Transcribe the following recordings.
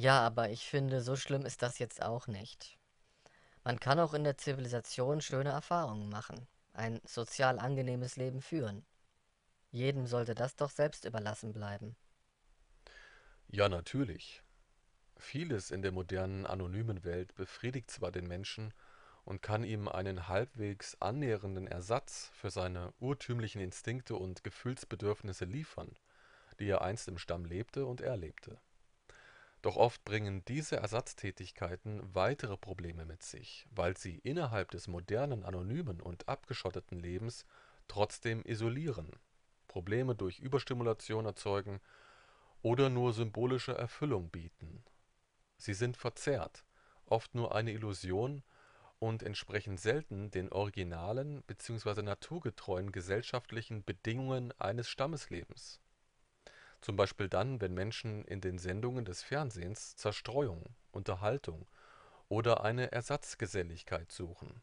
Ja, aber ich finde, so schlimm ist das jetzt auch nicht. Man kann auch in der Zivilisation schöne Erfahrungen machen, ein sozial angenehmes Leben führen. Jedem sollte das doch selbst überlassen bleiben. Ja, natürlich. Vieles in der modernen anonymen Welt befriedigt zwar den Menschen und kann ihm einen halbwegs annähernden Ersatz für seine urtümlichen Instinkte und Gefühlsbedürfnisse liefern, die er einst im Stamm lebte und erlebte. Doch oft bringen diese Ersatztätigkeiten weitere Probleme mit sich, weil sie innerhalb des modernen anonymen und abgeschotteten Lebens trotzdem isolieren, Probleme durch Überstimulation erzeugen oder nur symbolische Erfüllung bieten. Sie sind verzerrt, oft nur eine Illusion und entsprechen selten den originalen bzw. naturgetreuen gesellschaftlichen Bedingungen eines Stammeslebens zum Beispiel dann, wenn Menschen in den Sendungen des Fernsehens Zerstreuung, Unterhaltung oder eine Ersatzgeselligkeit suchen.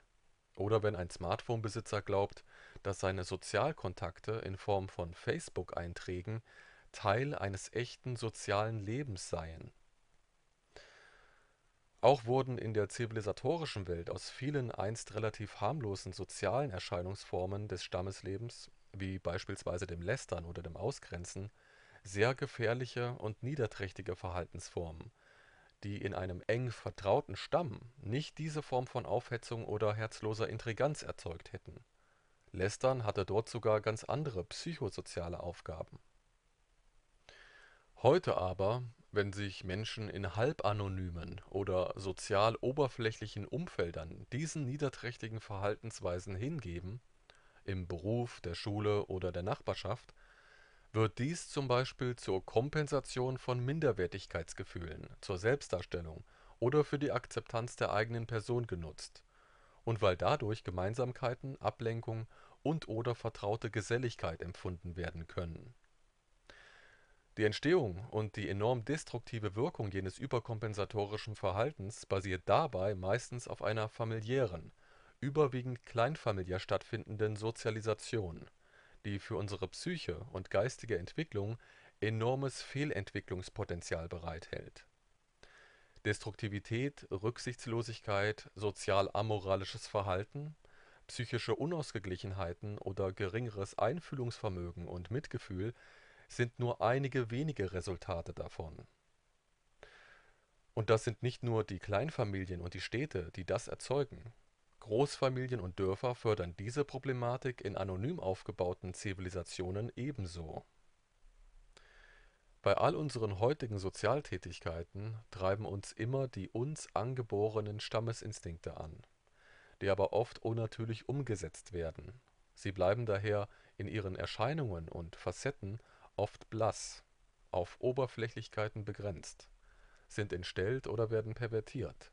Oder wenn ein Smartphone-Besitzer glaubt, dass seine Sozialkontakte in Form von Facebook-Einträgen Teil eines echten sozialen Lebens seien. Auch wurden in der zivilisatorischen Welt aus vielen einst relativ harmlosen sozialen Erscheinungsformen des Stammeslebens, wie beispielsweise dem Lästern oder dem Ausgrenzen sehr gefährliche und niederträchtige Verhaltensformen, die in einem eng vertrauten Stamm nicht diese Form von Aufhetzung oder herzloser Intriganz erzeugt hätten. Lästern hatte dort sogar ganz andere psychosoziale Aufgaben. Heute aber, wenn sich Menschen in halbanonymen oder sozial oberflächlichen Umfeldern diesen niederträchtigen Verhaltensweisen hingeben, im Beruf, der Schule oder der Nachbarschaft wird dies zum Beispiel zur Kompensation von Minderwertigkeitsgefühlen, zur Selbstdarstellung oder für die Akzeptanz der eigenen Person genutzt, und weil dadurch Gemeinsamkeiten, Ablenkung und/oder vertraute Geselligkeit empfunden werden können. Die Entstehung und die enorm destruktive Wirkung jenes überkompensatorischen Verhaltens basiert dabei meistens auf einer familiären, überwiegend kleinfamiliär stattfindenden Sozialisation die für unsere Psyche und geistige Entwicklung enormes Fehlentwicklungspotenzial bereithält. Destruktivität, Rücksichtslosigkeit, sozial-amoralisches Verhalten, psychische Unausgeglichenheiten oder geringeres Einfühlungsvermögen und Mitgefühl sind nur einige wenige Resultate davon. Und das sind nicht nur die Kleinfamilien und die Städte, die das erzeugen Großfamilien und Dörfer fördern diese Problematik in anonym aufgebauten Zivilisationen ebenso. Bei all unseren heutigen Sozialtätigkeiten treiben uns immer die uns angeborenen Stammesinstinkte an, die aber oft unnatürlich umgesetzt werden. Sie bleiben daher in ihren Erscheinungen und Facetten oft blass, auf Oberflächlichkeiten begrenzt, sind entstellt oder werden pervertiert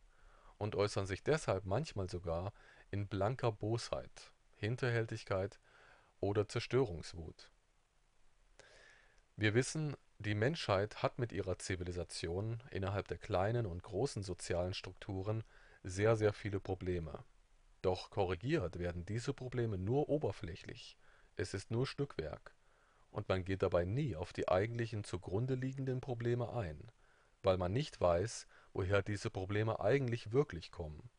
und äußern sich deshalb manchmal sogar in blanker Bosheit, Hinterhältigkeit oder Zerstörungswut. Wir wissen, die Menschheit hat mit ihrer Zivilisation innerhalb der kleinen und großen sozialen Strukturen sehr, sehr viele Probleme. Doch korrigiert werden diese Probleme nur oberflächlich, es ist nur Stückwerk, und man geht dabei nie auf die eigentlichen zugrunde liegenden Probleme ein, weil man nicht weiß, woher diese Probleme eigentlich wirklich kommen.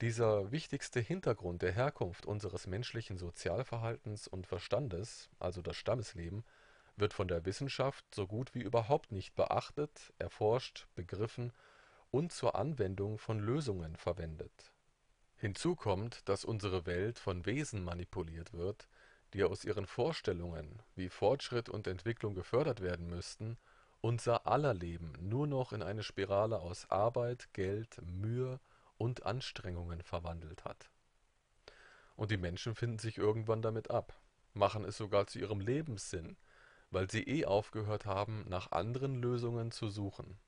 Dieser wichtigste Hintergrund der Herkunft unseres menschlichen Sozialverhaltens und Verstandes, also das Stammesleben, wird von der Wissenschaft so gut wie überhaupt nicht beachtet, erforscht, begriffen und zur Anwendung von Lösungen verwendet. Hinzu kommt, dass unsere Welt von Wesen manipuliert wird, die aus ihren Vorstellungen, wie Fortschritt und Entwicklung gefördert werden müssten, unser aller Leben nur noch in eine Spirale aus Arbeit, Geld, Mühe und Anstrengungen verwandelt hat. Und die Menschen finden sich irgendwann damit ab, machen es sogar zu ihrem Lebenssinn, weil sie eh aufgehört haben, nach anderen Lösungen zu suchen.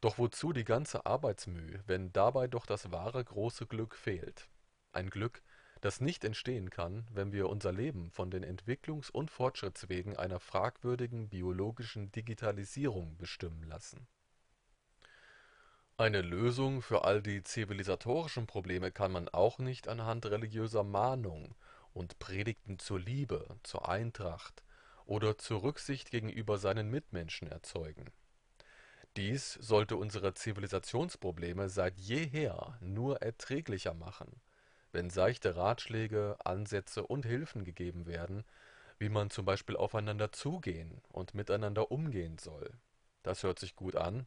Doch wozu die ganze Arbeitsmühe, wenn dabei doch das wahre große Glück fehlt? Ein Glück, das nicht entstehen kann, wenn wir unser Leben von den Entwicklungs und Fortschrittswegen einer fragwürdigen biologischen Digitalisierung bestimmen lassen. Eine Lösung für all die zivilisatorischen Probleme kann man auch nicht anhand religiöser Mahnung und Predigten zur Liebe, zur Eintracht oder zur Rücksicht gegenüber seinen Mitmenschen erzeugen. Dies sollte unsere Zivilisationsprobleme seit jeher nur erträglicher machen wenn seichte Ratschläge, Ansätze und Hilfen gegeben werden, wie man zum Beispiel aufeinander zugehen und miteinander umgehen soll. Das hört sich gut an,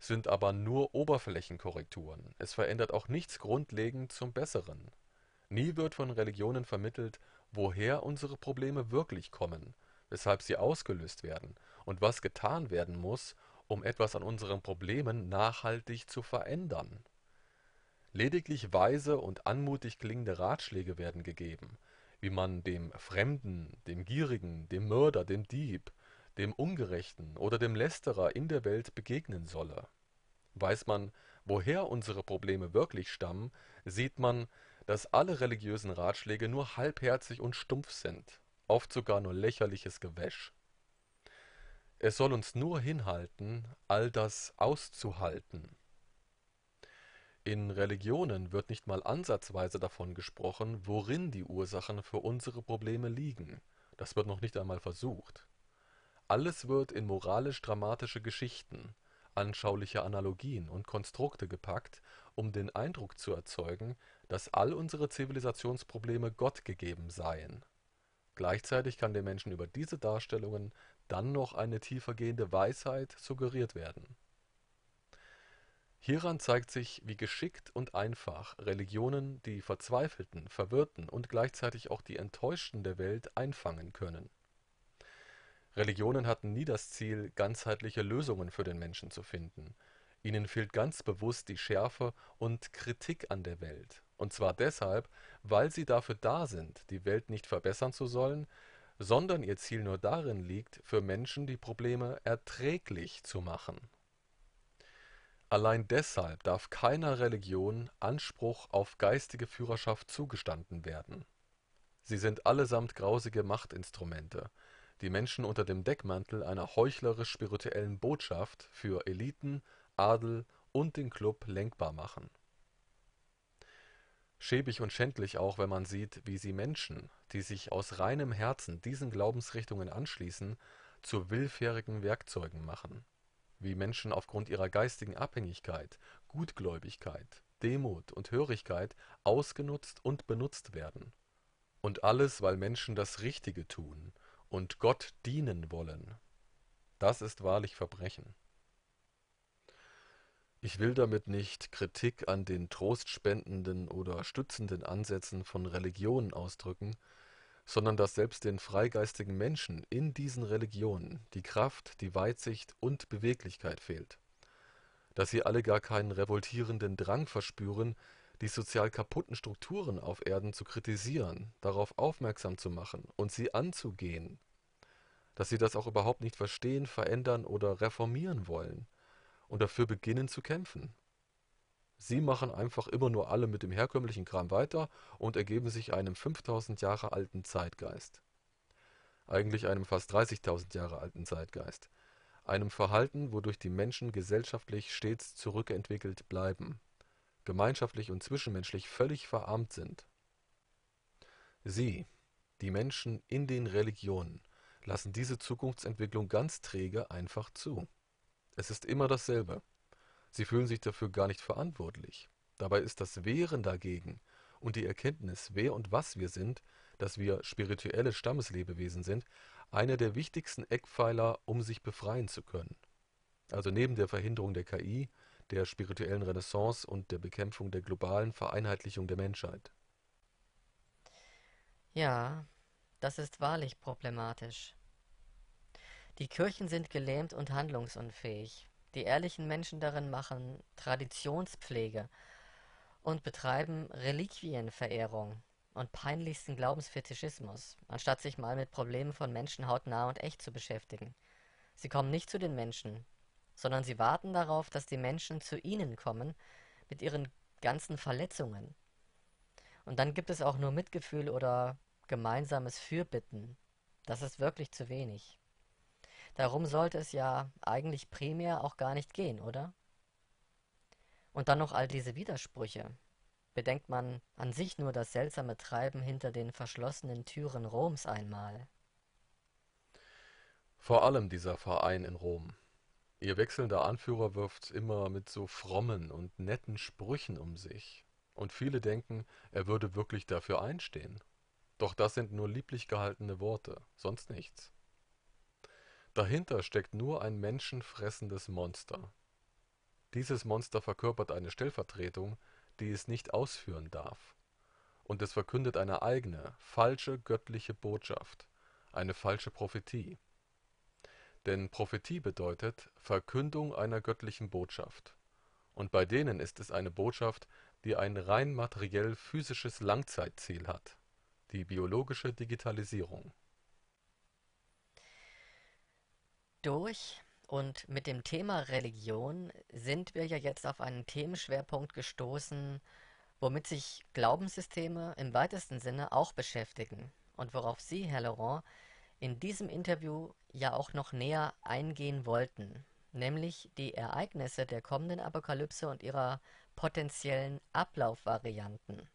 sind aber nur Oberflächenkorrekturen, es verändert auch nichts grundlegend zum Besseren. Nie wird von Religionen vermittelt, woher unsere Probleme wirklich kommen, weshalb sie ausgelöst werden und was getan werden muss, um etwas an unseren Problemen nachhaltig zu verändern Lediglich weise und anmutig klingende Ratschläge werden gegeben, wie man dem Fremden, dem Gierigen, dem Mörder, dem Dieb, dem Ungerechten oder dem Lästerer in der Welt begegnen solle. Weiß man, woher unsere Probleme wirklich stammen, sieht man, dass alle religiösen Ratschläge nur halbherzig und stumpf sind, oft sogar nur lächerliches Gewäsch. Es soll uns nur hinhalten, all das auszuhalten in Religionen wird nicht mal ansatzweise davon gesprochen, worin die Ursachen für unsere Probleme liegen, das wird noch nicht einmal versucht. Alles wird in moralisch-dramatische Geschichten, anschauliche Analogien und Konstrukte gepackt, um den Eindruck zu erzeugen, dass all unsere Zivilisationsprobleme gottgegeben seien. Gleichzeitig kann den Menschen über diese Darstellungen dann noch eine tiefergehende Weisheit suggeriert werden Hieran zeigt sich, wie geschickt und einfach Religionen die Verzweifelten, Verwirrten und gleichzeitig auch die Enttäuschten der Welt einfangen können. Religionen hatten nie das Ziel, ganzheitliche Lösungen für den Menschen zu finden. Ihnen fehlt ganz bewusst die Schärfe und Kritik an der Welt, und zwar deshalb, weil sie dafür da sind, die Welt nicht verbessern zu sollen, sondern ihr Ziel nur darin liegt, für Menschen die Probleme erträglich zu machen Allein deshalb darf keiner Religion Anspruch auf geistige Führerschaft zugestanden werden. Sie sind allesamt grausige Machtinstrumente, die Menschen unter dem Deckmantel einer heuchlerisch-spirituellen Botschaft für Eliten, Adel und den Klub lenkbar machen. Schäbig und schändlich auch, wenn man sieht, wie sie Menschen, die sich aus reinem Herzen diesen Glaubensrichtungen anschließen, zu willfährigen Werkzeugen machen wie Menschen aufgrund ihrer geistigen Abhängigkeit, Gutgläubigkeit, Demut und Hörigkeit ausgenutzt und benutzt werden. Und alles, weil Menschen das Richtige tun und Gott dienen wollen. Das ist wahrlich Verbrechen. Ich will damit nicht Kritik an den trostspendenden oder stützenden Ansätzen von Religionen ausdrücken sondern dass selbst den freigeistigen Menschen in diesen Religionen die Kraft, die Weitsicht und Beweglichkeit fehlt. Dass sie alle gar keinen revoltierenden Drang verspüren, die sozial kaputten Strukturen auf Erden zu kritisieren, darauf aufmerksam zu machen und sie anzugehen. Dass sie das auch überhaupt nicht verstehen, verändern oder reformieren wollen und dafür beginnen zu kämpfen. Sie machen einfach immer nur alle mit dem herkömmlichen Kram weiter und ergeben sich einem 5000 Jahre alten Zeitgeist. Eigentlich einem fast 30.000 Jahre alten Zeitgeist. Einem Verhalten, wodurch die Menschen gesellschaftlich stets zurückentwickelt bleiben, gemeinschaftlich und zwischenmenschlich völlig verarmt sind. Sie, die Menschen in den Religionen, lassen diese Zukunftsentwicklung ganz träge einfach zu. Es ist immer dasselbe. Sie fühlen sich dafür gar nicht verantwortlich. Dabei ist das Wehren dagegen und die Erkenntnis, wer und was wir sind, dass wir spirituelle Stammeslebewesen sind, einer der wichtigsten Eckpfeiler, um sich befreien zu können. Also neben der Verhinderung der KI, der spirituellen Renaissance und der Bekämpfung der globalen Vereinheitlichung der Menschheit. Ja, das ist wahrlich problematisch. Die Kirchen sind gelähmt und handlungsunfähig. Die ehrlichen Menschen darin machen Traditionspflege und betreiben Reliquienverehrung und peinlichsten Glaubensfetischismus, anstatt sich mal mit Problemen von Menschen hautnah und echt zu beschäftigen. Sie kommen nicht zu den Menschen, sondern sie warten darauf, dass die Menschen zu ihnen kommen mit ihren ganzen Verletzungen. Und dann gibt es auch nur Mitgefühl oder gemeinsames Fürbitten. Das ist wirklich zu wenig. Darum sollte es ja eigentlich primär auch gar nicht gehen, oder? Und dann noch all diese Widersprüche. Bedenkt man an sich nur das seltsame Treiben hinter den verschlossenen Türen Roms einmal. Vor allem dieser Verein in Rom. Ihr wechselnder Anführer wirft immer mit so frommen und netten Sprüchen um sich. Und viele denken, er würde wirklich dafür einstehen. Doch das sind nur lieblich gehaltene Worte, sonst nichts. Dahinter steckt nur ein menschenfressendes Monster. Dieses Monster verkörpert eine Stellvertretung, die es nicht ausführen darf. Und es verkündet eine eigene, falsche göttliche Botschaft, eine falsche Prophetie. Denn Prophetie bedeutet Verkündung einer göttlichen Botschaft. Und bei denen ist es eine Botschaft, die ein rein materiell physisches Langzeitziel hat, die biologische Digitalisierung durch und mit dem Thema Religion sind wir ja jetzt auf einen Themenschwerpunkt gestoßen, womit sich Glaubenssysteme im weitesten Sinne auch beschäftigen und worauf Sie, Herr Laurent, in diesem Interview ja auch noch näher eingehen wollten, nämlich die Ereignisse der kommenden Apokalypse und ihrer potenziellen Ablaufvarianten.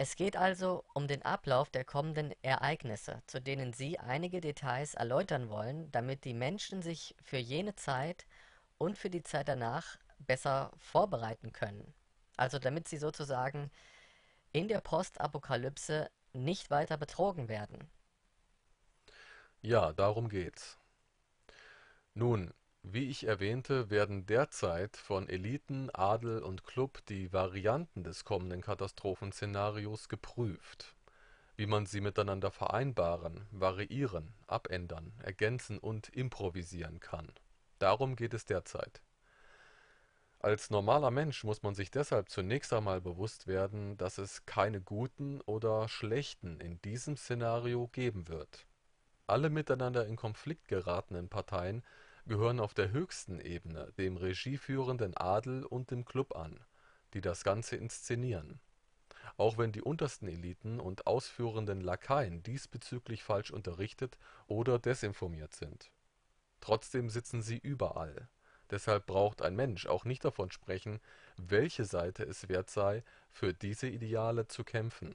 Es geht also um den Ablauf der kommenden Ereignisse, zu denen Sie einige Details erläutern wollen, damit die Menschen sich für jene Zeit und für die Zeit danach besser vorbereiten können. Also damit sie sozusagen in der Postapokalypse nicht weiter betrogen werden. Ja, darum geht's. Nun, wie ich erwähnte, werden derzeit von Eliten, Adel und Club die Varianten des kommenden Katastrophenszenarios geprüft. Wie man sie miteinander vereinbaren, variieren, abändern, ergänzen und improvisieren kann. Darum geht es derzeit. Als normaler Mensch muss man sich deshalb zunächst einmal bewusst werden, dass es keine Guten oder Schlechten in diesem Szenario geben wird. Alle miteinander in Konflikt geratenen Parteien gehören auf der höchsten Ebene dem regieführenden Adel und dem Club an, die das Ganze inszenieren. Auch wenn die untersten Eliten und ausführenden Lakaien diesbezüglich falsch unterrichtet oder desinformiert sind. Trotzdem sitzen sie überall. Deshalb braucht ein Mensch auch nicht davon sprechen, welche Seite es wert sei, für diese Ideale zu kämpfen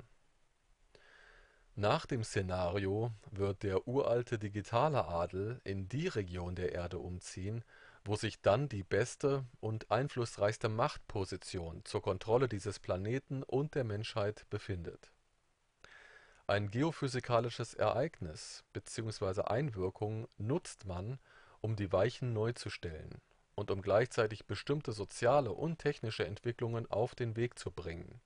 nach dem Szenario wird der uralte digitale Adel in die Region der Erde umziehen, wo sich dann die beste und einflussreichste Machtposition zur Kontrolle dieses Planeten und der Menschheit befindet. Ein geophysikalisches Ereignis bzw. Einwirkung nutzt man, um die Weichen neu zu stellen und um gleichzeitig bestimmte soziale und technische Entwicklungen auf den Weg zu bringen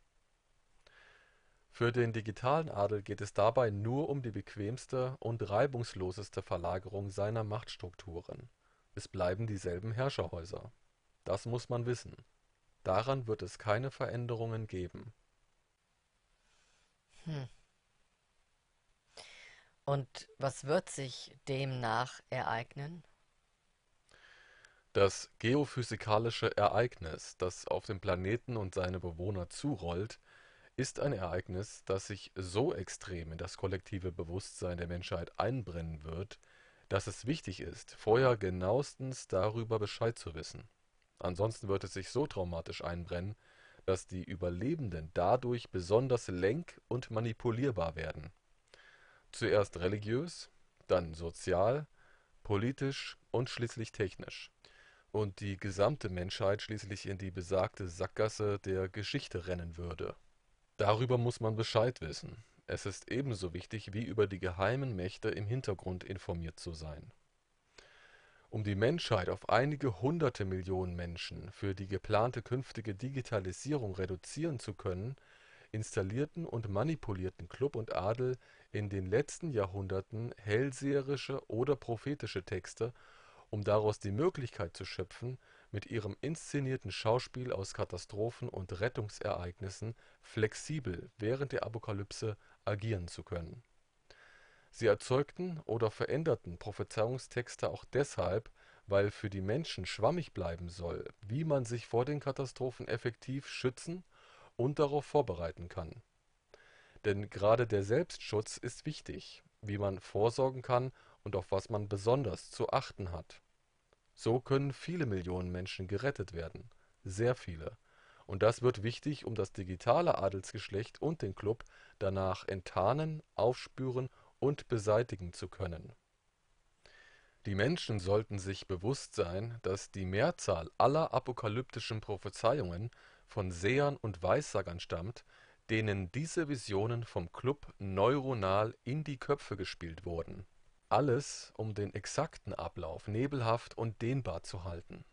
für den digitalen Adel geht es dabei nur um die bequemste und reibungsloseste Verlagerung seiner Machtstrukturen. Es bleiben dieselben Herrscherhäuser. Das muss man wissen. Daran wird es keine Veränderungen geben. Hm. Und was wird sich demnach ereignen? Das geophysikalische Ereignis, das auf dem Planeten und seine Bewohner zurollt, ist ein Ereignis, das sich so extrem in das kollektive Bewusstsein der Menschheit einbrennen wird, dass es wichtig ist, vorher genauestens darüber Bescheid zu wissen. Ansonsten wird es sich so traumatisch einbrennen, dass die Überlebenden dadurch besonders lenk- und manipulierbar werden. Zuerst religiös, dann sozial, politisch und schließlich technisch. Und die gesamte Menschheit schließlich in die besagte Sackgasse der Geschichte rennen würde. Darüber muss man Bescheid wissen. Es ist ebenso wichtig wie über die geheimen Mächte im Hintergrund informiert zu sein. Um die Menschheit auf einige Hunderte Millionen Menschen für die geplante künftige Digitalisierung reduzieren zu können, installierten und manipulierten Club und Adel in den letzten Jahrhunderten hellseherische oder prophetische Texte, um daraus die Möglichkeit zu schöpfen mit ihrem inszenierten Schauspiel aus Katastrophen und Rettungsereignissen flexibel während der Apokalypse agieren zu können. Sie erzeugten oder veränderten Prophezeiungstexte auch deshalb, weil für die Menschen schwammig bleiben soll, wie man sich vor den Katastrophen effektiv schützen und darauf vorbereiten kann. Denn gerade der Selbstschutz ist wichtig, wie man vorsorgen kann und auf was man besonders zu achten hat so können viele Millionen Menschen gerettet werden. Sehr viele. Und das wird wichtig, um das digitale Adelsgeschlecht und den Club danach enttarnen, aufspüren und beseitigen zu können. Die Menschen sollten sich bewusst sein, dass die Mehrzahl aller apokalyptischen Prophezeiungen von Sehern und Weissagern stammt, denen diese Visionen vom Club neuronal in die Köpfe gespielt wurden alles, um den exakten Ablauf nebelhaft und dehnbar zu halten.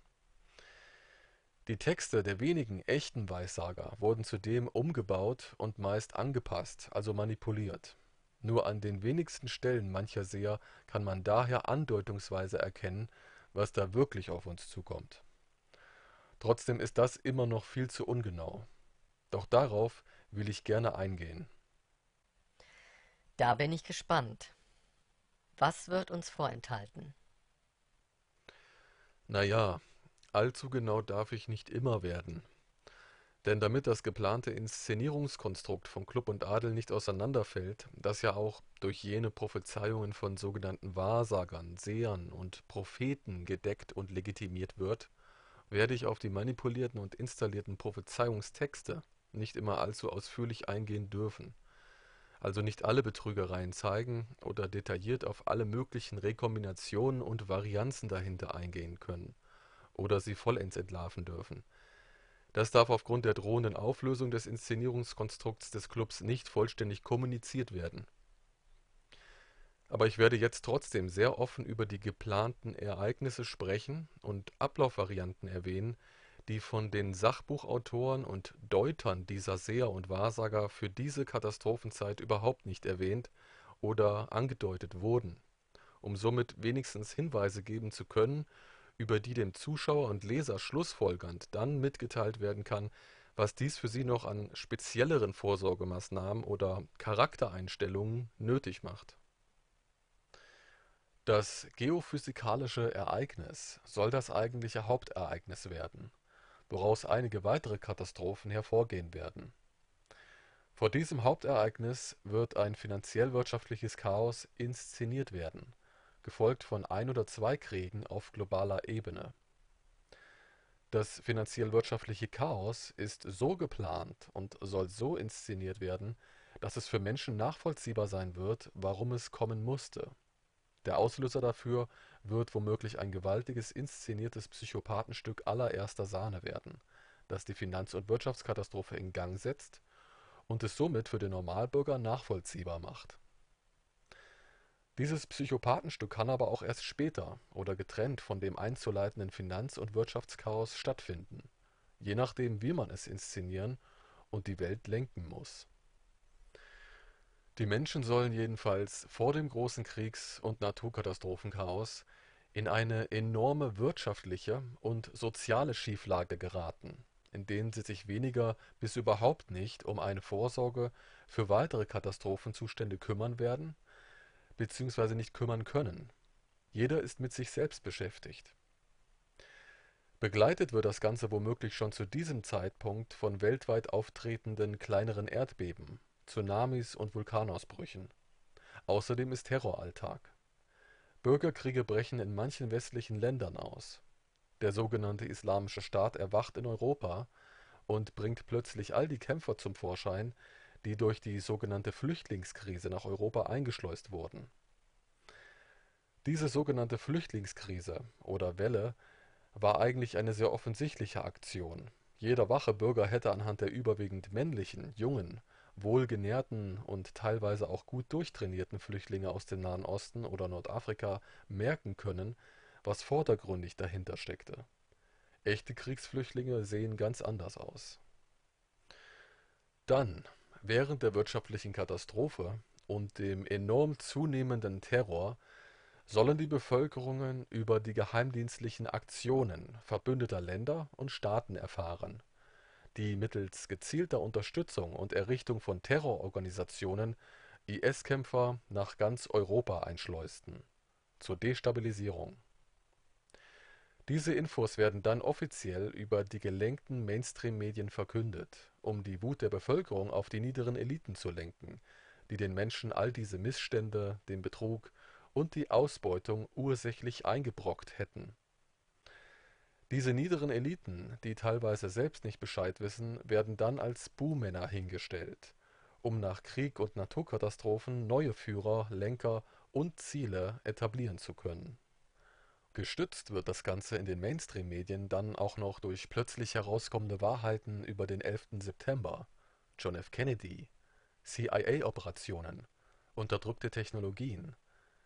Die Texte der wenigen echten Weissager wurden zudem umgebaut und meist angepasst, also manipuliert. Nur an den wenigsten Stellen mancher Seher kann man daher andeutungsweise erkennen, was da wirklich auf uns zukommt. Trotzdem ist das immer noch viel zu ungenau. Doch darauf will ich gerne eingehen. Da bin ich gespannt. Was wird uns vorenthalten? Naja, allzu genau darf ich nicht immer werden. Denn damit das geplante Inszenierungskonstrukt von Club und Adel nicht auseinanderfällt, das ja auch durch jene Prophezeiungen von sogenannten Wahrsagern, Sehern und Propheten gedeckt und legitimiert wird, werde ich auf die manipulierten und installierten Prophezeiungstexte nicht immer allzu ausführlich eingehen dürfen also nicht alle Betrügereien zeigen oder detailliert auf alle möglichen Rekombinationen und Varianzen dahinter eingehen können oder sie vollends entlarven dürfen. Das darf aufgrund der drohenden Auflösung des Inszenierungskonstrukts des Clubs nicht vollständig kommuniziert werden. Aber ich werde jetzt trotzdem sehr offen über die geplanten Ereignisse sprechen und Ablaufvarianten erwähnen, die von den Sachbuchautoren und Deutern dieser Seher und Wahrsager für diese Katastrophenzeit überhaupt nicht erwähnt oder angedeutet wurden, um somit wenigstens Hinweise geben zu können, über die dem Zuschauer und Leser schlussfolgernd dann mitgeteilt werden kann, was dies für sie noch an spezielleren Vorsorgemaßnahmen oder Charaktereinstellungen nötig macht. Das geophysikalische Ereignis soll das eigentliche Hauptereignis werden woraus einige weitere Katastrophen hervorgehen werden. Vor diesem Hauptereignis wird ein finanziell-wirtschaftliches Chaos inszeniert werden, gefolgt von ein oder zwei Kriegen auf globaler Ebene. Das finanziell-wirtschaftliche Chaos ist so geplant und soll so inszeniert werden, dass es für Menschen nachvollziehbar sein wird, warum es kommen musste. Der Auslöser dafür wird womöglich ein gewaltiges inszeniertes Psychopathenstück allererster Sahne werden, das die Finanz- und Wirtschaftskatastrophe in Gang setzt und es somit für den Normalbürger nachvollziehbar macht. Dieses Psychopathenstück kann aber auch erst später oder getrennt von dem einzuleitenden Finanz- und Wirtschaftschaos stattfinden, je nachdem wie man es inszenieren und die Welt lenken muss die Menschen sollen jedenfalls vor dem großen Kriegs- und Naturkatastrophenchaos in eine enorme wirtschaftliche und soziale Schieflage geraten, in denen sie sich weniger bis überhaupt nicht um eine Vorsorge für weitere Katastrophenzustände kümmern werden beziehungsweise nicht kümmern können. Jeder ist mit sich selbst beschäftigt. Begleitet wird das Ganze womöglich schon zu diesem Zeitpunkt von weltweit auftretenden kleineren Erdbeben Tsunamis und Vulkanausbrüchen. Außerdem ist Terroralltag. Bürgerkriege brechen in manchen westlichen Ländern aus. Der sogenannte Islamische Staat erwacht in Europa und bringt plötzlich all die Kämpfer zum Vorschein, die durch die sogenannte Flüchtlingskrise nach Europa eingeschleust wurden. Diese sogenannte Flüchtlingskrise oder Welle war eigentlich eine sehr offensichtliche Aktion. Jeder wache Bürger hätte anhand der überwiegend männlichen, jungen wohlgenährten und teilweise auch gut durchtrainierten Flüchtlinge aus dem Nahen Osten oder Nordafrika merken können, was vordergründig dahinter steckte. Echte Kriegsflüchtlinge sehen ganz anders aus. Dann, während der wirtschaftlichen Katastrophe und dem enorm zunehmenden Terror sollen die Bevölkerungen über die geheimdienstlichen Aktionen verbündeter Länder und Staaten erfahren die mittels gezielter Unterstützung und Errichtung von Terrororganisationen IS-Kämpfer nach ganz Europa einschleusten (zur Destabilisierung). Diese Infos werden dann offiziell über die gelenkten Mainstream-Medien verkündet, um die Wut der Bevölkerung auf die niederen Eliten zu lenken, die den Menschen all diese Missstände, den Betrug und die Ausbeutung ursächlich eingebrockt hätten diese niederen Eliten, die teilweise selbst nicht Bescheid wissen, werden dann als Buhmänner hingestellt, um nach Krieg und Naturkatastrophen neue Führer, Lenker und Ziele etablieren zu können. Gestützt wird das Ganze in den Mainstream-Medien dann auch noch durch plötzlich herauskommende Wahrheiten über den 11. September, John F. Kennedy, CIA-Operationen, unterdrückte Technologien,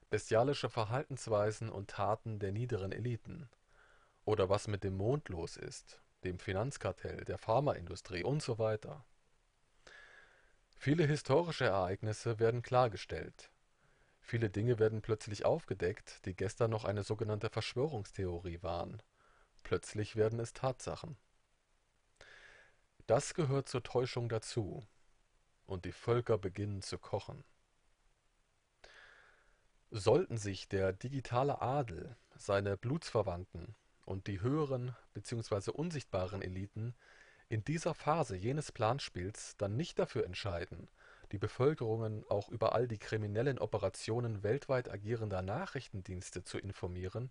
bestialische Verhaltensweisen und Taten der niederen Eliten oder was mit dem Mond los ist, dem Finanzkartell, der Pharmaindustrie und so weiter. Viele historische Ereignisse werden klargestellt. Viele Dinge werden plötzlich aufgedeckt, die gestern noch eine sogenannte Verschwörungstheorie waren. Plötzlich werden es Tatsachen. Das gehört zur Täuschung dazu. Und die Völker beginnen zu kochen. Sollten sich der digitale Adel, seine Blutsverwandten und die höheren bzw. unsichtbaren Eliten in dieser Phase jenes Planspiels dann nicht dafür entscheiden, die Bevölkerungen auch über all die kriminellen Operationen weltweit agierender Nachrichtendienste zu informieren,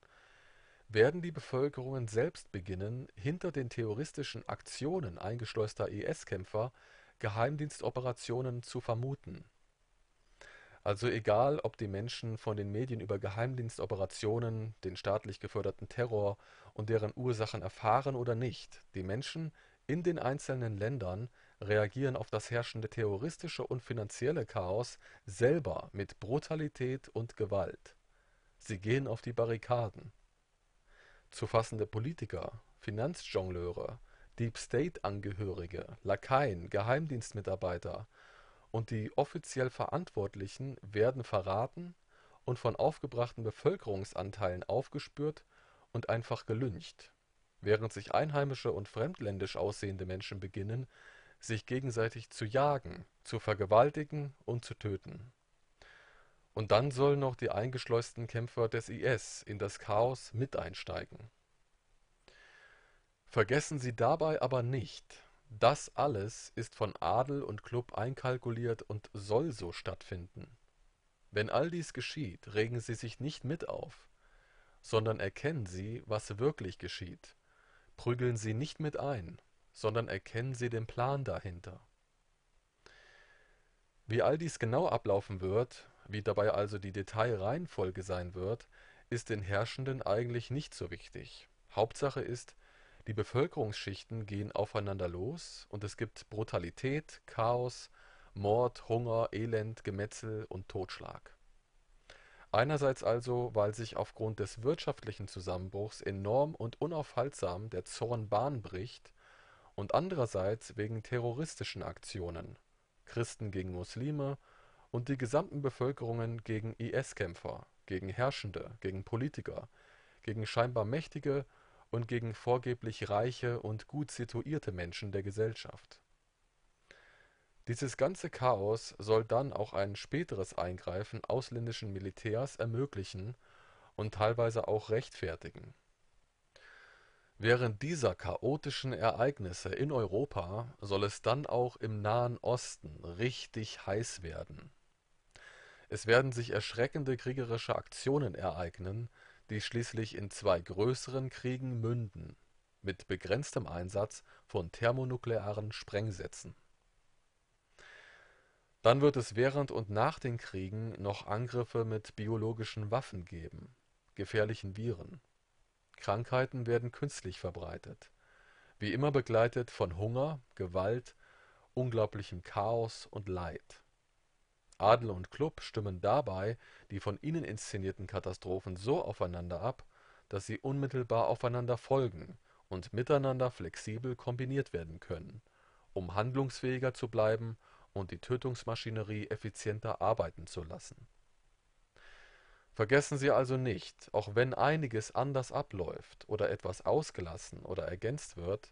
werden die Bevölkerungen selbst beginnen, hinter den terroristischen Aktionen eingeschleuster IS-Kämpfer e Geheimdienstoperationen zu vermuten also egal, ob die Menschen von den Medien über Geheimdienstoperationen, den staatlich geförderten Terror und deren Ursachen erfahren oder nicht, die Menschen in den einzelnen Ländern reagieren auf das herrschende terroristische und finanzielle Chaos selber mit Brutalität und Gewalt. Sie gehen auf die Barrikaden. Zu fassende Politiker, Finanzjongleure, Deep State-Angehörige, Lakaien, Geheimdienstmitarbeiter und die offiziell Verantwortlichen werden verraten und von aufgebrachten Bevölkerungsanteilen aufgespürt und einfach gelyncht, während sich einheimische und fremdländisch aussehende Menschen beginnen, sich gegenseitig zu jagen, zu vergewaltigen und zu töten. Und dann sollen noch die eingeschleusten Kämpfer des IS in das Chaos mit einsteigen. Vergessen Sie dabei aber nicht, das alles ist von Adel und Club einkalkuliert und soll so stattfinden. Wenn all dies geschieht, regen sie sich nicht mit auf, sondern erkennen sie, was wirklich geschieht, prügeln sie nicht mit ein, sondern erkennen sie den Plan dahinter. Wie all dies genau ablaufen wird, wie dabei also die Detailreihenfolge sein wird, ist den Herrschenden eigentlich nicht so wichtig. Hauptsache ist, die Bevölkerungsschichten gehen aufeinander los und es gibt Brutalität, Chaos, Mord, Hunger, Elend, Gemetzel und Totschlag. Einerseits also, weil sich aufgrund des wirtschaftlichen Zusammenbruchs enorm und unaufhaltsam der Zorn Bahn bricht und andererseits wegen terroristischen Aktionen (Christen gegen Muslime) und die gesamten Bevölkerungen gegen IS-Kämpfer, gegen Herrschende, gegen Politiker, gegen scheinbar mächtige und gegen vorgeblich reiche und gut situierte Menschen der Gesellschaft. Dieses ganze Chaos soll dann auch ein späteres Eingreifen ausländischen Militärs ermöglichen und teilweise auch rechtfertigen. Während dieser chaotischen Ereignisse in Europa soll es dann auch im Nahen Osten richtig heiß werden. Es werden sich erschreckende kriegerische Aktionen ereignen die schließlich in zwei größeren Kriegen münden, mit begrenztem Einsatz von thermonuklearen Sprengsätzen. Dann wird es während und nach den Kriegen noch Angriffe mit biologischen Waffen geben, gefährlichen Viren. Krankheiten werden künstlich verbreitet, wie immer begleitet von Hunger, Gewalt, unglaublichem Chaos und Leid Adel und Klub stimmen dabei die von ihnen inszenierten Katastrophen so aufeinander ab, dass sie unmittelbar aufeinander folgen und miteinander flexibel kombiniert werden können, um handlungsfähiger zu bleiben und die Tötungsmaschinerie effizienter arbeiten zu lassen. Vergessen Sie also nicht, auch wenn einiges anders abläuft oder etwas ausgelassen oder ergänzt wird,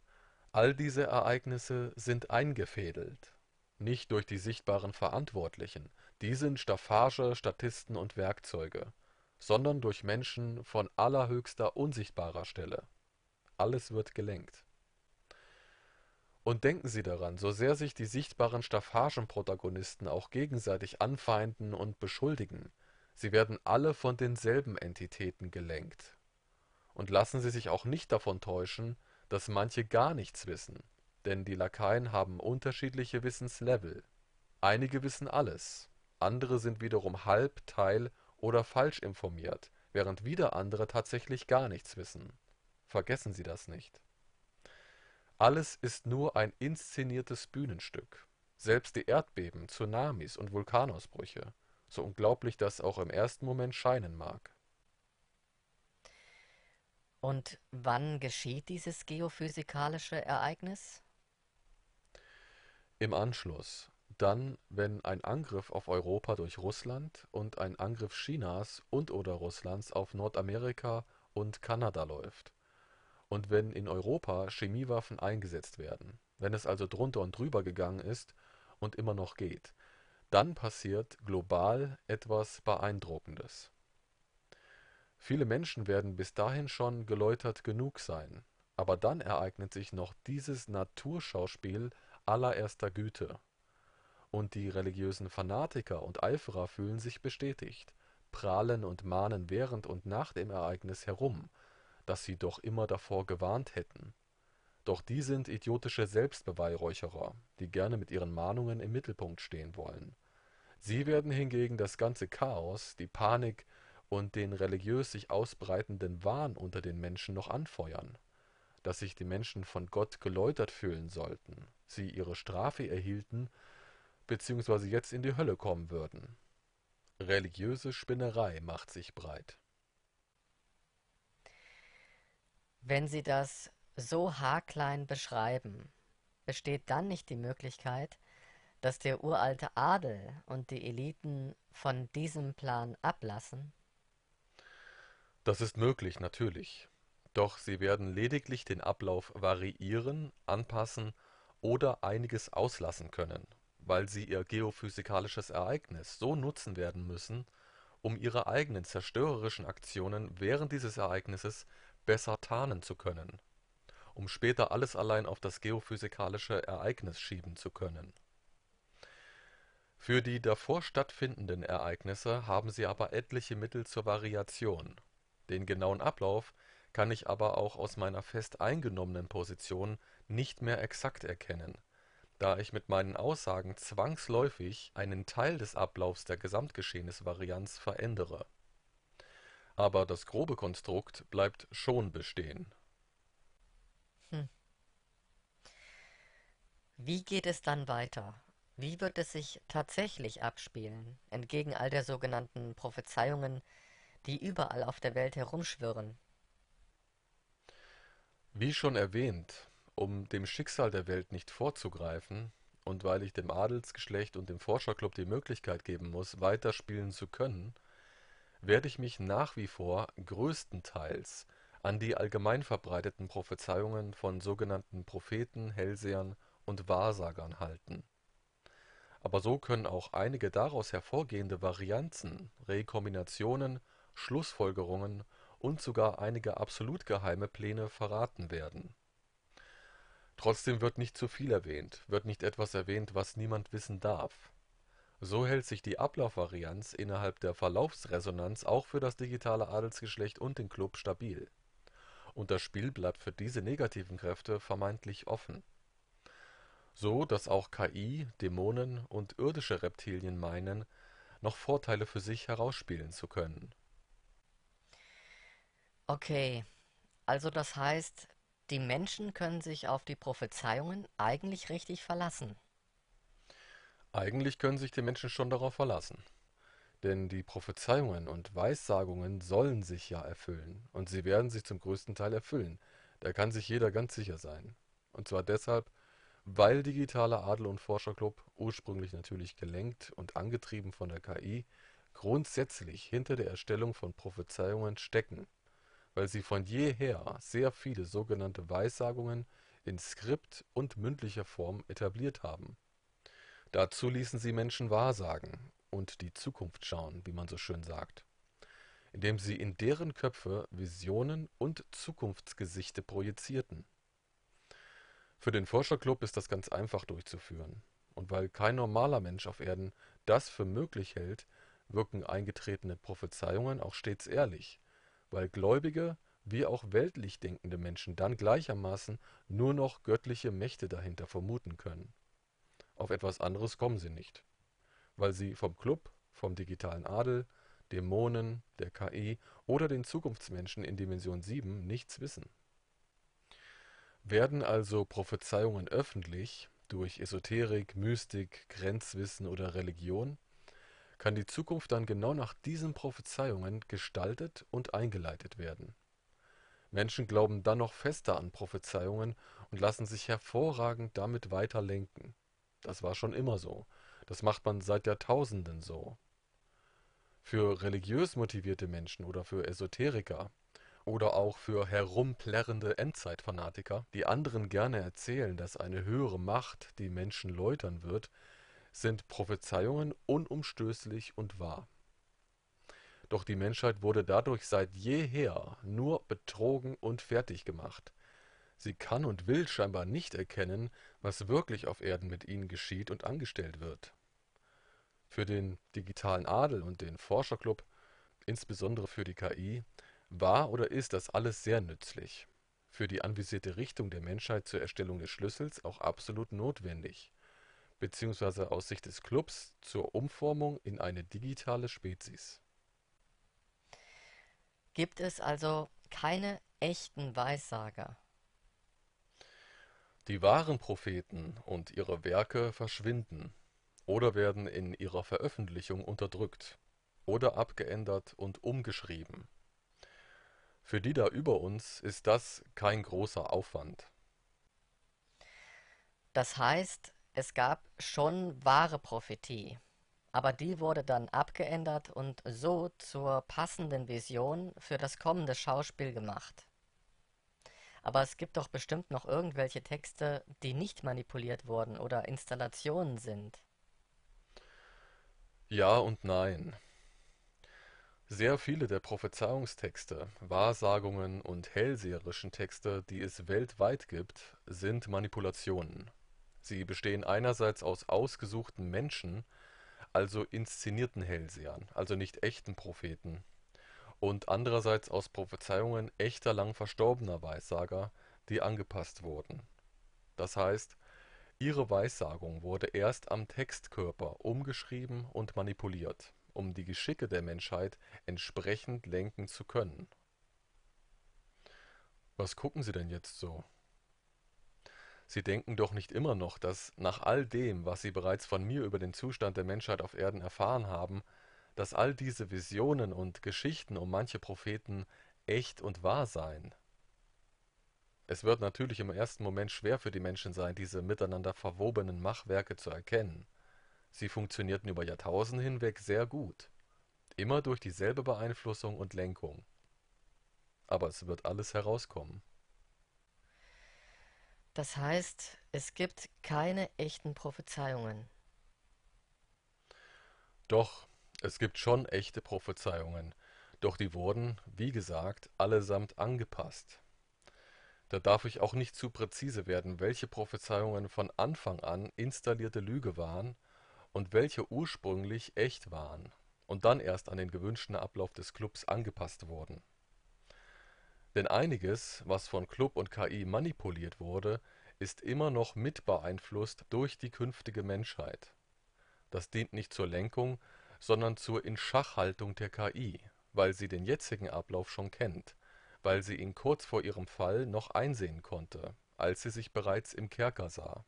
all diese Ereignisse sind eingefädelt nicht durch die sichtbaren Verantwortlichen, die sind Staffage, Statisten und Werkzeuge, sondern durch Menschen von allerhöchster unsichtbarer Stelle. Alles wird gelenkt. Und denken Sie daran, so sehr sich die sichtbaren Staffagenprotagonisten auch gegenseitig anfeinden und beschuldigen, sie werden alle von denselben Entitäten gelenkt. Und lassen Sie sich auch nicht davon täuschen, dass manche gar nichts wissen denn die Lakaien haben unterschiedliche Wissenslevel. Einige wissen alles, andere sind wiederum halb, teil oder falsch informiert, während wieder andere tatsächlich gar nichts wissen. Vergessen Sie das nicht. Alles ist nur ein inszeniertes Bühnenstück. Selbst die Erdbeben, Tsunamis und Vulkanausbrüche, so unglaublich das auch im ersten Moment scheinen mag. Und wann geschieht dieses geophysikalische Ereignis? Im Anschluss, dann wenn ein Angriff auf Europa durch Russland und ein Angriff Chinas und/oder Russlands auf Nordamerika und Kanada läuft. Und wenn in Europa Chemiewaffen eingesetzt werden. Wenn es also drunter und drüber gegangen ist und immer noch geht. Dann passiert global etwas Beeindruckendes. Viele Menschen werden bis dahin schon geläutert genug sein, aber dann ereignet sich noch dieses Naturschauspiel allererster Güte. Und die religiösen Fanatiker und Eiferer fühlen sich bestätigt, prahlen und mahnen während und nach dem Ereignis herum, dass sie doch immer davor gewarnt hätten. Doch die sind idiotische Selbstbeweihräucherer, die gerne mit ihren Mahnungen im Mittelpunkt stehen wollen. Sie werden hingegen das ganze Chaos, die Panik und den religiös sich ausbreitenden Wahn unter den Menschen noch anfeuern dass sich die Menschen von Gott geläutert fühlen sollten, sie ihre Strafe erhielten beziehungsweise jetzt in die Hölle kommen würden. Religiöse Spinnerei macht sich breit. Wenn Sie das so haarklein beschreiben, besteht dann nicht die Möglichkeit, dass der uralte Adel und die Eliten von diesem Plan ablassen? Das ist möglich, natürlich doch sie werden lediglich den Ablauf variieren, anpassen oder einiges auslassen können, weil sie ihr geophysikalisches Ereignis so nutzen werden müssen, um ihre eigenen zerstörerischen Aktionen während dieses Ereignisses besser tarnen zu können, um später alles allein auf das geophysikalische Ereignis schieben zu können. Für die davor stattfindenden Ereignisse haben sie aber etliche Mittel zur Variation. Den genauen Ablauf kann ich aber auch aus meiner fest eingenommenen Position nicht mehr exakt erkennen, da ich mit meinen Aussagen zwangsläufig einen Teil des Ablaufs der Gesamtgeschehnisvarianz verändere. Aber das grobe Konstrukt bleibt schon bestehen. Hm. Wie geht es dann weiter? Wie wird es sich tatsächlich abspielen, entgegen all der sogenannten Prophezeiungen, die überall auf der Welt herumschwirren wie schon erwähnt, um dem Schicksal der Welt nicht vorzugreifen und weil ich dem Adelsgeschlecht und dem Forscherclub die Möglichkeit geben muss, weiterspielen zu können, werde ich mich nach wie vor größtenteils an die allgemein verbreiteten Prophezeiungen von sogenannten Propheten, Hellsehern und Wahrsagern halten. Aber so können auch einige daraus hervorgehende Varianzen, Rekombinationen, Schlussfolgerungen und sogar einige absolut geheime Pläne verraten werden. Trotzdem wird nicht zu viel erwähnt, wird nicht etwas erwähnt, was niemand wissen darf. So hält sich die Ablaufvarianz innerhalb der Verlaufsresonanz auch für das digitale Adelsgeschlecht und den Club stabil. Und das Spiel bleibt für diese negativen Kräfte vermeintlich offen. So dass auch KI, Dämonen und irdische Reptilien meinen, noch Vorteile für sich herausspielen zu können Okay, also das heißt, die Menschen können sich auf die Prophezeiungen eigentlich richtig verlassen. Eigentlich können sich die Menschen schon darauf verlassen. Denn die Prophezeiungen und Weissagungen sollen sich ja erfüllen. Und sie werden sich zum größten Teil erfüllen. Da kann sich jeder ganz sicher sein. Und zwar deshalb, weil digitaler Adel und Forscherclub, ursprünglich natürlich gelenkt und angetrieben von der KI, grundsätzlich hinter der Erstellung von Prophezeiungen stecken weil sie von jeher sehr viele sogenannte Weissagungen in Skript und mündlicher Form etabliert haben. Dazu ließen sie Menschen wahrsagen und die Zukunft schauen, wie man so schön sagt, indem sie in deren Köpfe Visionen und Zukunftsgesichte projizierten. Für den Forscherclub ist das ganz einfach durchzuführen. Und weil kein normaler Mensch auf Erden das für möglich hält, wirken eingetretene Prophezeiungen auch stets ehrlich weil gläubige wie auch weltlich denkende Menschen dann gleichermaßen nur noch göttliche Mächte dahinter vermuten können. Auf etwas anderes kommen sie nicht, weil sie vom Club, vom digitalen Adel, Dämonen, der KI oder den Zukunftsmenschen in Dimension 7 nichts wissen. Werden also Prophezeiungen öffentlich durch Esoterik, Mystik, Grenzwissen oder Religion, kann die Zukunft dann genau nach diesen Prophezeiungen gestaltet und eingeleitet werden. Menschen glauben dann noch fester an Prophezeiungen und lassen sich hervorragend damit weiter lenken. Das war schon immer so. Das macht man seit Jahrtausenden so. Für religiös motivierte Menschen oder für Esoteriker oder auch für herumplärrende Endzeitfanatiker, die anderen gerne erzählen, dass eine höhere Macht die Menschen läutern wird, sind Prophezeiungen unumstößlich und wahr. Doch die Menschheit wurde dadurch seit jeher nur betrogen und fertig gemacht. Sie kann und will scheinbar nicht erkennen, was wirklich auf Erden mit ihnen geschieht und angestellt wird. Für den digitalen Adel und den Forscherclub, insbesondere für die KI, war oder ist das alles sehr nützlich. Für die anvisierte Richtung der Menschheit zur Erstellung des Schlüssels auch absolut notwendig beziehungsweise aus Sicht des Clubs zur Umformung in eine digitale Spezies. Gibt es also keine echten Weissager? Die wahren Propheten und ihre Werke verschwinden oder werden in ihrer Veröffentlichung unterdrückt oder abgeändert und umgeschrieben. Für die da über uns ist das kein großer Aufwand. Das heißt, es gab schon wahre Prophetie, aber die wurde dann abgeändert und so zur passenden Vision für das kommende Schauspiel gemacht. Aber es gibt doch bestimmt noch irgendwelche Texte, die nicht manipuliert wurden oder Installationen sind. Ja und nein. Sehr viele der Prophezeiungstexte, Wahrsagungen und hellseherischen Texte, die es weltweit gibt, sind Manipulationen. Sie bestehen einerseits aus ausgesuchten Menschen, also inszenierten Hellsehern (also nicht echten Propheten), und andererseits aus Prophezeiungen echter lang verstorbener Weissager, die angepasst wurden. Das heißt, ihre Weissagung wurde erst am Textkörper umgeschrieben und manipuliert, um die Geschicke der Menschheit entsprechend lenken zu können. Was gucken Sie denn jetzt so Sie denken doch nicht immer noch, dass nach all dem, was Sie bereits von mir über den Zustand der Menschheit auf Erden erfahren haben, dass all diese Visionen und Geschichten um manche Propheten echt und wahr seien. Es wird natürlich im ersten Moment schwer für die Menschen sein, diese miteinander verwobenen Machwerke zu erkennen. Sie funktionierten über Jahrtausende hinweg sehr gut, immer durch dieselbe Beeinflussung und Lenkung. Aber es wird alles herauskommen. Das heißt, es gibt keine echten Prophezeiungen. Doch, es gibt schon echte Prophezeiungen, doch die wurden, wie gesagt, allesamt angepasst. Da darf ich auch nicht zu präzise werden, welche Prophezeiungen von Anfang an installierte Lüge waren und welche ursprünglich echt waren und dann erst an den gewünschten Ablauf des Clubs angepasst wurden. Denn einiges, was von Club und KI manipuliert wurde, ist immer noch mitbeeinflusst durch die künftige Menschheit. Das dient nicht zur Lenkung, sondern zur Inschachhaltung der KI, weil sie den jetzigen Ablauf schon kennt, weil sie ihn kurz vor ihrem Fall noch einsehen konnte, als sie sich bereits im Kerker sah.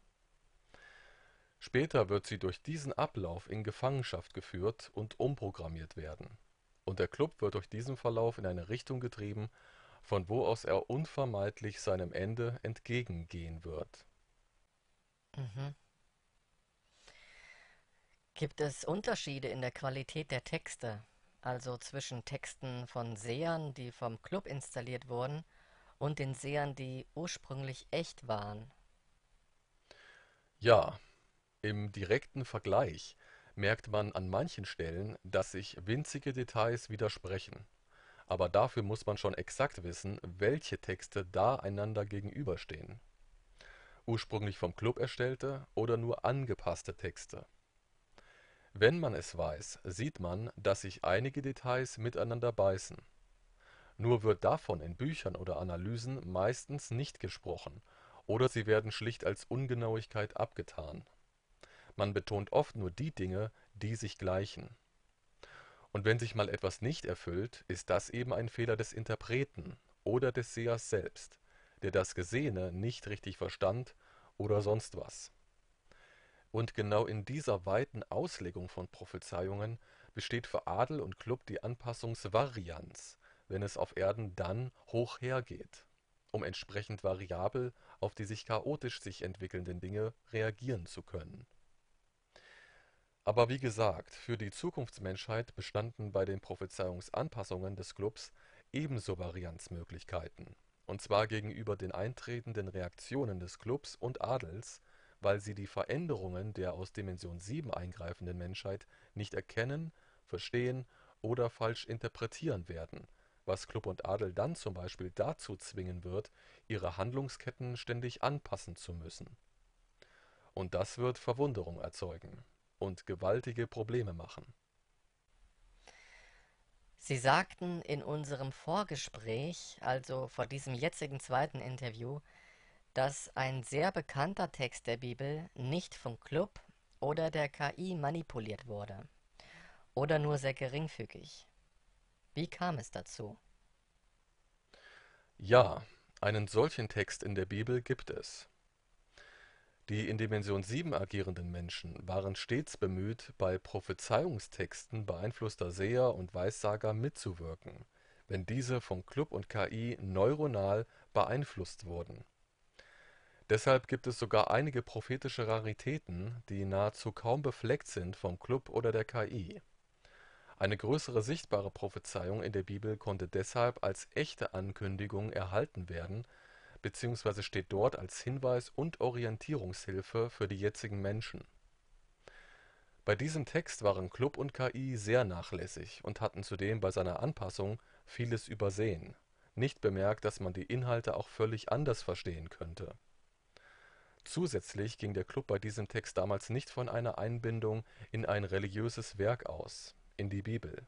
Später wird sie durch diesen Ablauf in Gefangenschaft geführt und umprogrammiert werden. Und der Club wird durch diesen Verlauf in eine Richtung getrieben von wo aus er unvermeidlich seinem Ende entgegengehen wird. Mhm. Gibt es Unterschiede in der Qualität der Texte, also zwischen Texten von Sehern, die vom Club installiert wurden, und den Sehern, die ursprünglich echt waren? Ja, im direkten Vergleich merkt man an manchen Stellen, dass sich winzige Details widersprechen aber dafür muss man schon exakt wissen, welche Texte da einander gegenüberstehen (ursprünglich vom Club erstellte oder nur angepasste Texte). Wenn man es weiß, sieht man, dass sich einige Details miteinander beißen. Nur wird davon in Büchern oder Analysen meistens nicht gesprochen oder sie werden schlicht als Ungenauigkeit abgetan. Man betont oft nur die Dinge, die sich gleichen und wenn sich mal etwas nicht erfüllt, ist das eben ein Fehler des Interpreten oder des Sehers selbst, der das Gesehene nicht richtig verstand oder sonst was. Und genau in dieser weiten Auslegung von Prophezeiungen besteht für Adel und Club die Anpassungsvarianz, wenn es auf Erden dann hoch hergeht, um entsprechend variabel auf die sich chaotisch sich entwickelnden Dinge reagieren zu können aber wie gesagt, für die Zukunftsmenschheit bestanden bei den Prophezeiungsanpassungen des Clubs ebenso Varianzmöglichkeiten, und zwar gegenüber den eintretenden Reaktionen des Clubs und Adels, weil sie die Veränderungen der aus Dimension 7 eingreifenden Menschheit nicht erkennen, verstehen oder falsch interpretieren werden, was Club und Adel dann zum Beispiel dazu zwingen wird, ihre Handlungsketten ständig anpassen zu müssen. Und das wird Verwunderung erzeugen und gewaltige Probleme machen. Sie sagten in unserem Vorgespräch, also vor diesem jetzigen zweiten Interview, dass ein sehr bekannter Text der Bibel nicht vom Club oder der KI manipuliert wurde oder nur sehr geringfügig. Wie kam es dazu? Ja, einen solchen Text in der Bibel gibt es. Die in Dimension 7 agierenden Menschen waren stets bemüht, bei Prophezeiungstexten beeinflusster Seher und Weissager mitzuwirken, wenn diese von Club und KI neuronal beeinflusst wurden. Deshalb gibt es sogar einige prophetische Raritäten, die nahezu kaum befleckt sind vom Club oder der KI. Eine größere sichtbare Prophezeiung in der Bibel konnte deshalb als echte Ankündigung erhalten werden bzw. steht dort als Hinweis und Orientierungshilfe für die jetzigen Menschen. Bei diesem Text waren Club und KI sehr nachlässig und hatten zudem bei seiner Anpassung vieles übersehen, nicht bemerkt, dass man die Inhalte auch völlig anders verstehen könnte. Zusätzlich ging der Club bei diesem Text damals nicht von einer Einbindung in ein religiöses Werk aus, in die Bibel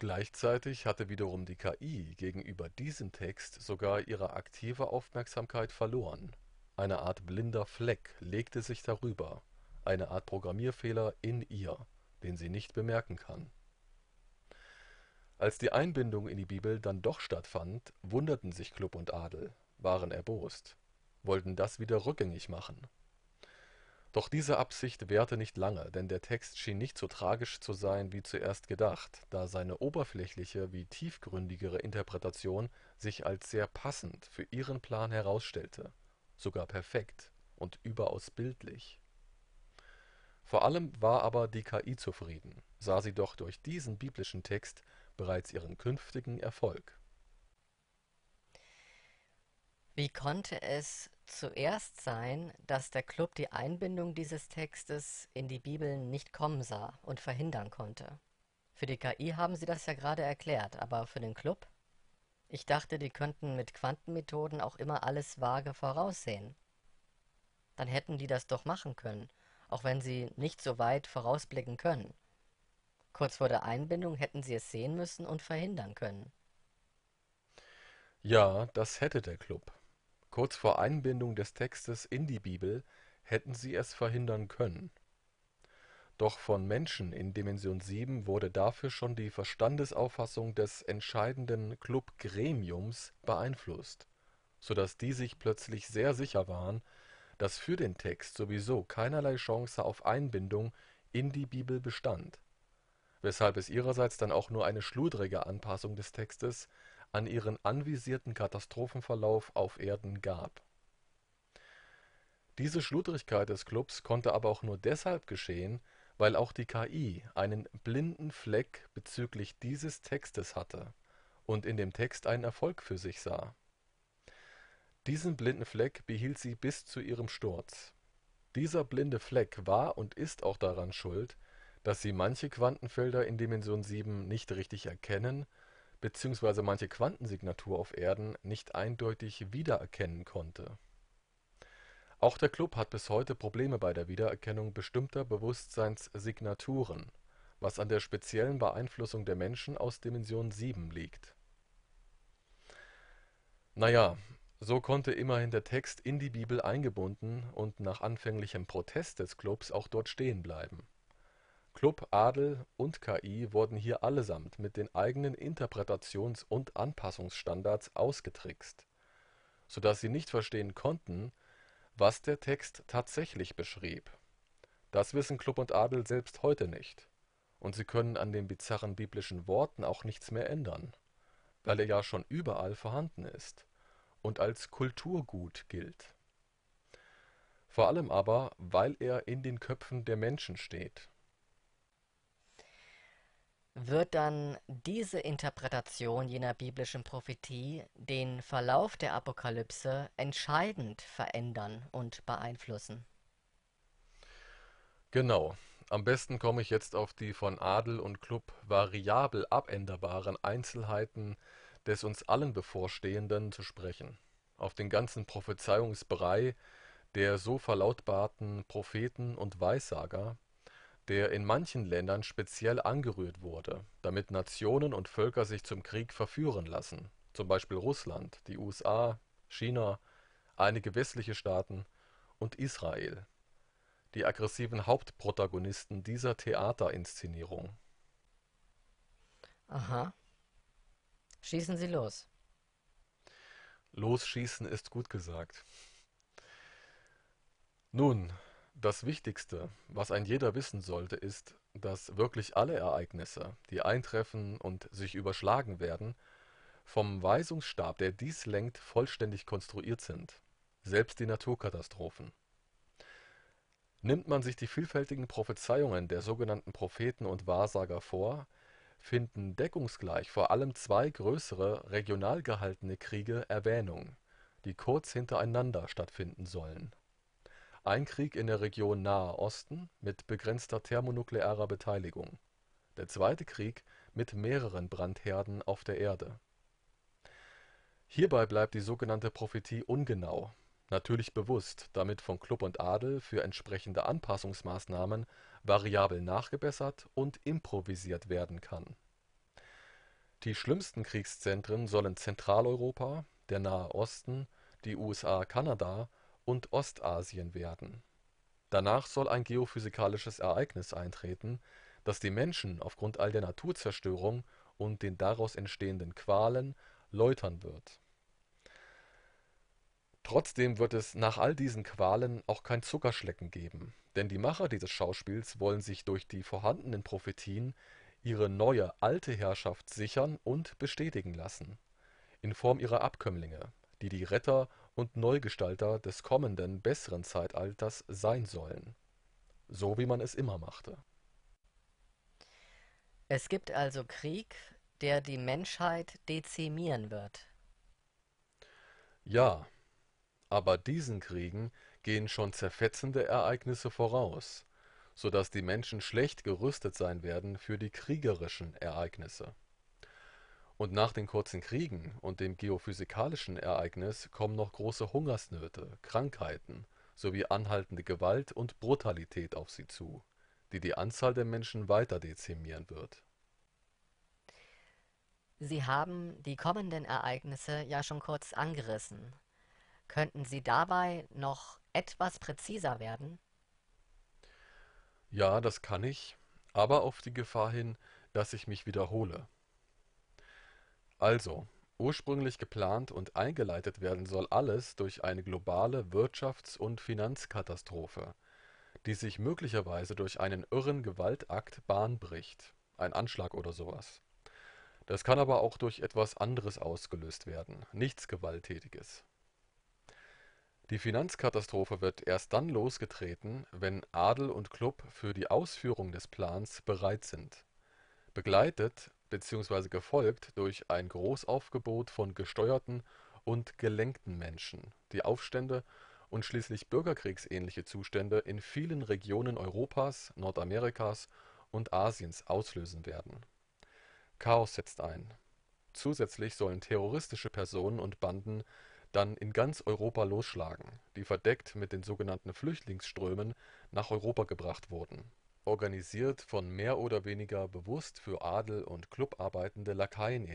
Gleichzeitig hatte wiederum die KI gegenüber diesem Text sogar ihre aktive Aufmerksamkeit verloren. Eine Art blinder Fleck legte sich darüber, eine Art Programmierfehler in ihr, den sie nicht bemerken kann. Als die Einbindung in die Bibel dann doch stattfand, wunderten sich Klub und Adel, waren erbost, wollten das wieder rückgängig machen doch diese Absicht währte nicht lange, denn der Text schien nicht so tragisch zu sein wie zuerst gedacht, da seine oberflächliche wie tiefgründigere Interpretation sich als sehr passend für ihren Plan herausstellte, sogar perfekt und überaus bildlich. Vor allem war aber die KI zufrieden, sah sie doch durch diesen biblischen Text bereits ihren künftigen Erfolg wie konnte es zuerst sein, dass der Club die Einbindung dieses Textes in die Bibel nicht kommen sah und verhindern konnte? Für die KI haben Sie das ja gerade erklärt, aber für den Club? Ich dachte, die könnten mit Quantenmethoden auch immer alles vage voraussehen. Dann hätten die das doch machen können, auch wenn sie nicht so weit vorausblicken können. Kurz vor der Einbindung hätten sie es sehen müssen und verhindern können. Ja, das hätte der Club. Kurz vor Einbindung des Textes in die Bibel hätten sie es verhindern können. Doch von Menschen in Dimension 7 wurde dafür schon die Verstandesauffassung des entscheidenden Clubgremiums beeinflusst, so dass die sich plötzlich sehr sicher waren, dass für den Text sowieso keinerlei Chance auf Einbindung in die Bibel bestand, weshalb es ihrerseits dann auch nur eine schludrige Anpassung des Textes an ihren anvisierten Katastrophenverlauf auf Erden gab. Diese Schludrigkeit des Clubs konnte aber auch nur deshalb geschehen, weil auch die KI einen blinden Fleck bezüglich dieses Textes hatte und in dem Text einen Erfolg für sich sah. Diesen blinden Fleck behielt sie bis zu ihrem Sturz. Dieser blinde Fleck war und ist auch daran schuld, dass sie manche Quantenfelder in Dimension 7 nicht richtig erkennen beziehungsweise manche Quantensignatur auf Erden nicht eindeutig wiedererkennen konnte. Auch der Club hat bis heute Probleme bei der Wiedererkennung bestimmter Bewusstseinssignaturen, was an der speziellen Beeinflussung der Menschen aus Dimension 7 liegt. Naja, so konnte immerhin der Text in die Bibel eingebunden und nach anfänglichem Protest des Clubs auch dort stehen bleiben Club, Adel und KI wurden hier allesamt mit den eigenen Interpretations und Anpassungsstandards ausgetrickst, sodass sie nicht verstehen konnten, was der Text tatsächlich beschrieb. Das wissen Club und Adel selbst heute nicht. Und sie können an den bizarren biblischen Worten auch nichts mehr ändern, weil er ja schon überall vorhanden ist und als Kulturgut gilt. Vor allem aber, weil er in den Köpfen der Menschen steht wird dann diese Interpretation jener biblischen Prophetie den Verlauf der Apokalypse entscheidend verändern und beeinflussen. Genau. Am besten komme ich jetzt auf die von Adel und Club variabel abänderbaren Einzelheiten des uns allen bevorstehenden zu sprechen. Auf den ganzen Prophezeiungsbrei der so verlautbarten Propheten und Weissager der in manchen Ländern speziell angerührt wurde, damit Nationen und Völker sich zum Krieg verführen lassen zum Beispiel Russland, die USA, China, einige westliche Staaten und Israel) die aggressiven Hauptprotagonisten dieser Theaterinszenierung. Aha. Schießen Sie los. Losschießen ist gut gesagt. Nun das Wichtigste, was ein jeder wissen sollte, ist, dass wirklich alle Ereignisse, die eintreffen und sich überschlagen werden, vom Weisungsstab, der dies lenkt, vollständig konstruiert sind, selbst die Naturkatastrophen. Nimmt man sich die vielfältigen Prophezeiungen der sogenannten Propheten und Wahrsager vor, finden deckungsgleich vor allem zwei größere, regional gehaltene Kriege Erwähnung, die kurz hintereinander stattfinden sollen ein Krieg in der Region Nahe Osten mit begrenzter thermonuklearer Beteiligung, der zweite Krieg mit mehreren Brandherden auf der Erde. Hierbei bleibt die sogenannte Prophetie ungenau, natürlich bewusst, damit von Club und Adel für entsprechende Anpassungsmaßnahmen variabel nachgebessert und improvisiert werden kann. Die schlimmsten Kriegszentren sollen Zentraleuropa, der Nahe Osten, die USA, Kanada und Ostasien werden. Danach soll ein geophysikalisches Ereignis eintreten, das die Menschen aufgrund all der Naturzerstörung und den daraus entstehenden Qualen läutern wird. Trotzdem wird es nach all diesen Qualen auch kein Zuckerschlecken geben, denn die Macher dieses Schauspiels wollen sich durch die vorhandenen Prophetien ihre neue, alte Herrschaft sichern und bestätigen lassen, in Form ihrer Abkömmlinge, die die Retter und Neugestalter des kommenden, besseren Zeitalters sein sollen. So wie man es immer machte. Es gibt also Krieg, der die Menschheit dezimieren wird. Ja, aber diesen Kriegen gehen schon zerfetzende Ereignisse voraus, sodass die Menschen schlecht gerüstet sein werden für die kriegerischen Ereignisse. Und nach den kurzen Kriegen und dem geophysikalischen Ereignis kommen noch große Hungersnöte, Krankheiten sowie anhaltende Gewalt und Brutalität auf sie zu, die die Anzahl der Menschen weiter dezimieren wird. Sie haben die kommenden Ereignisse ja schon kurz angerissen. Könnten Sie dabei noch etwas präziser werden? Ja, das kann ich, aber auf die Gefahr hin, dass ich mich wiederhole. Also, ursprünglich geplant und eingeleitet werden soll alles durch eine globale Wirtschafts- und Finanzkatastrophe, die sich möglicherweise durch einen irren Gewaltakt Bahn bricht, ein Anschlag oder sowas. Das kann aber auch durch etwas anderes ausgelöst werden, nichts Gewalttätiges. Die Finanzkatastrophe wird erst dann losgetreten, wenn Adel und Club für die Ausführung des Plans bereit sind. Begleitet beziehungsweise gefolgt durch ein Großaufgebot von gesteuerten und gelenkten Menschen, die Aufstände und schließlich bürgerkriegsähnliche Zustände in vielen Regionen Europas, Nordamerikas und Asiens auslösen werden. Chaos setzt ein. Zusätzlich sollen terroristische Personen und Banden dann in ganz Europa losschlagen, die verdeckt mit den sogenannten Flüchtlingsströmen nach Europa gebracht wurden organisiert von mehr oder weniger bewusst für Adel und Klub arbeitenden lakaien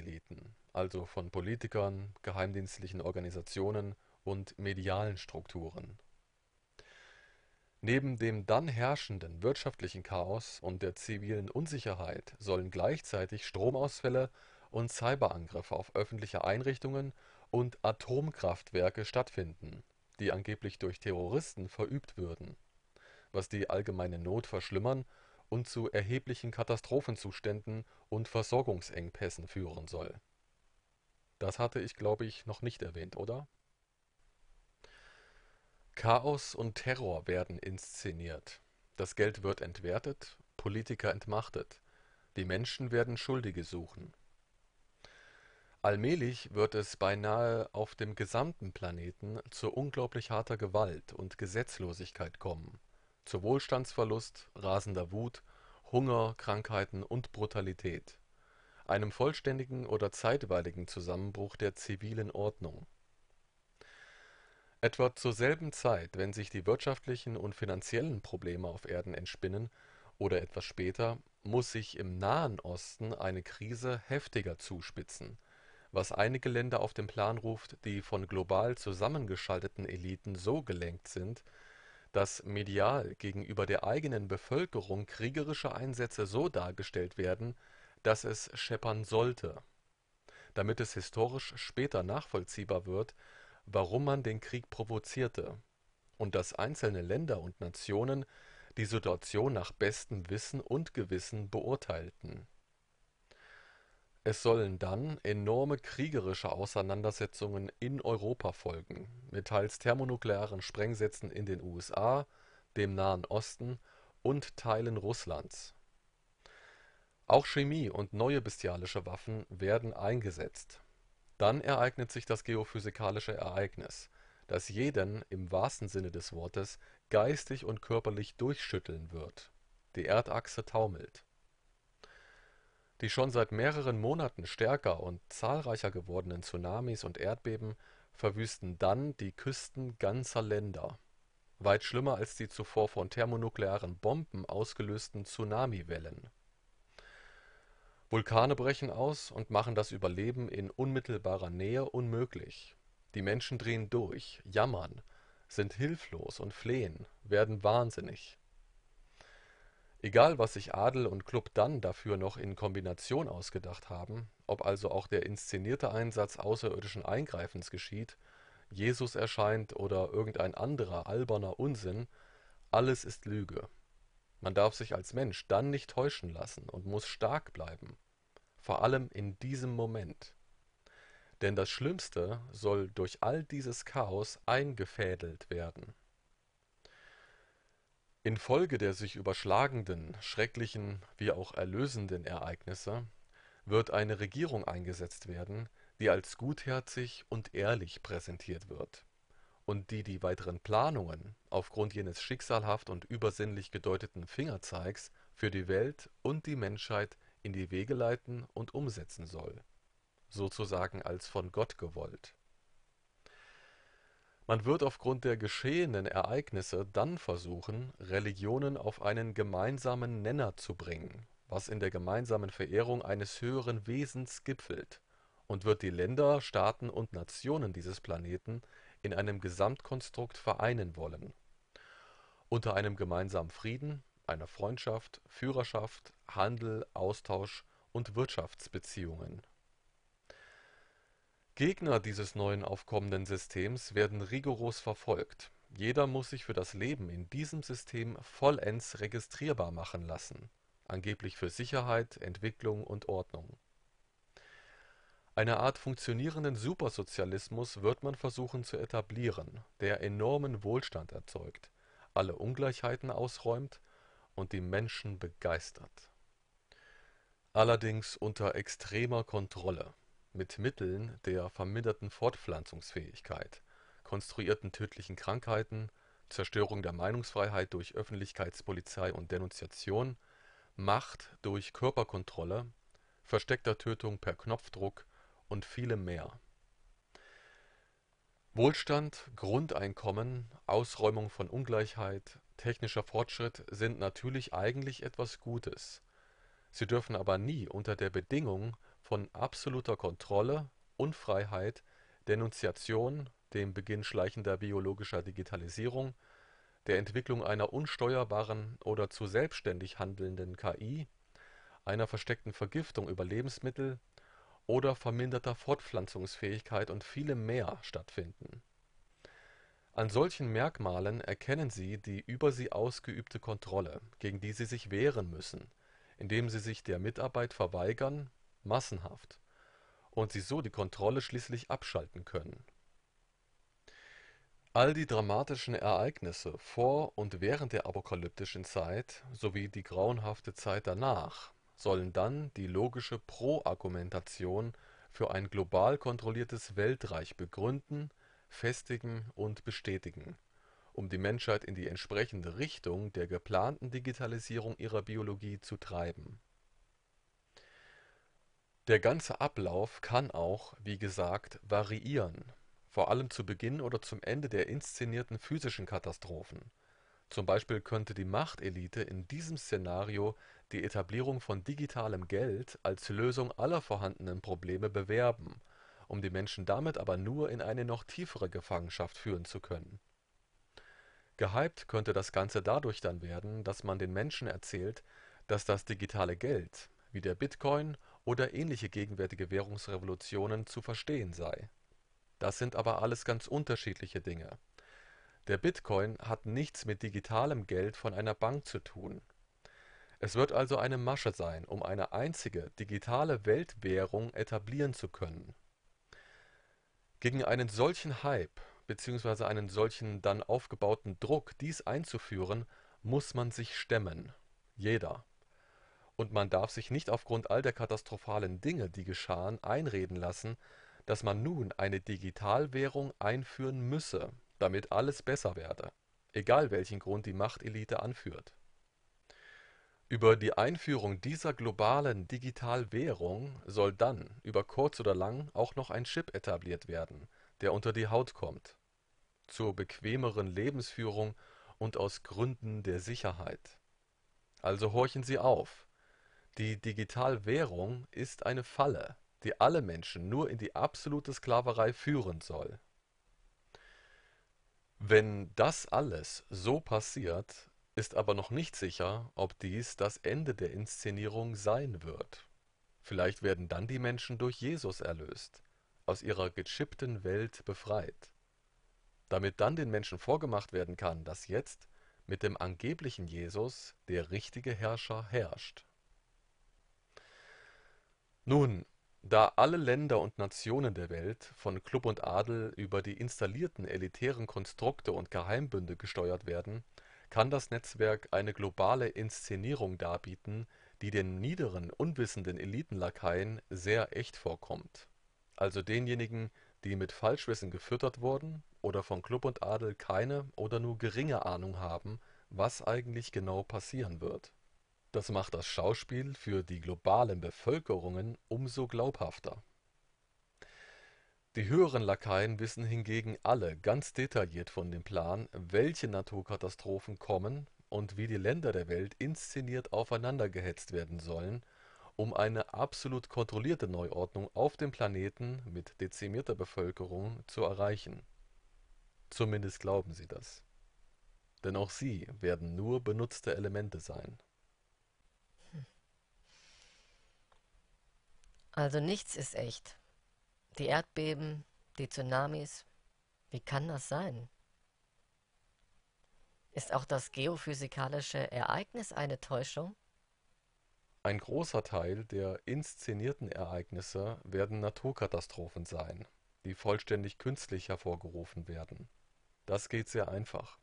also von Politikern, geheimdienstlichen Organisationen und medialen Strukturen. Neben dem dann herrschenden wirtschaftlichen Chaos und der zivilen Unsicherheit sollen gleichzeitig Stromausfälle und Cyberangriffe auf öffentliche Einrichtungen und Atomkraftwerke stattfinden, die angeblich durch Terroristen verübt würden was die allgemeine Not verschlimmern und zu erheblichen Katastrophenzuständen und Versorgungsengpässen führen soll. Das hatte ich, glaube ich, noch nicht erwähnt, oder? Chaos und Terror werden inszeniert. Das Geld wird entwertet, Politiker entmachtet. Die Menschen werden Schuldige suchen. Allmählich wird es beinahe auf dem gesamten Planeten zu unglaublich harter Gewalt und Gesetzlosigkeit kommen zu Wohlstandsverlust, rasender Wut, Hunger, Krankheiten und Brutalität, einem vollständigen oder zeitweiligen Zusammenbruch der zivilen Ordnung. Etwa zur selben Zeit, wenn sich die wirtschaftlichen und finanziellen Probleme auf Erden entspinnen, oder etwas später, muss sich im Nahen Osten eine Krise heftiger zuspitzen, was einige Länder auf den Plan ruft, die von global zusammengeschalteten Eliten so gelenkt sind dass medial gegenüber der eigenen Bevölkerung kriegerische Einsätze so dargestellt werden, dass es scheppern sollte, damit es historisch später nachvollziehbar wird, warum man den Krieg provozierte, und dass einzelne Länder und Nationen die Situation nach bestem Wissen und Gewissen beurteilten es sollen dann enorme kriegerische Auseinandersetzungen in Europa folgen, mit teils thermonuklearen Sprengsätzen in den USA, dem Nahen Osten und Teilen Russlands. Auch Chemie und neue bestialische Waffen werden eingesetzt. Dann ereignet sich das geophysikalische Ereignis, das jeden im wahrsten Sinne des Wortes geistig und körperlich durchschütteln wird. Die Erdachse taumelt die schon seit mehreren Monaten stärker und zahlreicher gewordenen Tsunamis und Erdbeben verwüsten dann die Küsten ganzer Länder. Weit schlimmer als die zuvor von thermonuklearen Bomben ausgelösten Tsunamiwellen. Vulkane brechen aus und machen das Überleben in unmittelbarer Nähe unmöglich. Die Menschen drehen durch, jammern, sind hilflos und flehen, werden wahnsinnig Egal was sich Adel und Club dann dafür noch in Kombination ausgedacht haben, ob also auch der inszenierte Einsatz außerirdischen Eingreifens geschieht, Jesus erscheint oder irgendein anderer alberner Unsinn, alles ist Lüge. Man darf sich als Mensch dann nicht täuschen lassen und muss stark bleiben, vor allem in diesem Moment. Denn das Schlimmste soll durch all dieses Chaos eingefädelt werden Infolge der sich überschlagenden, schrecklichen wie auch erlösenden Ereignisse wird eine Regierung eingesetzt werden, die als gutherzig und ehrlich präsentiert wird und die die weiteren Planungen aufgrund jenes schicksalhaft und übersinnlich gedeuteten Fingerzeigs für die Welt und die Menschheit in die Wege leiten und umsetzen soll, sozusagen als von Gott gewollt man wird aufgrund der geschehenen Ereignisse dann versuchen, Religionen auf einen gemeinsamen Nenner zu bringen, was in der gemeinsamen Verehrung eines höheren Wesens gipfelt, und wird die Länder, Staaten und Nationen dieses Planeten in einem Gesamtkonstrukt vereinen wollen. Unter einem gemeinsamen Frieden, einer Freundschaft, Führerschaft, Handel, Austausch und Wirtschaftsbeziehungen Gegner dieses neuen aufkommenden Systems werden rigoros verfolgt, jeder muss sich für das Leben in diesem System vollends registrierbar machen lassen (angeblich für Sicherheit, Entwicklung und Ordnung). Eine Art funktionierenden Supersozialismus wird man versuchen zu etablieren, der enormen Wohlstand erzeugt, alle Ungleichheiten ausräumt und die Menschen begeistert. Allerdings unter extremer Kontrolle mit Mitteln der verminderten Fortpflanzungsfähigkeit, konstruierten tödlichen Krankheiten, Zerstörung der Meinungsfreiheit durch Öffentlichkeitspolizei und Denunziation, Macht durch Körperkontrolle, versteckter Tötung per Knopfdruck und vielem mehr. Wohlstand, Grundeinkommen, Ausräumung von Ungleichheit, technischer Fortschritt sind natürlich eigentlich etwas Gutes, sie dürfen aber nie unter der Bedingung von absoluter Kontrolle, Unfreiheit, Denunziation, dem Beginn schleichender biologischer Digitalisierung, der Entwicklung einer unsteuerbaren oder zu selbständig handelnden KI, einer versteckten Vergiftung über Lebensmittel oder verminderter Fortpflanzungsfähigkeit und vielem mehr stattfinden. An solchen Merkmalen erkennen Sie die über sie ausgeübte Kontrolle, gegen die Sie sich wehren müssen, indem Sie sich der Mitarbeit verweigern massenhaft und sie so die Kontrolle schließlich abschalten können. All die dramatischen Ereignisse vor und während der apokalyptischen Zeit sowie die grauenhafte Zeit danach sollen dann die logische Pro-Argumentation für ein global kontrolliertes Weltreich begründen, festigen und bestätigen, um die Menschheit in die entsprechende Richtung der geplanten Digitalisierung ihrer Biologie zu treiben der ganze Ablauf kann auch, wie gesagt, variieren, vor allem zu Beginn oder zum Ende der inszenierten physischen Katastrophen. Zum Beispiel könnte die Machtelite in diesem Szenario die Etablierung von digitalem Geld als Lösung aller vorhandenen Probleme bewerben, um die Menschen damit aber nur in eine noch tiefere Gefangenschaft führen zu können. Gehypt könnte das Ganze dadurch dann werden, dass man den Menschen erzählt, dass das digitale Geld, wie der Bitcoin oder ähnliche gegenwärtige Währungsrevolutionen zu verstehen sei. Das sind aber alles ganz unterschiedliche Dinge. Der Bitcoin hat nichts mit digitalem Geld von einer Bank zu tun. Es wird also eine Masche sein, um eine einzige digitale Weltwährung etablieren zu können. Gegen einen solchen Hype bzw. einen solchen dann aufgebauten Druck, dies einzuführen, muss man sich stemmen. Jeder. Und man darf sich nicht aufgrund all der katastrophalen Dinge, die geschahen, einreden lassen, dass man nun eine Digitalwährung einführen müsse, damit alles besser werde, egal welchen Grund die Machtelite anführt. Über die Einführung dieser globalen Digitalwährung soll dann über kurz oder lang auch noch ein Chip etabliert werden, der unter die Haut kommt. Zur bequemeren Lebensführung und aus Gründen der Sicherheit. Also horchen Sie auf, die Digitalwährung ist eine Falle, die alle Menschen nur in die absolute Sklaverei führen soll. Wenn das alles so passiert, ist aber noch nicht sicher, ob dies das Ende der Inszenierung sein wird. Vielleicht werden dann die Menschen durch Jesus erlöst, aus ihrer gechippten Welt befreit. Damit dann den Menschen vorgemacht werden kann, dass jetzt mit dem angeblichen Jesus der richtige Herrscher herrscht. Nun, da alle Länder und Nationen der Welt von Club und Adel über die installierten elitären Konstrukte und Geheimbünde gesteuert werden, kann das Netzwerk eine globale Inszenierung darbieten, die den niederen, unwissenden Elitenlakaien sehr echt vorkommt, also denjenigen, die mit Falschwissen gefüttert wurden oder von Club und Adel keine oder nur geringe Ahnung haben, was eigentlich genau passieren wird das macht das Schauspiel für die globalen Bevölkerungen umso glaubhafter. Die höheren Lakaien wissen hingegen alle ganz detailliert von dem Plan, welche Naturkatastrophen kommen und wie die Länder der Welt inszeniert aufeinandergehetzt werden sollen, um eine absolut kontrollierte Neuordnung auf dem Planeten mit dezimierter Bevölkerung zu erreichen. Zumindest glauben sie das. Denn auch sie werden nur benutzte Elemente sein Also nichts ist echt. Die Erdbeben, die Tsunamis. Wie kann das sein? Ist auch das geophysikalische Ereignis eine Täuschung? Ein großer Teil der inszenierten Ereignisse werden Naturkatastrophen sein, die vollständig künstlich hervorgerufen werden. Das geht sehr einfach.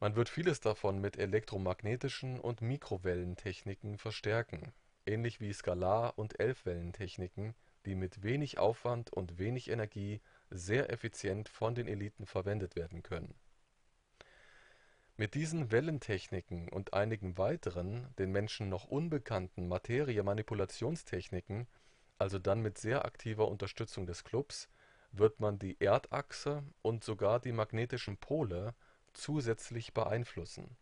Man wird vieles davon mit elektromagnetischen und Mikrowellentechniken verstärken, ähnlich wie Skalar und Elfwellentechniken, die mit wenig Aufwand und wenig Energie sehr effizient von den Eliten verwendet werden können. Mit diesen Wellentechniken und einigen weiteren, den Menschen noch unbekannten Materiemanipulationstechniken, also dann mit sehr aktiver Unterstützung des Clubs, wird man die Erdachse und sogar die magnetischen Pole zusätzlich beeinflussen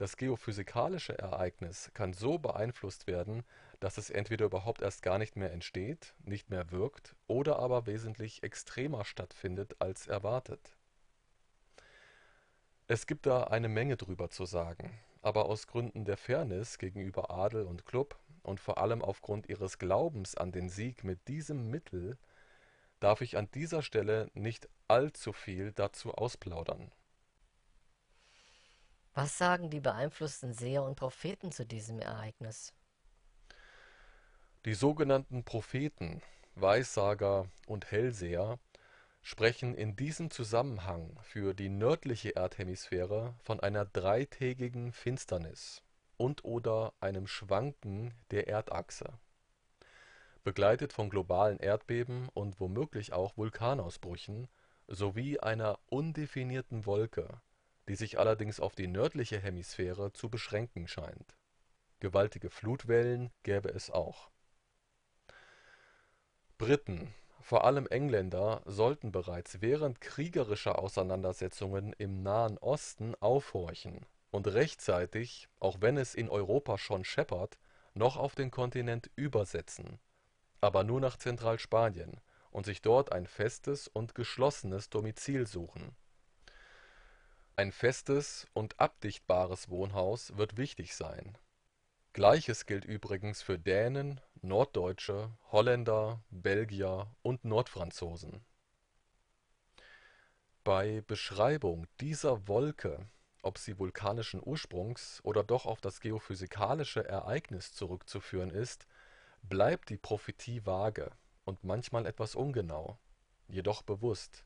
das geophysikalische Ereignis kann so beeinflusst werden, dass es entweder überhaupt erst gar nicht mehr entsteht, nicht mehr wirkt oder aber wesentlich extremer stattfindet als erwartet. Es gibt da eine Menge drüber zu sagen, aber aus Gründen der Fairness gegenüber Adel und Club und vor allem aufgrund ihres Glaubens an den Sieg mit diesem Mittel darf ich an dieser Stelle nicht allzu viel dazu ausplaudern was sagen die beeinflussten Seher und Propheten zu diesem Ereignis? Die sogenannten Propheten, Weissager und Hellseher sprechen in diesem Zusammenhang für die nördliche Erdhemisphäre von einer dreitägigen Finsternis und/oder einem Schwanken der Erdachse, begleitet von globalen Erdbeben und womöglich auch Vulkanausbrüchen sowie einer undefinierten Wolke, die sich allerdings auf die nördliche Hemisphäre zu beschränken scheint. Gewaltige Flutwellen gäbe es auch. Briten, vor allem Engländer, sollten bereits während kriegerischer Auseinandersetzungen im Nahen Osten aufhorchen und rechtzeitig, auch wenn es in Europa schon scheppert, noch auf den Kontinent übersetzen, aber nur nach Zentralspanien und sich dort ein festes und geschlossenes Domizil suchen ein festes und abdichtbares Wohnhaus wird wichtig sein. Gleiches gilt übrigens für Dänen, Norddeutsche, Holländer, Belgier und Nordfranzosen. Bei Beschreibung dieser Wolke, ob sie vulkanischen Ursprungs oder doch auf das geophysikalische Ereignis zurückzuführen ist, bleibt die Prophetie vage und manchmal etwas ungenau, jedoch bewusst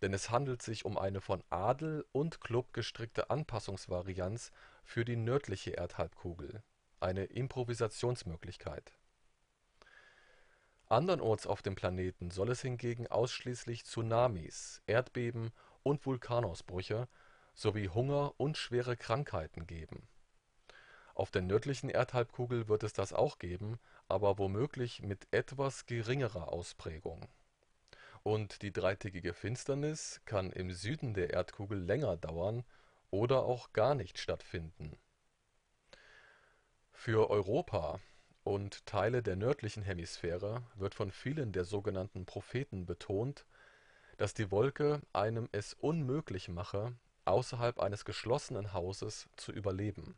denn es handelt sich um eine von Adel und Klub gestrickte Anpassungsvarianz für die nördliche Erdhalbkugel, eine Improvisationsmöglichkeit. Andernorts auf dem Planeten soll es hingegen ausschließlich Tsunamis, Erdbeben und Vulkanausbrüche sowie Hunger und schwere Krankheiten geben. Auf der nördlichen Erdhalbkugel wird es das auch geben, aber womöglich mit etwas geringerer Ausprägung und die dreitägige Finsternis kann im Süden der Erdkugel länger dauern oder auch gar nicht stattfinden. Für Europa und Teile der nördlichen Hemisphäre wird von vielen der sogenannten Propheten betont, dass die Wolke einem es unmöglich mache, außerhalb eines geschlossenen Hauses zu überleben.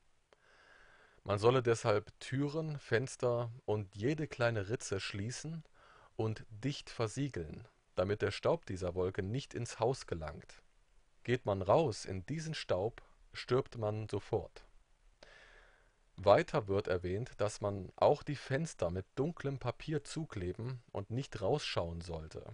Man solle deshalb Türen, Fenster und jede kleine Ritze schließen und dicht versiegeln damit der Staub dieser Wolke nicht ins Haus gelangt. Geht man raus in diesen Staub, stirbt man sofort. Weiter wird erwähnt, dass man auch die Fenster mit dunklem Papier zukleben und nicht rausschauen sollte,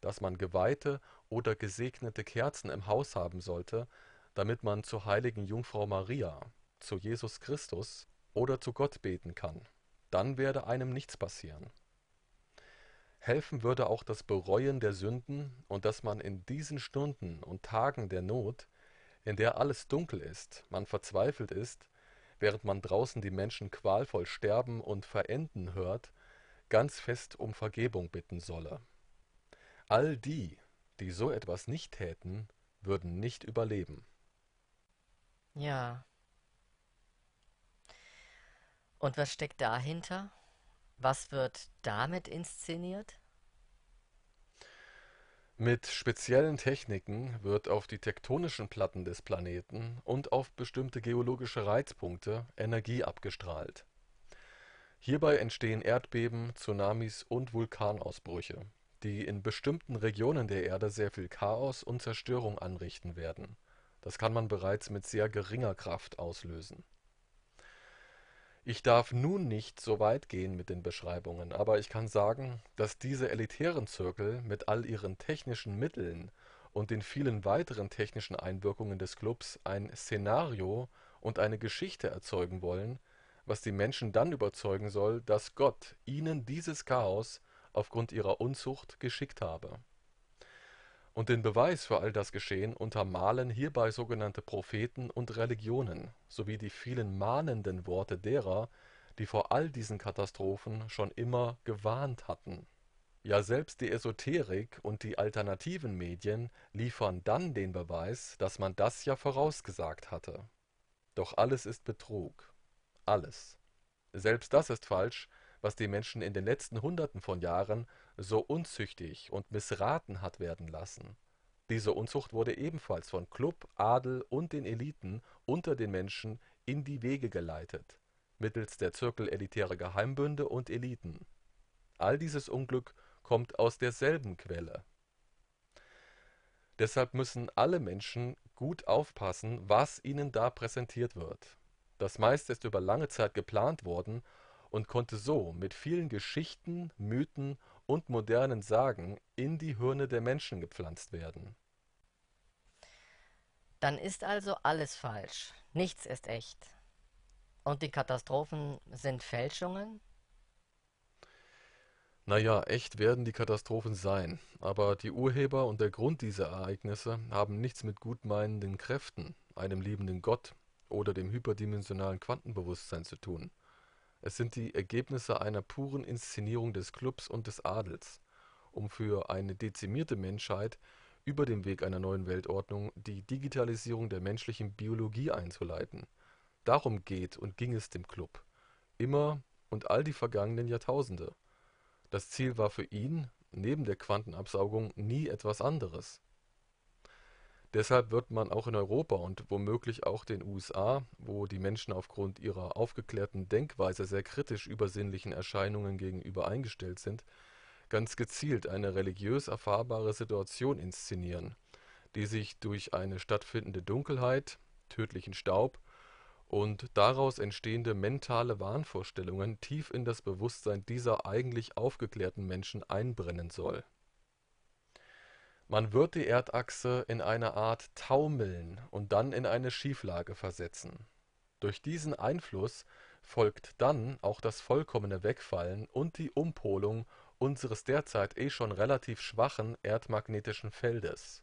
dass man geweihte oder gesegnete Kerzen im Haus haben sollte, damit man zur heiligen Jungfrau Maria, zu Jesus Christus oder zu Gott beten kann. Dann werde einem nichts passieren. Helfen würde auch das Bereuen der Sünden und dass man in diesen Stunden und Tagen der Not, in der alles dunkel ist, man verzweifelt ist, während man draußen die Menschen qualvoll sterben und verenden hört, ganz fest um Vergebung bitten solle. All die, die so etwas nicht täten, würden nicht überleben. Ja. Und was steckt dahinter? Was wird damit inszeniert? Mit speziellen Techniken wird auf die tektonischen Platten des Planeten und auf bestimmte geologische Reizpunkte Energie abgestrahlt. Hierbei entstehen Erdbeben, Tsunamis und Vulkanausbrüche, die in bestimmten Regionen der Erde sehr viel Chaos und Zerstörung anrichten werden. Das kann man bereits mit sehr geringer Kraft auslösen ich darf nun nicht so weit gehen mit den Beschreibungen, aber ich kann sagen, dass diese elitären Zirkel mit all ihren technischen Mitteln und den vielen weiteren technischen Einwirkungen des Clubs ein Szenario und eine Geschichte erzeugen wollen, was die Menschen dann überzeugen soll, dass Gott ihnen dieses Chaos aufgrund ihrer Unzucht geschickt habe und den Beweis für all das Geschehen untermalen hierbei sogenannte Propheten und Religionen sowie die vielen mahnenden Worte derer, die vor all diesen Katastrophen schon immer gewarnt hatten. Ja, selbst die Esoterik und die alternativen Medien liefern dann den Beweis, dass man das ja vorausgesagt hatte. Doch alles ist Betrug. Alles. Selbst das ist falsch, was die Menschen in den letzten Hunderten von Jahren so unzüchtig und missraten hat werden lassen. Diese Unzucht wurde ebenfalls von Klub, Adel und den Eliten unter den Menschen in die Wege geleitet, mittels der Zirkel elitärer Geheimbünde und Eliten. All dieses Unglück kommt aus derselben Quelle. Deshalb müssen alle Menschen gut aufpassen, was ihnen da präsentiert wird. Das meiste ist über lange Zeit geplant worden und konnte so mit vielen Geschichten, Mythen und modernen Sagen in die Hirne der Menschen gepflanzt werden. Dann ist also alles falsch, nichts ist echt. Und die Katastrophen sind Fälschungen? Naja, echt werden die Katastrophen sein, aber die Urheber und der Grund dieser Ereignisse haben nichts mit gutmeinenden Kräften, einem liebenden Gott oder dem hyperdimensionalen Quantenbewusstsein zu tun – es sind die Ergebnisse einer puren Inszenierung des Clubs und des Adels, um für eine dezimierte Menschheit über dem Weg einer neuen Weltordnung die Digitalisierung der menschlichen Biologie einzuleiten. Darum geht und ging es dem Club. Immer und all die vergangenen Jahrtausende. Das Ziel war für ihn, neben der Quantenabsaugung, nie etwas anderes Deshalb wird man auch in Europa und womöglich auch den USA, wo die Menschen aufgrund ihrer aufgeklärten Denkweise sehr kritisch übersinnlichen Erscheinungen gegenüber eingestellt sind, ganz gezielt eine religiös erfahrbare Situation inszenieren, die sich durch eine stattfindende Dunkelheit, tödlichen Staub und daraus entstehende mentale Wahnvorstellungen tief in das Bewusstsein dieser eigentlich aufgeklärten Menschen einbrennen soll man wird die Erdachse in eine Art Taumeln und dann in eine Schieflage versetzen. Durch diesen Einfluss folgt dann auch das vollkommene Wegfallen und die Umpolung unseres derzeit eh schon relativ schwachen erdmagnetischen Feldes,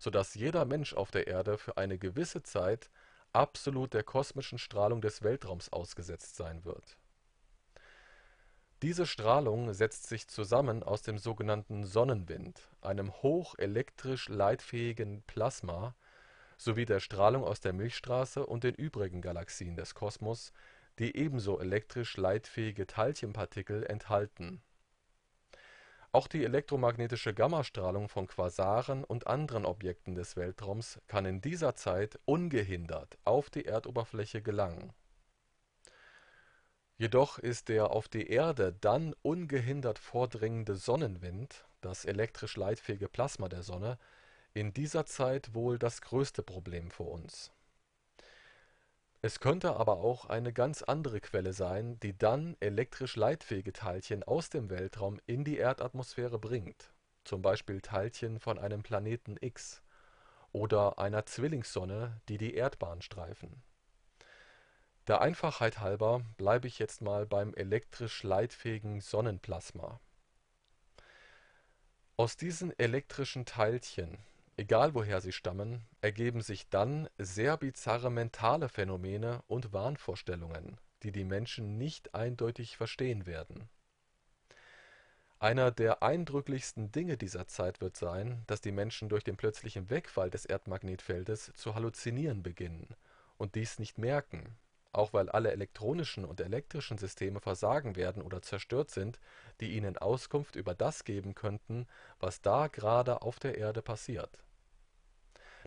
so dass jeder Mensch auf der Erde für eine gewisse Zeit absolut der kosmischen Strahlung des Weltraums ausgesetzt sein wird diese Strahlung setzt sich zusammen aus dem sogenannten Sonnenwind, einem hochelektrisch leitfähigen Plasma, sowie der Strahlung aus der Milchstraße und den übrigen Galaxien des Kosmos, die ebenso elektrisch leitfähige Teilchenpartikel enthalten. Auch die elektromagnetische Gammastrahlung von Quasaren und anderen Objekten des Weltraums kann in dieser Zeit ungehindert auf die Erdoberfläche gelangen Jedoch ist der auf die Erde dann ungehindert vordringende Sonnenwind, das elektrisch leitfähige Plasma der Sonne, in dieser Zeit wohl das größte Problem für uns. Es könnte aber auch eine ganz andere Quelle sein, die dann elektrisch leitfähige Teilchen aus dem Weltraum in die Erdatmosphäre bringt, zum Beispiel Teilchen von einem Planeten X oder einer Zwillingssonne, die die Erdbahn streifen der Einfachheit halber bleibe ich jetzt mal beim elektrisch leitfähigen Sonnenplasma. Aus diesen elektrischen Teilchen, egal woher sie stammen, ergeben sich dann sehr bizarre mentale Phänomene und Wahnvorstellungen, die die Menschen nicht eindeutig verstehen werden. Einer der eindrücklichsten Dinge dieser Zeit wird sein, dass die Menschen durch den plötzlichen Wegfall des Erdmagnetfeldes zu halluzinieren beginnen und dies nicht merken auch weil alle elektronischen und elektrischen Systeme versagen werden oder zerstört sind, die ihnen Auskunft über das geben könnten, was da gerade auf der Erde passiert.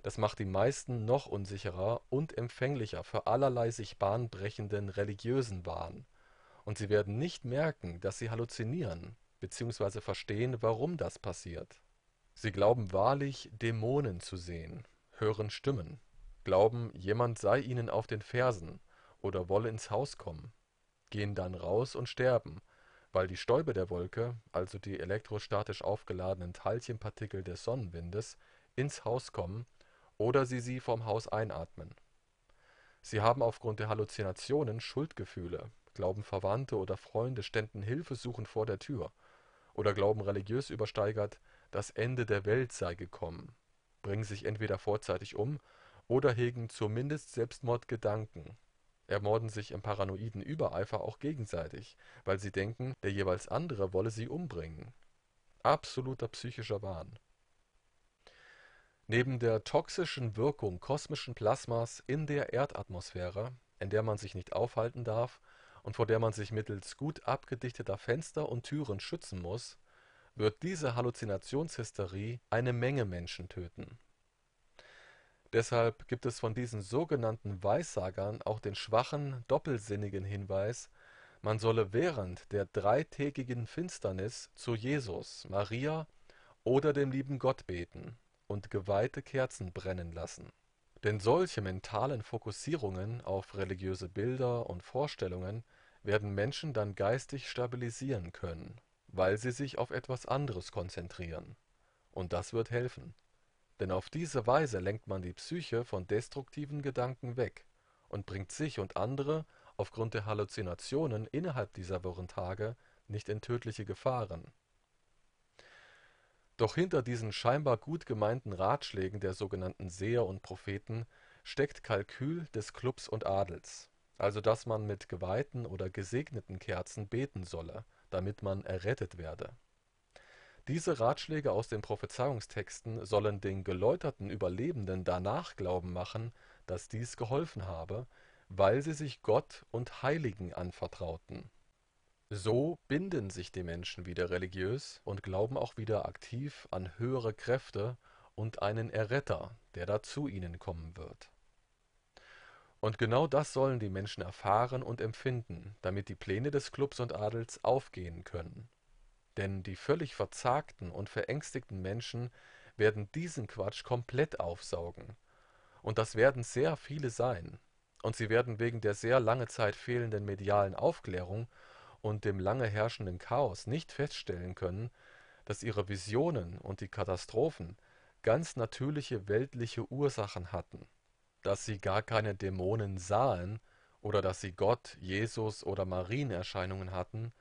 Das macht die meisten noch unsicherer und empfänglicher für allerlei sich bahnbrechenden religiösen Wahn, und sie werden nicht merken, dass sie halluzinieren bzw. verstehen, warum das passiert. Sie glauben wahrlich, Dämonen zu sehen, hören Stimmen, glauben, jemand sei ihnen auf den Fersen, oder wolle ins Haus kommen, gehen dann raus und sterben, weil die Stäube der Wolke, also die elektrostatisch aufgeladenen Teilchenpartikel des Sonnenwindes, ins Haus kommen oder sie sie vom Haus einatmen. Sie haben aufgrund der Halluzinationen Schuldgefühle, glauben Verwandte oder Freunde ständen hilfesuchend vor der Tür oder glauben religiös übersteigert, das Ende der Welt sei gekommen, bringen sich entweder vorzeitig um oder hegen zumindest Selbstmordgedanken, ermorden sich im paranoiden Übereifer auch gegenseitig, weil sie denken, der jeweils andere wolle sie umbringen. Absoluter psychischer Wahn. Neben der toxischen Wirkung kosmischen Plasmas in der Erdatmosphäre, in der man sich nicht aufhalten darf und vor der man sich mittels gut abgedichteter Fenster und Türen schützen muss, wird diese Halluzinationshysterie eine Menge Menschen töten Deshalb gibt es von diesen sogenannten Weissagern auch den schwachen, doppelsinnigen Hinweis, man solle während der dreitägigen Finsternis zu Jesus, Maria oder dem lieben Gott beten und geweihte Kerzen brennen lassen. Denn solche mentalen Fokussierungen auf religiöse Bilder und Vorstellungen werden Menschen dann geistig stabilisieren können, weil sie sich auf etwas anderes konzentrieren. Und das wird helfen denn auf diese Weise lenkt man die Psyche von destruktiven Gedanken weg und bringt sich und andere aufgrund der Halluzinationen innerhalb dieser wirren Tage nicht in tödliche Gefahren. Doch hinter diesen scheinbar gut gemeinten Ratschlägen der sogenannten Seher und Propheten steckt Kalkül des Clubs und Adels, also dass man mit geweihten oder gesegneten Kerzen beten solle, damit man errettet werde diese Ratschläge aus den Prophezeiungstexten sollen den geläuterten Überlebenden danach glauben machen, dass dies geholfen habe, weil sie sich Gott und Heiligen anvertrauten. So binden sich die Menschen wieder religiös und glauben auch wieder aktiv an höhere Kräfte und einen Erretter, der da zu ihnen kommen wird. Und genau das sollen die Menschen erfahren und empfinden, damit die Pläne des Klubs und Adels aufgehen können denn die völlig verzagten und verängstigten Menschen werden diesen Quatsch komplett aufsaugen. Und das werden sehr viele sein. Und sie werden wegen der sehr lange Zeit fehlenden medialen Aufklärung und dem lange herrschenden Chaos nicht feststellen können, dass ihre Visionen und die Katastrophen ganz natürliche weltliche Ursachen hatten, dass sie gar keine Dämonen sahen oder dass sie Gott, Jesus oder Marienerscheinungen hatten,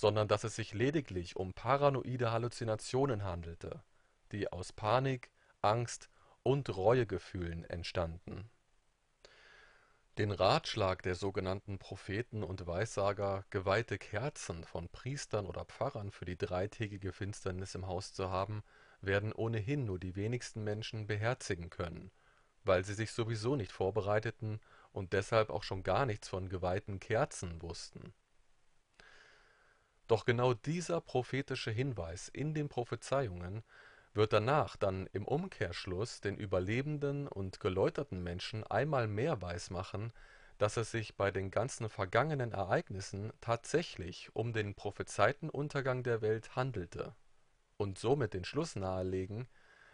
sondern dass es sich lediglich um paranoide Halluzinationen handelte, die aus Panik, Angst und Reuegefühlen entstanden. Den Ratschlag der sogenannten Propheten und Weissager, geweihte Kerzen von Priestern oder Pfarrern für die dreitägige Finsternis im Haus zu haben, werden ohnehin nur die wenigsten Menschen beherzigen können, weil sie sich sowieso nicht vorbereiteten und deshalb auch schon gar nichts von geweihten Kerzen wussten doch genau dieser prophetische Hinweis in den Prophezeiungen wird danach dann im Umkehrschluss den überlebenden und geläuterten Menschen einmal mehr weismachen, dass es sich bei den ganzen vergangenen Ereignissen tatsächlich um den prophezeiten Untergang der Welt handelte und somit den Schluss nahelegen,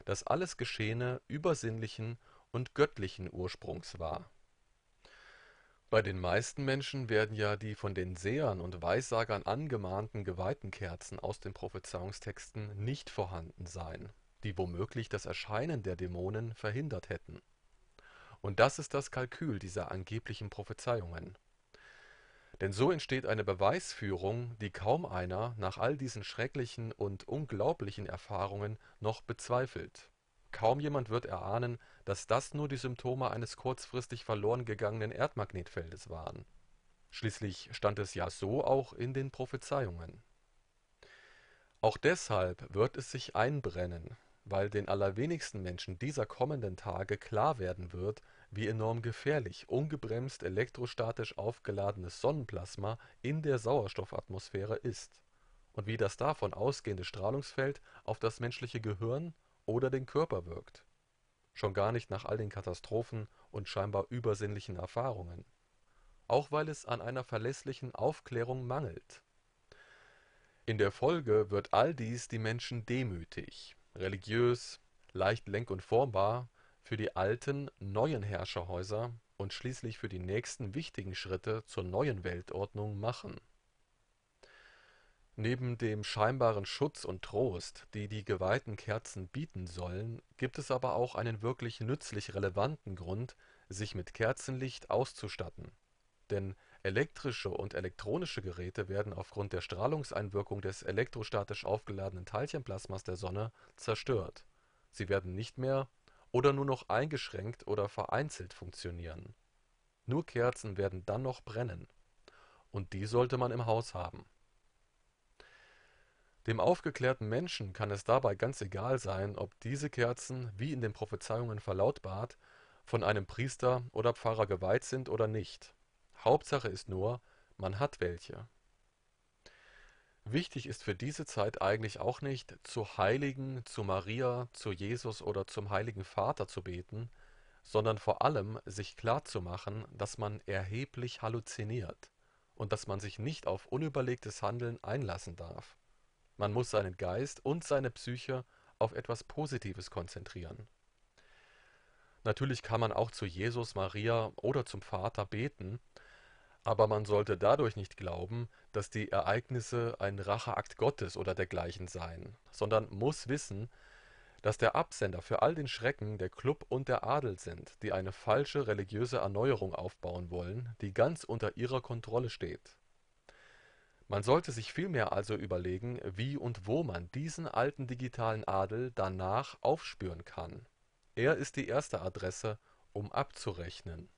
dass alles Geschehene übersinnlichen und göttlichen Ursprungs war bei den meisten Menschen werden ja die von den Sehern und Weissagern angemahnten geweihten Kerzen aus den Prophezeiungstexten nicht vorhanden sein, die womöglich das Erscheinen der Dämonen verhindert hätten. Und das ist das Kalkül dieser angeblichen Prophezeiungen. Denn so entsteht eine Beweisführung, die kaum einer nach all diesen schrecklichen und unglaublichen Erfahrungen noch bezweifelt Kaum jemand wird erahnen, dass das nur die Symptome eines kurzfristig verloren gegangenen Erdmagnetfeldes waren. Schließlich stand es ja so auch in den Prophezeiungen. Auch deshalb wird es sich einbrennen, weil den allerwenigsten Menschen dieser kommenden Tage klar werden wird, wie enorm gefährlich ungebremst elektrostatisch aufgeladenes Sonnenplasma in der Sauerstoffatmosphäre ist und wie das davon ausgehende Strahlungsfeld auf das menschliche Gehirn oder den Körper wirkt. Schon gar nicht nach all den Katastrophen und scheinbar übersinnlichen Erfahrungen. Auch weil es an einer verlässlichen Aufklärung mangelt. In der Folge wird all dies die Menschen demütig, religiös, leicht lenk- und formbar für die alten, neuen Herrscherhäuser und schließlich für die nächsten wichtigen Schritte zur neuen Weltordnung machen Neben dem scheinbaren Schutz und Trost, die die geweihten Kerzen bieten sollen, gibt es aber auch einen wirklich nützlich-relevanten Grund, sich mit Kerzenlicht auszustatten. Denn elektrische und elektronische Geräte werden aufgrund der Strahlungseinwirkung des elektrostatisch aufgeladenen Teilchenplasmas der Sonne zerstört. Sie werden nicht mehr oder nur noch eingeschränkt oder vereinzelt funktionieren. Nur Kerzen werden dann noch brennen. Und die sollte man im Haus haben dem aufgeklärten Menschen kann es dabei ganz egal sein, ob diese Kerzen, wie in den Prophezeiungen verlautbart, von einem Priester oder Pfarrer geweiht sind oder nicht. Hauptsache ist nur, man hat welche. Wichtig ist für diese Zeit eigentlich auch nicht, zu Heiligen, zu Maria, zu Jesus oder zum Heiligen Vater zu beten, sondern vor allem sich klarzumachen, dass man erheblich halluziniert und dass man sich nicht auf unüberlegtes Handeln einlassen darf. Man muss seinen Geist und seine Psyche auf etwas Positives konzentrieren. Natürlich kann man auch zu Jesus, Maria oder zum Vater beten, aber man sollte dadurch nicht glauben, dass die Ereignisse ein Racheakt Gottes oder dergleichen seien, sondern muss wissen, dass der Absender für all den Schrecken der Club und der Adel sind, die eine falsche religiöse Erneuerung aufbauen wollen, die ganz unter ihrer Kontrolle steht. Man sollte sich vielmehr also überlegen, wie und wo man diesen alten digitalen Adel danach aufspüren kann. Er ist die erste Adresse, um abzurechnen.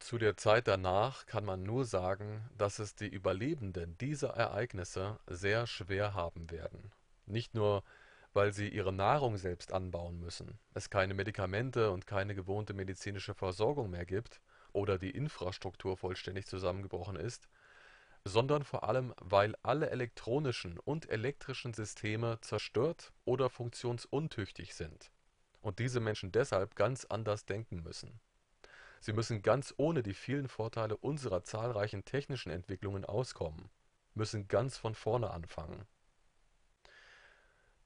Zu der Zeit danach kann man nur sagen, dass es die Überlebenden dieser Ereignisse sehr schwer haben werden. Nicht nur, weil sie ihre Nahrung selbst anbauen müssen, es keine Medikamente und keine gewohnte medizinische Versorgung mehr gibt oder die Infrastruktur vollständig zusammengebrochen ist, sondern vor allem, weil alle elektronischen und elektrischen Systeme zerstört oder funktionsuntüchtig sind und diese Menschen deshalb ganz anders denken müssen. Sie müssen ganz ohne die vielen Vorteile unserer zahlreichen technischen Entwicklungen auskommen, müssen ganz von vorne anfangen.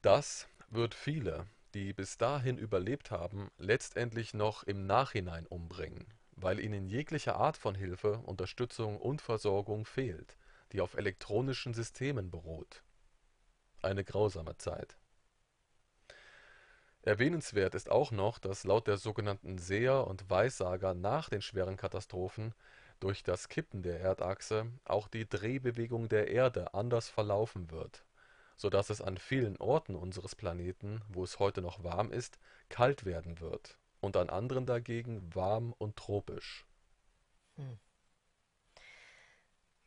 Das wird viele, die bis dahin überlebt haben, letztendlich noch im Nachhinein umbringen weil ihnen jegliche Art von Hilfe, Unterstützung und Versorgung fehlt, die auf elektronischen Systemen beruht. Eine grausame Zeit. Erwähnenswert ist auch noch, dass laut der sogenannten Seher und Weissager nach den schweren Katastrophen durch das Kippen der Erdachse auch die Drehbewegung der Erde anders verlaufen wird, so dass es an vielen Orten unseres Planeten, wo es heute noch warm ist, kalt werden wird und an anderen dagegen warm und tropisch. Hm.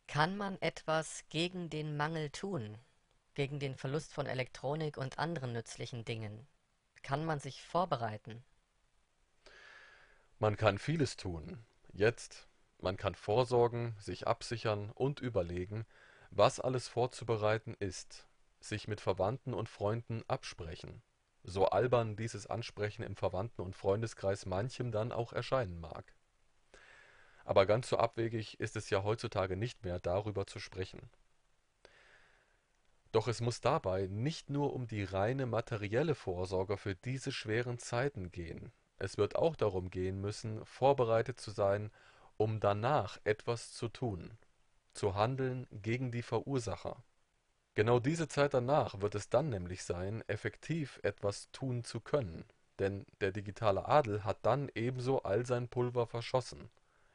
Kann man etwas gegen den Mangel tun, gegen den Verlust von Elektronik und anderen nützlichen Dingen? Kann man sich vorbereiten? Man kann vieles tun. Jetzt. Man kann vorsorgen, sich absichern und überlegen, was alles vorzubereiten ist, sich mit Verwandten und Freunden absprechen so albern dieses Ansprechen im Verwandten- und Freundeskreis manchem dann auch erscheinen mag. Aber ganz so abwegig ist es ja heutzutage nicht mehr, darüber zu sprechen. Doch es muss dabei nicht nur um die reine materielle Vorsorge für diese schweren Zeiten gehen. Es wird auch darum gehen müssen, vorbereitet zu sein, um danach etwas zu tun, zu handeln gegen die Verursacher. Genau diese Zeit danach wird es dann nämlich sein, effektiv etwas tun zu können, denn der digitale Adel hat dann ebenso all sein Pulver verschossen.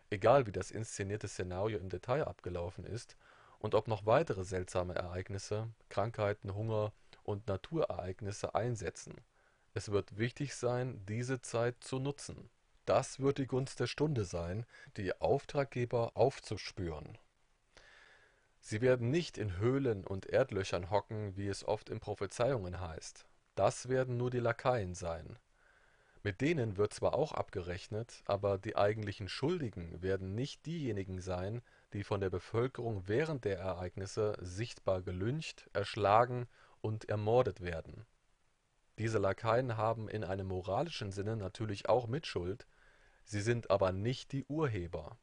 Egal wie das inszenierte Szenario im Detail abgelaufen ist und ob noch weitere seltsame Ereignisse, Krankheiten, Hunger und Naturereignisse einsetzen. Es wird wichtig sein, diese Zeit zu nutzen. Das wird die Gunst der Stunde sein, die Auftraggeber aufzuspüren Sie werden nicht in Höhlen und Erdlöchern hocken, wie es oft in Prophezeiungen heißt. Das werden nur die Lakaien sein. Mit denen wird zwar auch abgerechnet, aber die eigentlichen Schuldigen werden nicht diejenigen sein, die von der Bevölkerung während der Ereignisse sichtbar gelüncht, erschlagen und ermordet werden. Diese Lakaien haben in einem moralischen Sinne natürlich auch Mitschuld, sie sind aber nicht die Urheber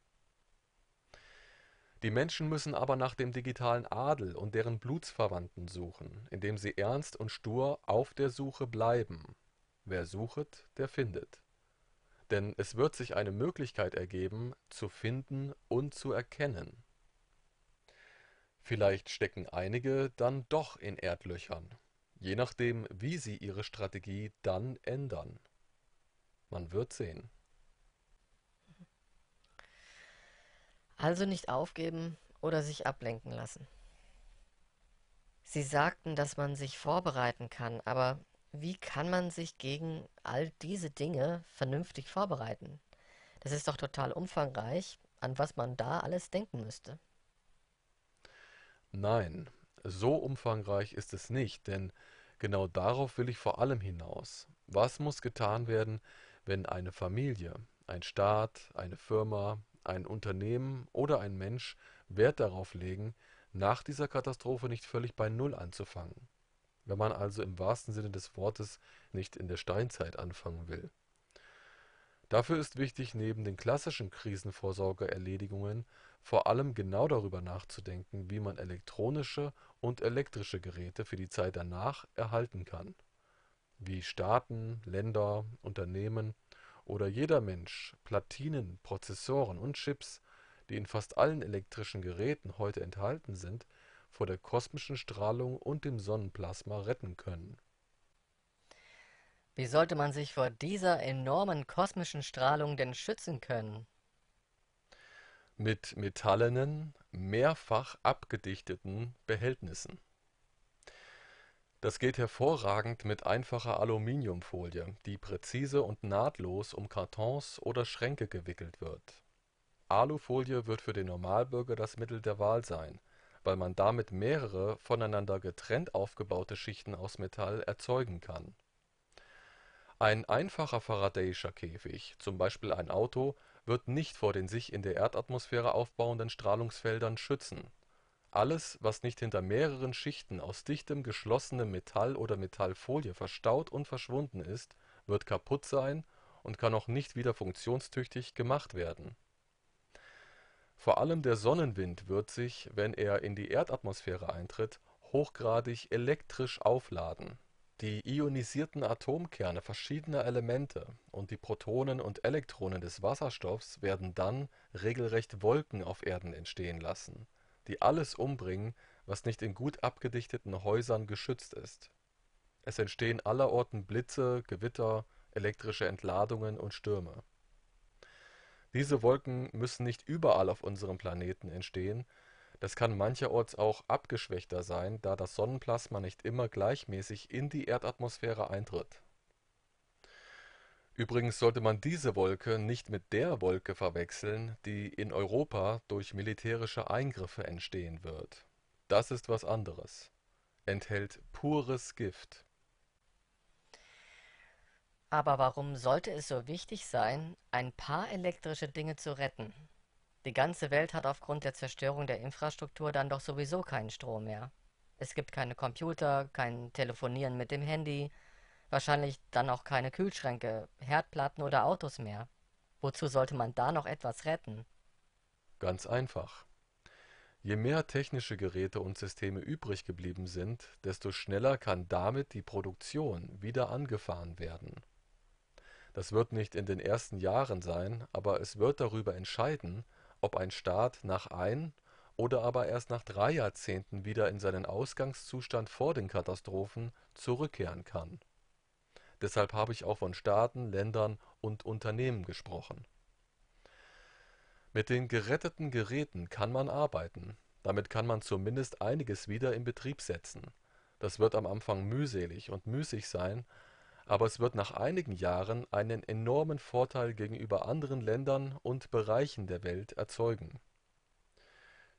die Menschen müssen aber nach dem digitalen Adel und deren Blutsverwandten suchen, indem sie ernst und stur auf der Suche bleiben. Wer suchet, der findet. Denn es wird sich eine Möglichkeit ergeben, zu finden und zu erkennen. Vielleicht stecken einige dann doch in Erdlöchern, je nachdem, wie sie ihre Strategie dann ändern. Man wird sehen. Also nicht aufgeben oder sich ablenken lassen. Sie sagten, dass man sich vorbereiten kann, aber wie kann man sich gegen all diese Dinge vernünftig vorbereiten? Das ist doch total umfangreich, an was man da alles denken müsste. Nein, so umfangreich ist es nicht, denn genau darauf will ich vor allem hinaus. Was muss getan werden, wenn eine Familie, ein Staat, eine Firma, ein Unternehmen oder ein Mensch Wert darauf legen, nach dieser Katastrophe nicht völlig bei Null anzufangen, wenn man also im wahrsten Sinne des Wortes nicht in der Steinzeit anfangen will. Dafür ist wichtig, neben den klassischen Krisenvorsorgeerledigungen vor allem genau darüber nachzudenken, wie man elektronische und elektrische Geräte für die Zeit danach erhalten kann, wie Staaten, Länder, Unternehmen oder jeder Mensch Platinen, Prozessoren und Chips, die in fast allen elektrischen Geräten heute enthalten sind, vor der kosmischen Strahlung und dem Sonnenplasma retten können. Wie sollte man sich vor dieser enormen kosmischen Strahlung denn schützen können? Mit metallenen, mehrfach abgedichteten Behältnissen. Das geht hervorragend mit einfacher Aluminiumfolie, die präzise und nahtlos um Kartons oder Schränke gewickelt wird. Alufolie wird für den Normalbürger das Mittel der Wahl sein, weil man damit mehrere voneinander getrennt aufgebaute Schichten aus Metall erzeugen kann. Ein einfacher faradäischer Käfig, zum Beispiel ein Auto, wird nicht vor den sich in der Erdatmosphäre aufbauenden Strahlungsfeldern schützen alles, was nicht hinter mehreren Schichten aus dichtem, geschlossenem Metall oder Metallfolie verstaut und verschwunden ist, wird kaputt sein und kann auch nicht wieder funktionstüchtig gemacht werden. Vor allem der Sonnenwind wird sich, wenn er in die Erdatmosphäre eintritt, hochgradig elektrisch aufladen. Die ionisierten Atomkerne verschiedener Elemente und die Protonen und Elektronen des Wasserstoffs werden dann regelrecht Wolken auf Erden entstehen lassen die alles umbringen, was nicht in gut abgedichteten Häusern geschützt ist. Es entstehen allerorten Blitze, Gewitter, elektrische Entladungen und Stürme. Diese Wolken müssen nicht überall auf unserem Planeten entstehen, das kann mancherorts auch abgeschwächter sein, da das Sonnenplasma nicht immer gleichmäßig in die Erdatmosphäre eintritt Übrigens sollte man diese Wolke nicht mit der Wolke verwechseln, die in Europa durch militärische Eingriffe entstehen wird. Das ist was anderes. Enthält pures Gift. Aber warum sollte es so wichtig sein, ein paar elektrische Dinge zu retten? Die ganze Welt hat aufgrund der Zerstörung der Infrastruktur dann doch sowieso keinen Strom mehr. Es gibt keine Computer, kein Telefonieren mit dem Handy, Wahrscheinlich dann auch keine Kühlschränke, Herdplatten oder Autos mehr. Wozu sollte man da noch etwas retten? Ganz einfach. Je mehr technische Geräte und Systeme übrig geblieben sind, desto schneller kann damit die Produktion wieder angefahren werden. Das wird nicht in den ersten Jahren sein, aber es wird darüber entscheiden, ob ein Staat nach ein oder aber erst nach drei Jahrzehnten wieder in seinen Ausgangszustand vor den Katastrophen zurückkehren kann. Deshalb habe ich auch von Staaten, Ländern und Unternehmen gesprochen. Mit den geretteten Geräten kann man arbeiten. Damit kann man zumindest einiges wieder in Betrieb setzen. Das wird am Anfang mühselig und müßig sein, aber es wird nach einigen Jahren einen enormen Vorteil gegenüber anderen Ländern und Bereichen der Welt erzeugen.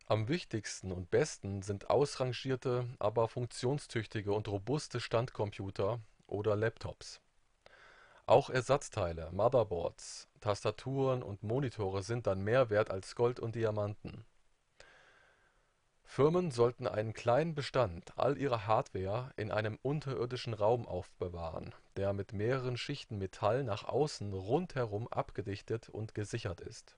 Am wichtigsten und besten sind ausrangierte, aber funktionstüchtige und robuste Standcomputer, oder Laptops. Auch Ersatzteile, Motherboards, Tastaturen und Monitore sind dann mehr wert als Gold und Diamanten. Firmen sollten einen kleinen Bestand all ihrer Hardware in einem unterirdischen Raum aufbewahren, der mit mehreren Schichten Metall nach außen rundherum abgedichtet und gesichert ist.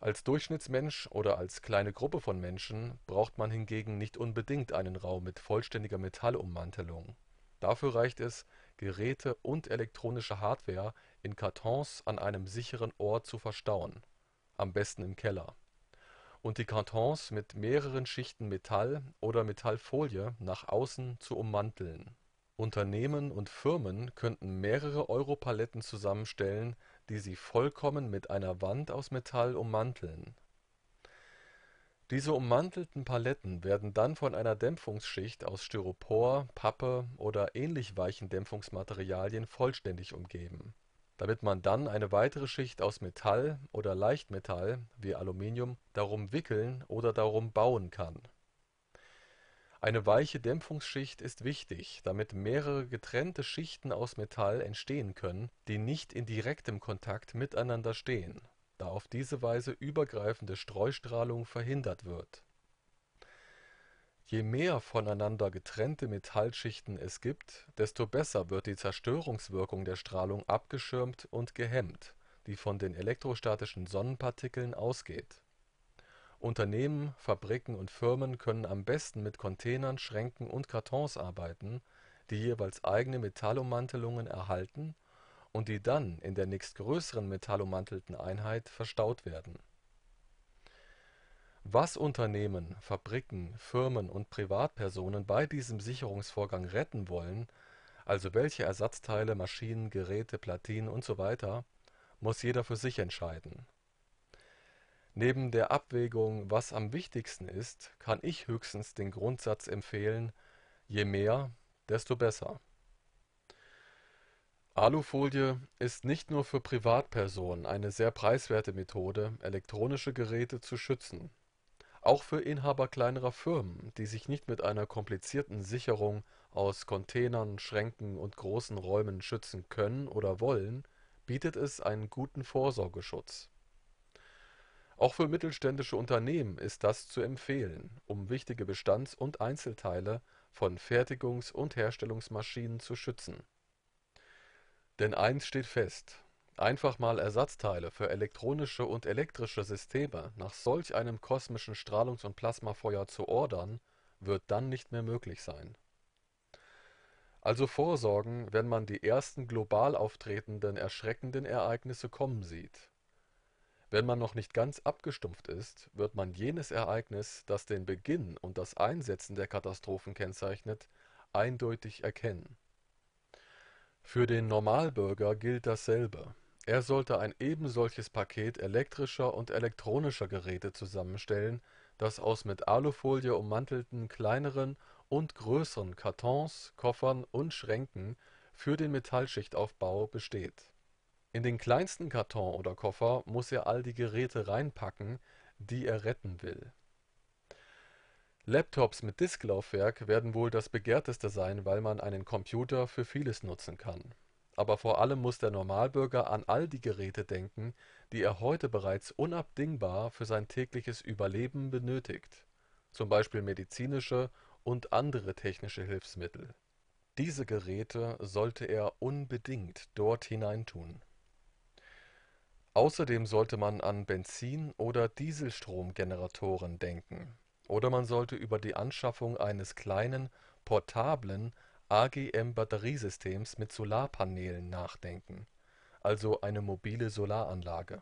Als Durchschnittsmensch oder als kleine Gruppe von Menschen braucht man hingegen nicht unbedingt einen Raum mit vollständiger Metallummantelung Dafür reicht es, Geräte und elektronische Hardware in Kartons an einem sicheren Ort zu verstauen (am besten im Keller) und die Kartons mit mehreren Schichten Metall oder Metallfolie nach außen zu ummanteln. Unternehmen und Firmen könnten mehrere Europaletten zusammenstellen, die sie vollkommen mit einer Wand aus Metall ummanteln diese ummantelten Paletten werden dann von einer Dämpfungsschicht aus Styropor, Pappe oder ähnlich weichen Dämpfungsmaterialien vollständig umgeben, damit man dann eine weitere Schicht aus Metall oder Leichtmetall wie Aluminium darum wickeln oder darum bauen kann. Eine weiche Dämpfungsschicht ist wichtig, damit mehrere getrennte Schichten aus Metall entstehen können, die nicht in direktem Kontakt miteinander stehen da auf diese Weise übergreifende Streustrahlung verhindert wird. Je mehr voneinander getrennte Metallschichten es gibt, desto besser wird die Zerstörungswirkung der Strahlung abgeschirmt und gehemmt, die von den elektrostatischen Sonnenpartikeln ausgeht. Unternehmen, Fabriken und Firmen können am besten mit Containern, Schränken und Kartons arbeiten, die jeweils eigene Metallummantelungen erhalten und die dann in der nächstgrößeren metallummantelten Einheit verstaut werden. Was Unternehmen, Fabriken, Firmen und Privatpersonen bei diesem Sicherungsvorgang retten wollen, also welche Ersatzteile, Maschinen, Geräte, Platinen usw., muss jeder für sich entscheiden. Neben der Abwägung, was am wichtigsten ist, kann ich höchstens den Grundsatz empfehlen, je mehr, desto besser. Alufolie ist nicht nur für Privatpersonen eine sehr preiswerte Methode, elektronische Geräte zu schützen. Auch für Inhaber kleinerer Firmen, die sich nicht mit einer komplizierten Sicherung aus Containern, Schränken und großen Räumen schützen können oder wollen, bietet es einen guten Vorsorgeschutz. Auch für mittelständische Unternehmen ist das zu empfehlen, um wichtige Bestands und Einzelteile von Fertigungs und Herstellungsmaschinen zu schützen denn eins steht fest: Einfach mal Ersatzteile für elektronische und elektrische Systeme nach solch einem kosmischen Strahlungs und Plasmafeuer zu ordern, wird dann nicht mehr möglich sein. Also vorsorgen, wenn man die ersten global auftretenden erschreckenden Ereignisse kommen sieht. Wenn man noch nicht ganz abgestumpft ist, wird man jenes Ereignis, das den Beginn und das Einsetzen der Katastrophen kennzeichnet, eindeutig erkennen für den Normalbürger gilt dasselbe. Er sollte ein ebensolches Paket elektrischer und elektronischer Geräte zusammenstellen, das aus mit Alufolie ummantelten kleineren und größeren Kartons, Koffern und Schränken für den Metallschichtaufbau besteht. In den kleinsten Karton oder Koffer muss er all die Geräte reinpacken, die er retten will Laptops mit Disklaufwerk werden wohl das begehrteste sein, weil man einen Computer für vieles nutzen kann. Aber vor allem muss der Normalbürger an all die Geräte denken, die er heute bereits unabdingbar für sein tägliches Überleben benötigt zum Beispiel medizinische und andere technische Hilfsmittel). Diese Geräte sollte er unbedingt dort hineintun. Außerdem sollte man an Benzin oder Dieselstromgeneratoren denken oder man sollte über die Anschaffung eines kleinen, portablen AGM-Batteriesystems mit Solarpanelen nachdenken, also eine mobile Solaranlage.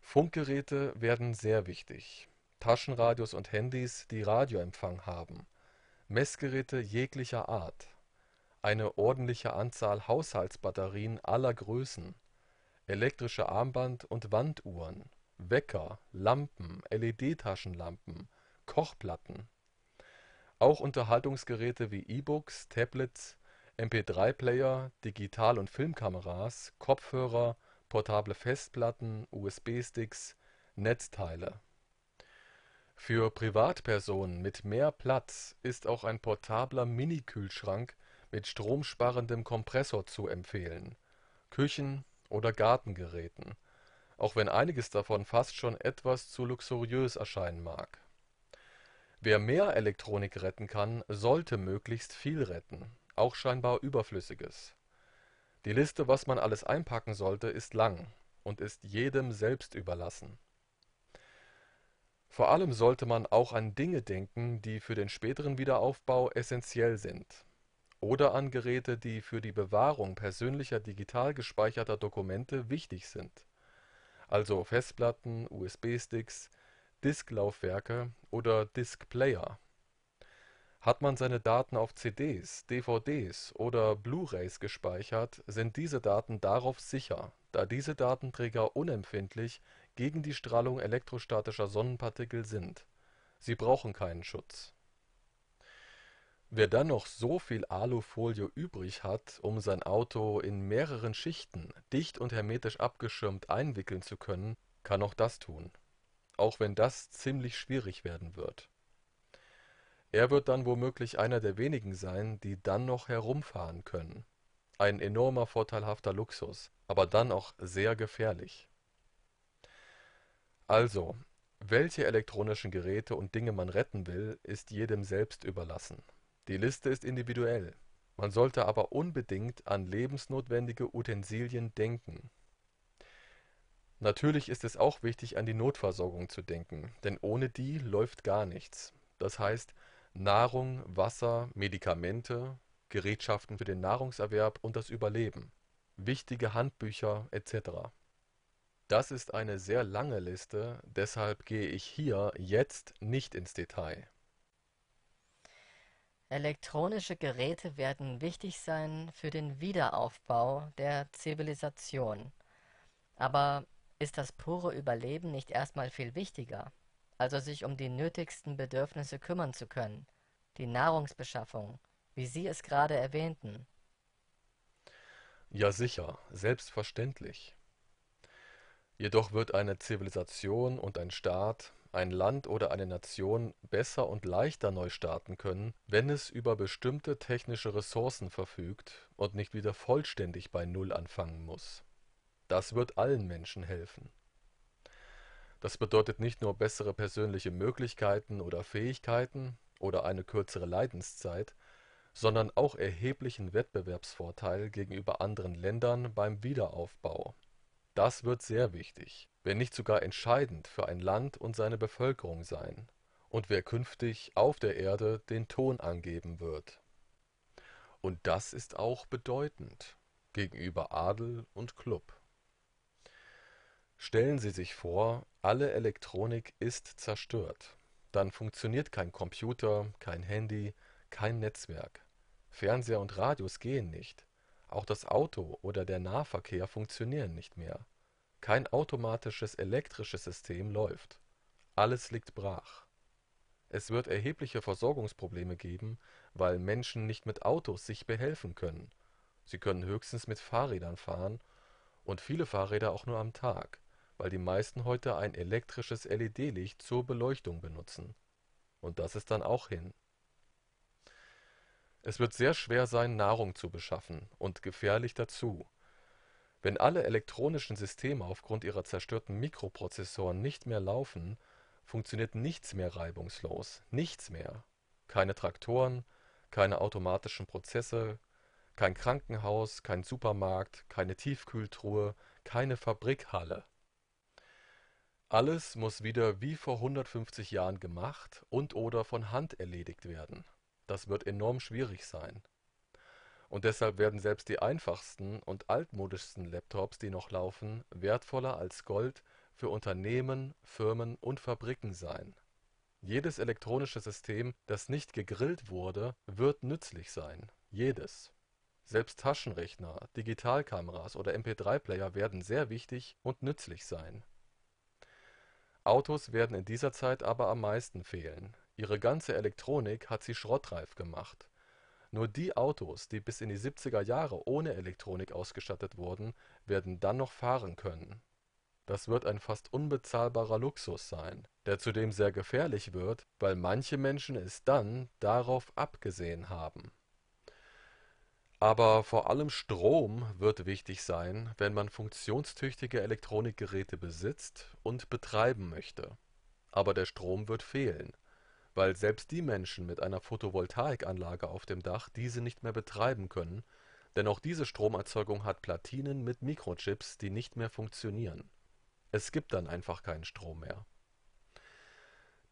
Funkgeräte werden sehr wichtig. Taschenradios und Handys, die Radioempfang haben. Messgeräte jeglicher Art. Eine ordentliche Anzahl Haushaltsbatterien aller Größen. Elektrische Armband- und Wanduhren Wecker, Lampen, LED-Taschenlampen, Kochplatten. Auch Unterhaltungsgeräte wie E-Books, Tablets, MP3-Player, Digital- und Filmkameras, Kopfhörer, portable Festplatten, USB-Sticks, Netzteile. Für Privatpersonen mit mehr Platz ist auch ein portabler Mini-Kühlschrank mit stromsparendem Kompressor zu empfehlen, Küchen oder Gartengeräten auch wenn einiges davon fast schon etwas zu luxuriös erscheinen mag. Wer mehr Elektronik retten kann, sollte möglichst viel retten, auch scheinbar Überflüssiges. Die Liste, was man alles einpacken sollte, ist lang und ist jedem selbst überlassen. Vor allem sollte man auch an Dinge denken, die für den späteren Wiederaufbau essentiell sind oder an Geräte, die für die Bewahrung persönlicher digital gespeicherter Dokumente wichtig sind also Festplatten, USB-Sticks, Disklaufwerke oder Disc-Player. Hat man seine Daten auf CDs, DVDs oder Blu-rays gespeichert, sind diese Daten darauf sicher, da diese Datenträger unempfindlich gegen die Strahlung elektrostatischer Sonnenpartikel sind. Sie brauchen keinen Schutz Wer dann noch so viel Alufolie übrig hat, um sein Auto in mehreren Schichten dicht und hermetisch abgeschirmt einwickeln zu können, kann auch das tun. Auch wenn das ziemlich schwierig werden wird. Er wird dann womöglich einer der wenigen sein, die dann noch herumfahren können. Ein enormer vorteilhafter Luxus, aber dann auch sehr gefährlich. Also, welche elektronischen Geräte und Dinge man retten will, ist jedem selbst überlassen die Liste ist individuell, man sollte aber unbedingt an lebensnotwendige Utensilien denken. Natürlich ist es auch wichtig, an die Notversorgung zu denken, denn ohne die läuft gar nichts. Das heißt, Nahrung, Wasser, Medikamente, Gerätschaften für den Nahrungserwerb und das Überleben, wichtige Handbücher etc. Das ist eine sehr lange Liste, deshalb gehe ich hier jetzt nicht ins Detail. Elektronische Geräte werden wichtig sein für den Wiederaufbau der Zivilisation. Aber ist das pure Überleben nicht erstmal viel wichtiger? Also sich um die nötigsten Bedürfnisse kümmern zu können, die Nahrungsbeschaffung, wie Sie es gerade erwähnten. Ja sicher, selbstverständlich. Jedoch wird eine Zivilisation und ein Staat ein Land oder eine Nation besser und leichter neu starten können, wenn es über bestimmte technische Ressourcen verfügt und nicht wieder vollständig bei Null anfangen muss. Das wird allen Menschen helfen. Das bedeutet nicht nur bessere persönliche Möglichkeiten oder Fähigkeiten oder eine kürzere Leidenszeit, sondern auch erheblichen Wettbewerbsvorteil gegenüber anderen Ländern beim Wiederaufbau. Das wird sehr wichtig wenn nicht sogar entscheidend für ein Land und seine Bevölkerung sein und wer künftig auf der Erde den Ton angeben wird. Und das ist auch bedeutend gegenüber Adel und Club. Stellen Sie sich vor, alle Elektronik ist zerstört. Dann funktioniert kein Computer, kein Handy, kein Netzwerk. Fernseher und Radios gehen nicht. Auch das Auto oder der Nahverkehr funktionieren nicht mehr. Kein automatisches elektrisches System läuft. Alles liegt brach. Es wird erhebliche Versorgungsprobleme geben, weil Menschen nicht mit Autos sich behelfen können. Sie können höchstens mit Fahrrädern fahren und viele Fahrräder auch nur am Tag, weil die meisten heute ein elektrisches LED-Licht zur Beleuchtung benutzen. Und das ist dann auch hin. Es wird sehr schwer sein, Nahrung zu beschaffen und gefährlich dazu, wenn alle elektronischen Systeme aufgrund ihrer zerstörten Mikroprozessoren nicht mehr laufen, funktioniert nichts mehr reibungslos, nichts mehr. Keine Traktoren, keine automatischen Prozesse, kein Krankenhaus, kein Supermarkt, keine Tiefkühltruhe, keine Fabrikhalle. Alles muss wieder wie vor 150 Jahren gemacht und/oder von Hand erledigt werden. Das wird enorm schwierig sein und deshalb werden selbst die einfachsten und altmodischsten Laptops, die noch laufen, wertvoller als Gold für Unternehmen, Firmen und Fabriken sein. Jedes elektronische System, das nicht gegrillt wurde, wird nützlich sein. Jedes. Selbst Taschenrechner, Digitalkameras oder MP3-Player werden sehr wichtig und nützlich sein. Autos werden in dieser Zeit aber am meisten fehlen. Ihre ganze Elektronik hat sie schrottreif gemacht nur die Autos, die bis in die 70er Jahre ohne Elektronik ausgestattet wurden, werden dann noch fahren können. Das wird ein fast unbezahlbarer Luxus sein, der zudem sehr gefährlich wird, weil manche Menschen es dann darauf abgesehen haben. Aber vor allem Strom wird wichtig sein, wenn man funktionstüchtige Elektronikgeräte besitzt und betreiben möchte. Aber der Strom wird fehlen weil selbst die Menschen mit einer Photovoltaikanlage auf dem Dach diese nicht mehr betreiben können, denn auch diese Stromerzeugung hat Platinen mit Mikrochips, die nicht mehr funktionieren. Es gibt dann einfach keinen Strom mehr.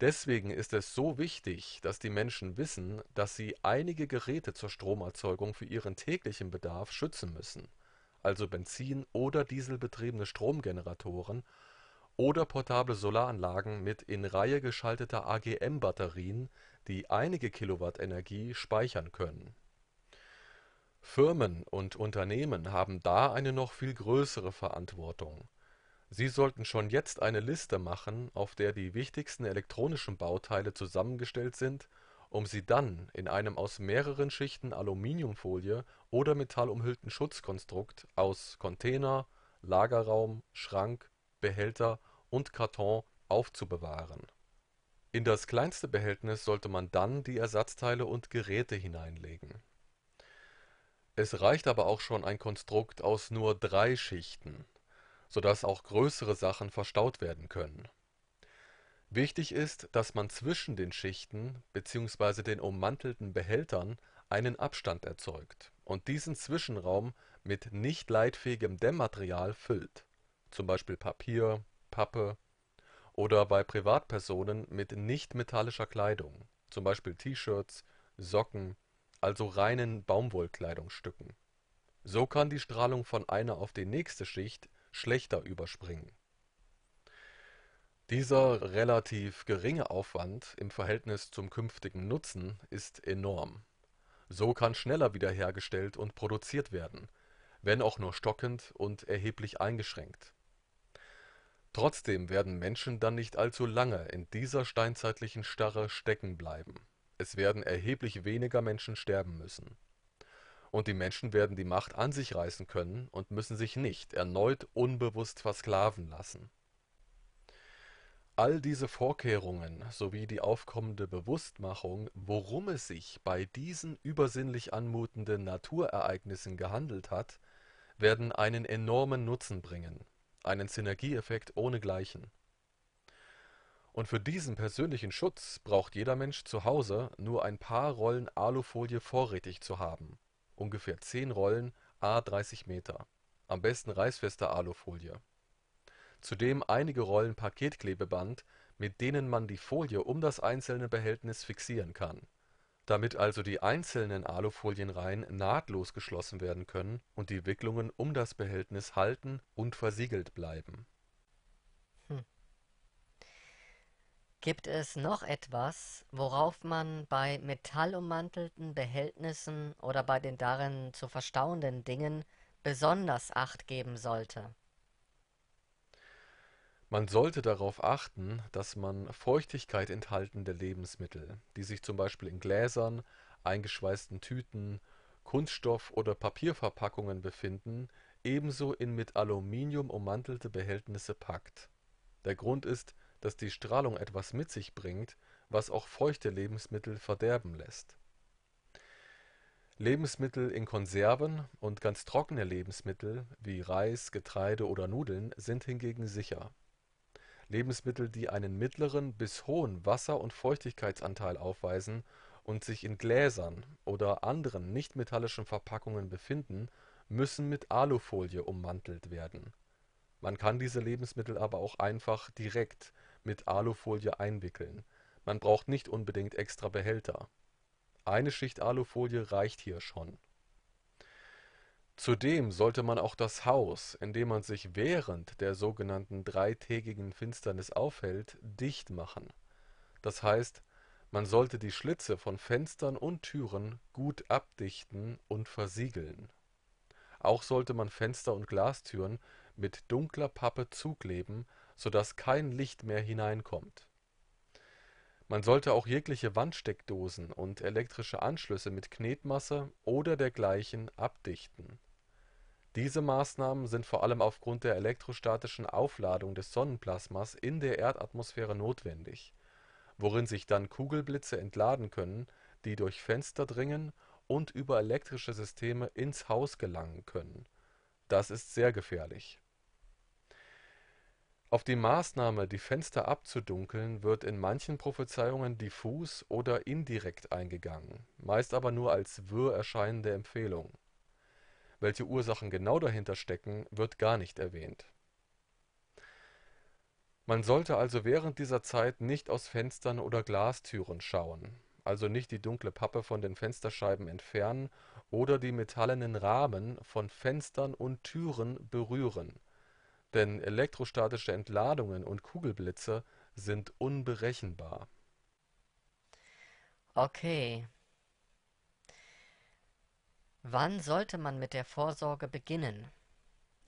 Deswegen ist es so wichtig, dass die Menschen wissen, dass sie einige Geräte zur Stromerzeugung für ihren täglichen Bedarf schützen müssen, also Benzin- oder dieselbetriebene Stromgeneratoren oder portable Solaranlagen mit in Reihe geschalteter AGM-Batterien, die einige Kilowatt Energie speichern können. Firmen und Unternehmen haben da eine noch viel größere Verantwortung. Sie sollten schon jetzt eine Liste machen, auf der die wichtigsten elektronischen Bauteile zusammengestellt sind, um sie dann in einem aus mehreren Schichten Aluminiumfolie oder Metall umhüllten Schutzkonstrukt aus Container, Lagerraum, Schrank, Behälter und Karton aufzubewahren. In das kleinste Behältnis sollte man dann die Ersatzteile und Geräte hineinlegen. Es reicht aber auch schon ein Konstrukt aus nur drei Schichten, sodass auch größere Sachen verstaut werden können. Wichtig ist, dass man zwischen den Schichten bzw. den ummantelten Behältern einen Abstand erzeugt und diesen Zwischenraum mit nicht leitfähigem Dämmmaterial füllt (z. B. Papier Pappe oder bei Privatpersonen mit nichtmetallischer Kleidung zum Beispiel T-Shirts, Socken, also reinen Baumwollkleidungsstücken). So kann die Strahlung von einer auf die nächste Schicht schlechter überspringen. Dieser relativ geringe Aufwand im Verhältnis zum künftigen Nutzen ist enorm. So kann schneller wiederhergestellt und produziert werden, wenn auch nur stockend und erheblich eingeschränkt Trotzdem werden Menschen dann nicht allzu lange in dieser steinzeitlichen Starre stecken bleiben, es werden erheblich weniger Menschen sterben müssen. Und die Menschen werden die Macht an sich reißen können und müssen sich nicht erneut unbewusst versklaven lassen. All diese Vorkehrungen sowie die aufkommende Bewusstmachung, worum es sich bei diesen übersinnlich anmutenden Naturereignissen gehandelt hat, werden einen enormen Nutzen bringen einen Synergieeffekt ohnegleichen. Und für diesen persönlichen Schutz braucht jeder Mensch zu Hause nur ein paar Rollen Alufolie vorrätig zu haben, ungefähr 10 Rollen a 30 Meter, am besten reißfeste Alufolie. Zudem einige Rollen Paketklebeband, mit denen man die Folie um das einzelne Behältnis fixieren kann damit also die einzelnen Alufolienreihen nahtlos geschlossen werden können und die Wicklungen um das Behältnis halten und versiegelt bleiben. Hm. Gibt es noch etwas, worauf man bei metallummantelten Behältnissen oder bei den darin zu verstauenden Dingen besonders Acht geben sollte man sollte darauf achten, dass man Feuchtigkeit enthaltende Lebensmittel, die sich zum Beispiel in Gläsern, eingeschweißten Tüten, Kunststoff oder Papierverpackungen befinden, ebenso in mit Aluminium ummantelte Behältnisse packt. Der Grund ist, dass die Strahlung etwas mit sich bringt, was auch feuchte Lebensmittel verderben lässt. Lebensmittel in Konserven und ganz trockene Lebensmittel wie Reis, Getreide oder Nudeln sind hingegen sicher Lebensmittel, die einen mittleren bis hohen Wasser und Feuchtigkeitsanteil aufweisen und sich in Gläsern oder anderen nichtmetallischen Verpackungen befinden, müssen mit Alufolie ummantelt werden. Man kann diese Lebensmittel aber auch einfach direkt mit Alufolie einwickeln, man braucht nicht unbedingt extra Behälter. Eine Schicht Alufolie reicht hier schon Zudem sollte man auch das Haus, in dem man sich während der sogenannten dreitägigen Finsternis aufhält, dicht machen, das heißt, man sollte die Schlitze von Fenstern und Türen gut abdichten und versiegeln. Auch sollte man Fenster und Glastüren mit dunkler Pappe zukleben, sodass kein Licht mehr hineinkommt. Man sollte auch jegliche Wandsteckdosen und elektrische Anschlüsse mit Knetmasse oder dergleichen abdichten diese Maßnahmen sind vor allem aufgrund der elektrostatischen Aufladung des Sonnenplasmas in der Erdatmosphäre notwendig, worin sich dann Kugelblitze entladen können, die durch Fenster dringen und über elektrische Systeme ins Haus gelangen können. Das ist sehr gefährlich. Auf die Maßnahme, die Fenster abzudunkeln, wird in manchen Prophezeiungen diffus oder indirekt eingegangen, meist aber nur als wirr erscheinende Empfehlung welche Ursachen genau dahinter stecken, wird gar nicht erwähnt. Man sollte also während dieser Zeit nicht aus Fenstern oder Glastüren schauen, also nicht die dunkle Pappe von den Fensterscheiben entfernen oder die metallenen Rahmen von Fenstern und Türen berühren, denn elektrostatische Entladungen und Kugelblitze sind unberechenbar. Okay, Wann sollte man mit der Vorsorge beginnen?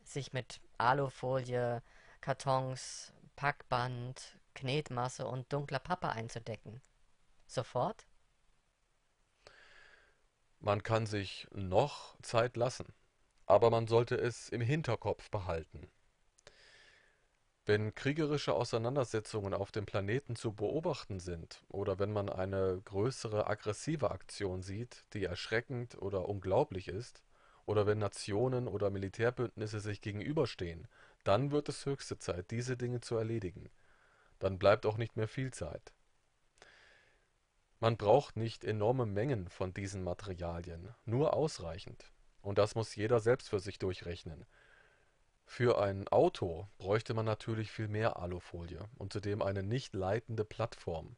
Sich mit Alufolie, Kartons, Packband, Knetmasse und dunkler Pappe einzudecken? Sofort? Man kann sich noch Zeit lassen, aber man sollte es im Hinterkopf behalten. Wenn kriegerische Auseinandersetzungen auf dem Planeten zu beobachten sind oder wenn man eine größere aggressive Aktion sieht, die erschreckend oder unglaublich ist, oder wenn Nationen oder Militärbündnisse sich gegenüberstehen, dann wird es höchste Zeit, diese Dinge zu erledigen. Dann bleibt auch nicht mehr viel Zeit. Man braucht nicht enorme Mengen von diesen Materialien, nur ausreichend. Und das muss jeder selbst für sich durchrechnen für ein Auto bräuchte man natürlich viel mehr Alufolie und zudem eine nicht leitende Plattform,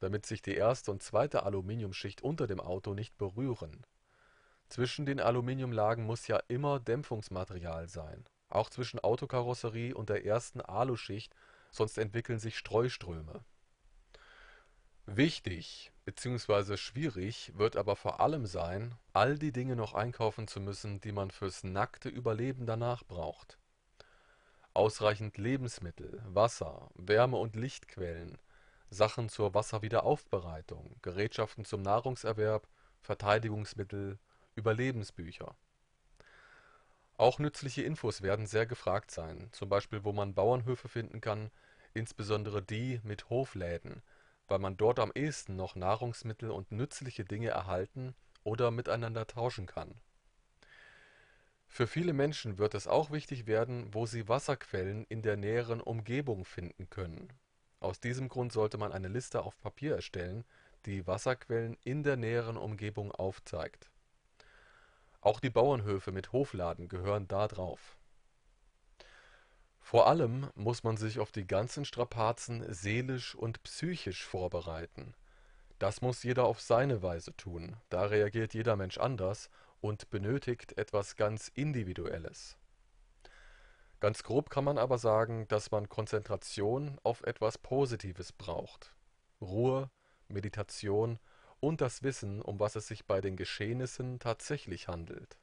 damit sich die erste und zweite Aluminiumschicht unter dem Auto nicht berühren. Zwischen den Aluminiumlagen muss ja immer Dämpfungsmaterial sein, auch zwischen Autokarosserie und der ersten Aluschicht, sonst entwickeln sich Streuströme. Wichtig bzw. schwierig wird aber vor allem sein, all die Dinge noch einkaufen zu müssen, die man fürs nackte Überleben danach braucht Ausreichend Lebensmittel, Wasser, Wärme und Lichtquellen, Sachen zur Wasserwiederaufbereitung, Gerätschaften zum Nahrungserwerb, Verteidigungsmittel, Überlebensbücher. Auch nützliche Infos werden sehr gefragt sein, zum Beispiel wo man Bauernhöfe finden kann, insbesondere die mit Hofläden, weil man dort am ehesten noch Nahrungsmittel und nützliche Dinge erhalten oder miteinander tauschen kann für viele Menschen wird es auch wichtig werden, wo sie Wasserquellen in der näheren Umgebung finden können. Aus diesem Grund sollte man eine Liste auf Papier erstellen, die Wasserquellen in der näheren Umgebung aufzeigt. Auch die Bauernhöfe mit Hofladen gehören da drauf. Vor allem muss man sich auf die ganzen Strapazen seelisch und psychisch vorbereiten. Das muss jeder auf seine Weise tun, da reagiert jeder Mensch anders und benötigt etwas ganz Individuelles. Ganz grob kann man aber sagen, dass man Konzentration auf etwas Positives braucht. Ruhe, Meditation und das Wissen, um was es sich bei den Geschehnissen tatsächlich handelt.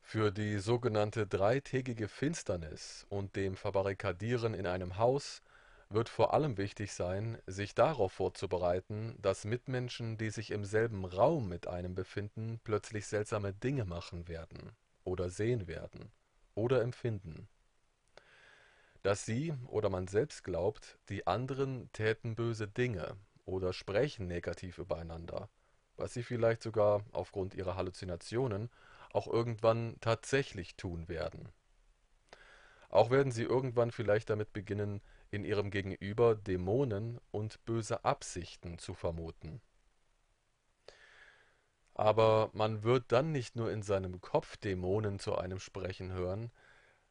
Für die sogenannte dreitägige Finsternis und dem Verbarrikadieren in einem Haus wird vor allem wichtig sein, sich darauf vorzubereiten, dass Mitmenschen, die sich im selben Raum mit einem befinden, plötzlich seltsame Dinge machen werden oder sehen werden oder empfinden. Dass sie oder man selbst glaubt, die anderen täten böse Dinge oder sprechen negativ übereinander, was sie vielleicht sogar aufgrund ihrer Halluzinationen auch irgendwann tatsächlich tun werden. Auch werden sie irgendwann vielleicht damit beginnen, in ihrem Gegenüber Dämonen und böse Absichten zu vermuten. Aber man wird dann nicht nur in seinem Kopf Dämonen zu einem sprechen hören,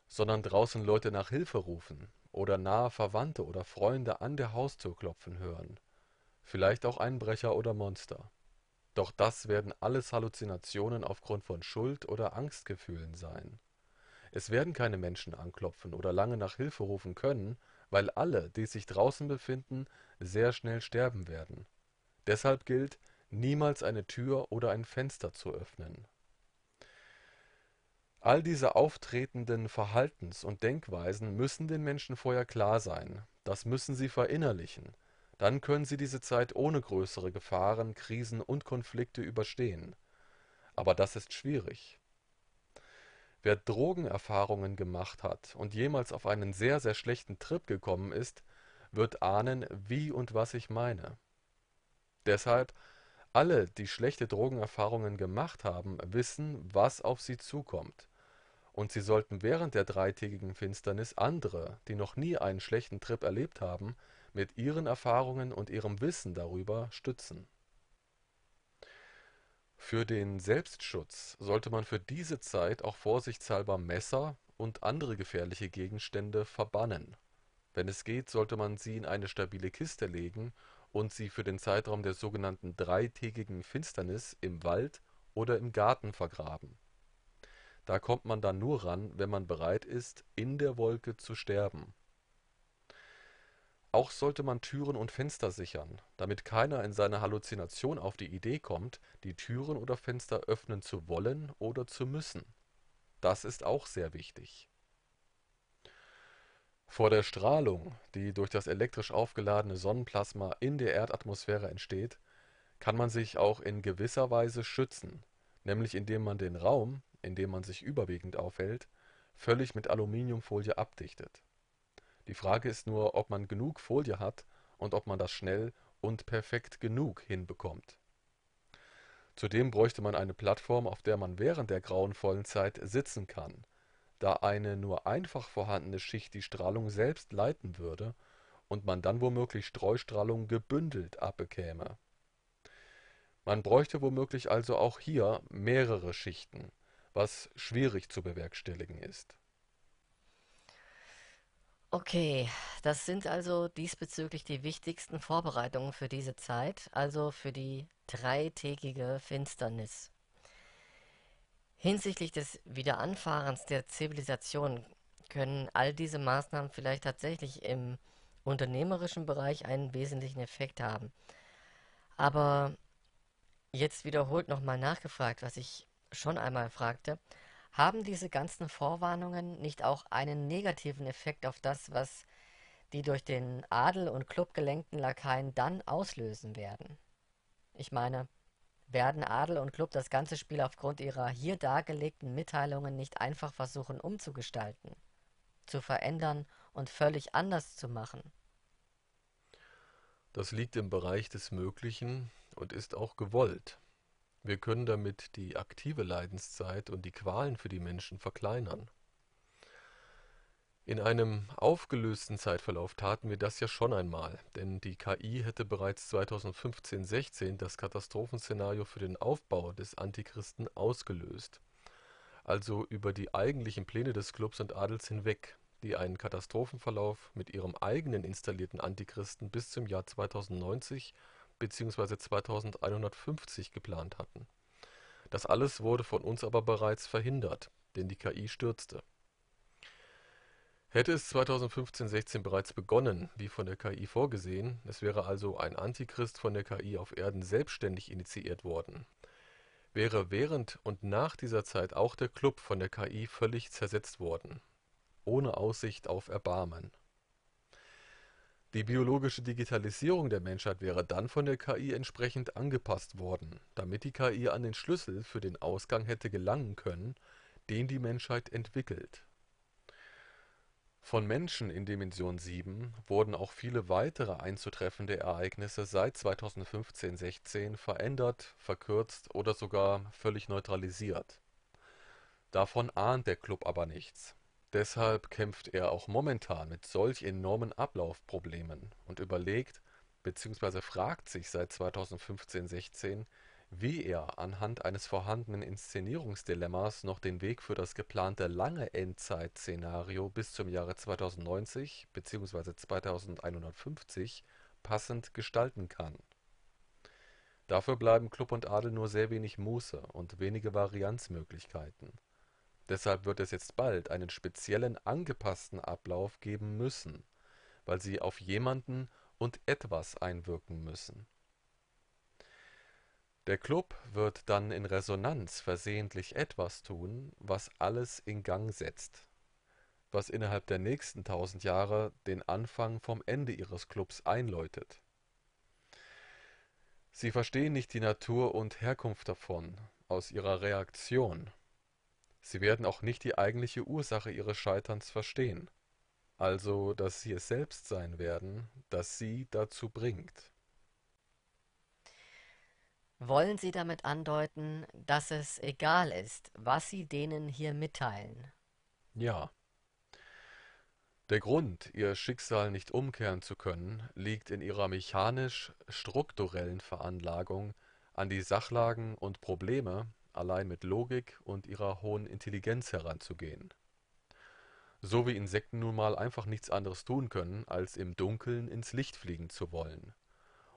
sondern draußen Leute nach Hilfe rufen oder nahe Verwandte oder Freunde an der Haustür klopfen hören, vielleicht auch Einbrecher oder Monster. Doch das werden alles Halluzinationen aufgrund von Schuld oder Angstgefühlen sein. Es werden keine Menschen anklopfen oder lange nach Hilfe rufen können, weil alle, die sich draußen befinden, sehr schnell sterben werden. Deshalb gilt, niemals eine Tür oder ein Fenster zu öffnen. All diese auftretenden Verhaltens- und Denkweisen müssen den Menschen vorher klar sein, das müssen sie verinnerlichen, dann können sie diese Zeit ohne größere Gefahren, Krisen und Konflikte überstehen. Aber das ist schwierig. Wer Drogenerfahrungen gemacht hat und jemals auf einen sehr, sehr schlechten Trip gekommen ist, wird ahnen, wie und was ich meine. Deshalb, alle, die schlechte Drogenerfahrungen gemacht haben, wissen, was auf sie zukommt. Und sie sollten während der dreitägigen Finsternis andere, die noch nie einen schlechten Trip erlebt haben, mit ihren Erfahrungen und ihrem Wissen darüber stützen für den Selbstschutz sollte man für diese Zeit auch vorsichtshalber Messer und andere gefährliche Gegenstände verbannen. Wenn es geht, sollte man sie in eine stabile Kiste legen und sie für den Zeitraum der sogenannten dreitägigen Finsternis im Wald oder im Garten vergraben. Da kommt man dann nur ran, wenn man bereit ist, in der Wolke zu sterben auch sollte man Türen und Fenster sichern, damit keiner in seiner Halluzination auf die Idee kommt, die Türen oder Fenster öffnen zu wollen oder zu müssen. Das ist auch sehr wichtig. Vor der Strahlung, die durch das elektrisch aufgeladene Sonnenplasma in der Erdatmosphäre entsteht, kann man sich auch in gewisser Weise schützen, nämlich indem man den Raum, in dem man sich überwiegend aufhält, völlig mit Aluminiumfolie abdichtet die Frage ist nur, ob man genug Folie hat und ob man das schnell und perfekt genug hinbekommt. Zudem bräuchte man eine Plattform, auf der man während der grauenvollen Zeit sitzen kann, da eine nur einfach vorhandene Schicht die Strahlung selbst leiten würde und man dann womöglich Streustrahlung gebündelt abbekäme. Man bräuchte womöglich also auch hier mehrere Schichten, was schwierig zu bewerkstelligen ist. Okay, das sind also diesbezüglich die wichtigsten Vorbereitungen für diese Zeit, also für die dreitägige Finsternis. Hinsichtlich des Wiederanfahrens der Zivilisation können all diese Maßnahmen vielleicht tatsächlich im unternehmerischen Bereich einen wesentlichen Effekt haben. Aber jetzt wiederholt nochmal nachgefragt, was ich schon einmal fragte. Haben diese ganzen Vorwarnungen nicht auch einen negativen Effekt auf das, was die durch den Adel und Club gelenkten Lakaien dann auslösen werden? Ich meine, werden Adel und Club das ganze Spiel aufgrund ihrer hier dargelegten Mitteilungen nicht einfach versuchen umzugestalten, zu verändern und völlig anders zu machen? Das liegt im Bereich des Möglichen und ist auch gewollt. Wir können damit die aktive Leidenszeit und die Qualen für die Menschen verkleinern. In einem aufgelösten Zeitverlauf taten wir das ja schon einmal, denn die KI hätte bereits 2015-16 das Katastrophenszenario für den Aufbau des Antichristen ausgelöst. Also über die eigentlichen Pläne des Clubs und Adels hinweg, die einen Katastrophenverlauf mit ihrem eigenen installierten Antichristen bis zum Jahr 2090 bzw. 2150 geplant hatten. Das alles wurde von uns aber bereits verhindert, denn die KI stürzte. Hätte es 2015-16 bereits begonnen, wie von der KI vorgesehen, es wäre also ein Antichrist von der KI auf Erden selbstständig initiiert worden. Wäre während und nach dieser Zeit auch der Club von der KI völlig zersetzt worden, ohne Aussicht auf Erbarmen. Die biologische Digitalisierung der Menschheit wäre dann von der KI entsprechend angepasst worden, damit die KI an den Schlüssel für den Ausgang hätte gelangen können, den die Menschheit entwickelt. Von Menschen in Dimension 7 wurden auch viele weitere einzutreffende Ereignisse seit 2015/16 verändert, verkürzt oder sogar völlig neutralisiert. Davon ahnt der Club aber nichts Deshalb kämpft er auch momentan mit solch enormen Ablaufproblemen und überlegt bzw. fragt sich seit 2015/16, wie er anhand eines vorhandenen Inszenierungsdilemmas noch den Weg für das geplante lange Endzeitszenario bis zum Jahre 2090 bzw. 2150 passend gestalten kann. Dafür bleiben Club und Adel nur sehr wenig Muße und wenige Varianzmöglichkeiten Deshalb wird es jetzt bald einen speziellen angepassten Ablauf geben müssen, weil sie auf jemanden und etwas einwirken müssen. Der Club wird dann in Resonanz versehentlich etwas tun, was alles in Gang setzt, was innerhalb der nächsten tausend Jahre den Anfang vom Ende ihres Clubs einläutet. Sie verstehen nicht die Natur und Herkunft davon, aus ihrer Reaktion Sie werden auch nicht die eigentliche Ursache ihres Scheiterns verstehen, also dass sie es selbst sein werden, das sie dazu bringt. Wollen Sie damit andeuten, dass es egal ist, was Sie denen hier mitteilen? Ja. Der Grund, ihr Schicksal nicht umkehren zu können, liegt in ihrer mechanisch-strukturellen Veranlagung an die Sachlagen und Probleme, allein mit Logik und ihrer hohen Intelligenz heranzugehen. So wie Insekten nun mal einfach nichts anderes tun können, als im Dunkeln ins Licht fliegen zu wollen.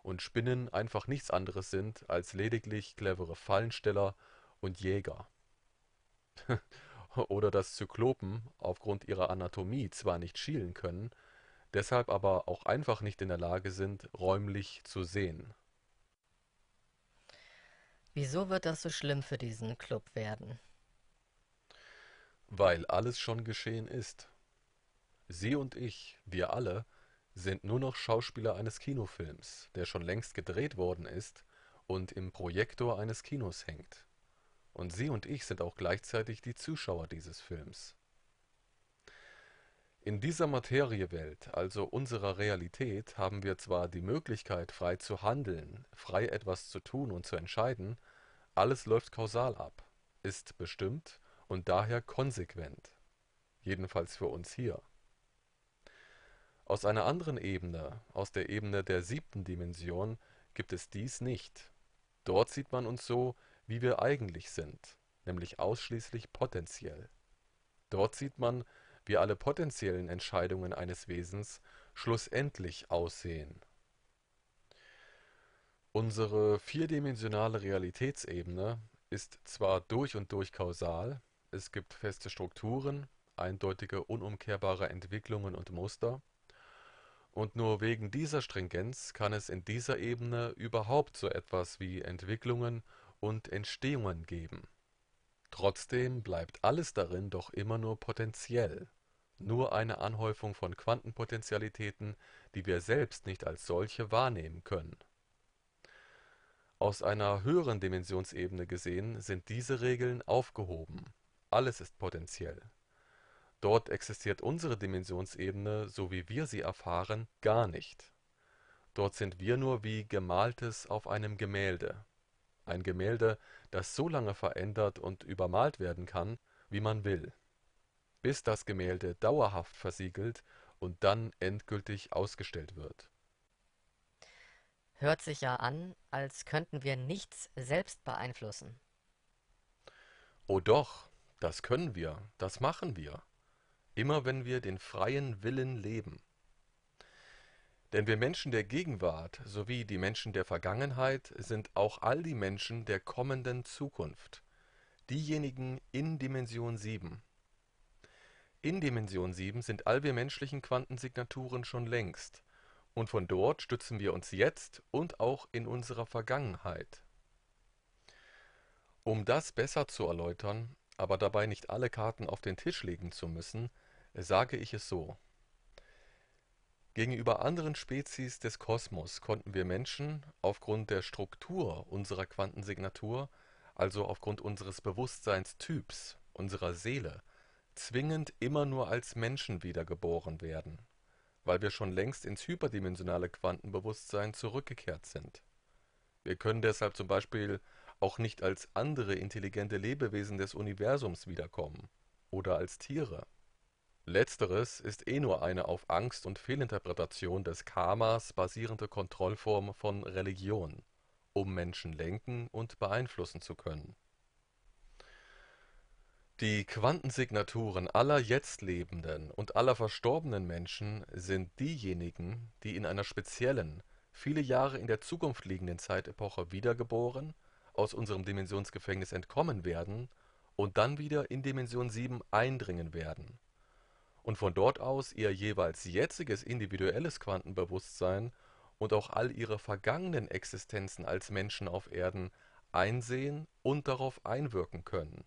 Und Spinnen einfach nichts anderes sind als lediglich clevere Fallensteller und Jäger. Oder dass Zyklopen aufgrund ihrer Anatomie zwar nicht schielen können, deshalb aber auch einfach nicht in der Lage sind, räumlich zu sehen Wieso wird das so schlimm für diesen Club werden? Weil alles schon geschehen ist. Sie und ich, wir alle, sind nur noch Schauspieler eines Kinofilms, der schon längst gedreht worden ist und im Projektor eines Kinos hängt. Und Sie und ich sind auch gleichzeitig die Zuschauer dieses Films. In dieser Materiewelt, also unserer Realität, haben wir zwar die Möglichkeit, frei zu handeln, frei etwas zu tun und zu entscheiden, alles läuft kausal ab, ist bestimmt und daher konsequent. Jedenfalls für uns hier. Aus einer anderen Ebene, aus der Ebene der siebten Dimension, gibt es dies nicht. Dort sieht man uns so, wie wir eigentlich sind, nämlich ausschließlich potenziell. Dort sieht man, wie alle potenziellen Entscheidungen eines Wesens schlussendlich aussehen Unsere vierdimensionale Realitätsebene ist zwar durch und durch kausal, es gibt feste Strukturen, eindeutige unumkehrbare Entwicklungen und Muster, und nur wegen dieser Stringenz kann es in dieser Ebene überhaupt so etwas wie Entwicklungen und Entstehungen geben. Trotzdem bleibt alles darin doch immer nur potenziell, nur eine Anhäufung von Quantenpotentialitäten, die wir selbst nicht als solche wahrnehmen können aus einer höheren Dimensionsebene gesehen sind diese Regeln aufgehoben: Alles ist potenziell. Dort existiert unsere Dimensionsebene, so wie wir sie erfahren, gar nicht. Dort sind wir nur wie Gemaltes auf einem Gemälde. Ein Gemälde, das so lange verändert und übermalt werden kann, wie man will. Bis das Gemälde dauerhaft versiegelt und dann endgültig ausgestellt wird hört sich ja an, als könnten wir nichts selbst beeinflussen. Oh doch, das können wir, das machen wir, immer wenn wir den freien Willen leben. Denn wir Menschen der Gegenwart sowie die Menschen der Vergangenheit sind auch all die Menschen der kommenden Zukunft, diejenigen in Dimension 7. In Dimension 7 sind all wir menschlichen Quantensignaturen schon längst, und von dort stützen wir uns jetzt und auch in unserer Vergangenheit. Um das besser zu erläutern, aber dabei nicht alle Karten auf den Tisch legen zu müssen, sage ich es so. Gegenüber anderen Spezies des Kosmos konnten wir Menschen aufgrund der Struktur unserer Quantensignatur, also aufgrund unseres Bewusstseinstyps, unserer Seele, zwingend immer nur als Menschen wiedergeboren werden weil wir schon längst ins hyperdimensionale Quantenbewusstsein zurückgekehrt sind. Wir können deshalb zum Beispiel auch nicht als andere intelligente Lebewesen des Universums wiederkommen oder als Tiere. Letzteres ist eh nur eine auf Angst und Fehlinterpretation des Karmas basierende Kontrollform von Religion, um Menschen lenken und beeinflussen zu können die Quantensignaturen aller jetzt lebenden und aller verstorbenen Menschen sind diejenigen, die in einer speziellen, viele Jahre in der Zukunft liegenden Zeitepoche wiedergeboren, aus unserem Dimensionsgefängnis entkommen werden und dann wieder in Dimension 7 eindringen werden und von dort aus ihr jeweils jetziges individuelles Quantenbewusstsein und auch all ihre vergangenen Existenzen als Menschen auf Erden einsehen und darauf einwirken können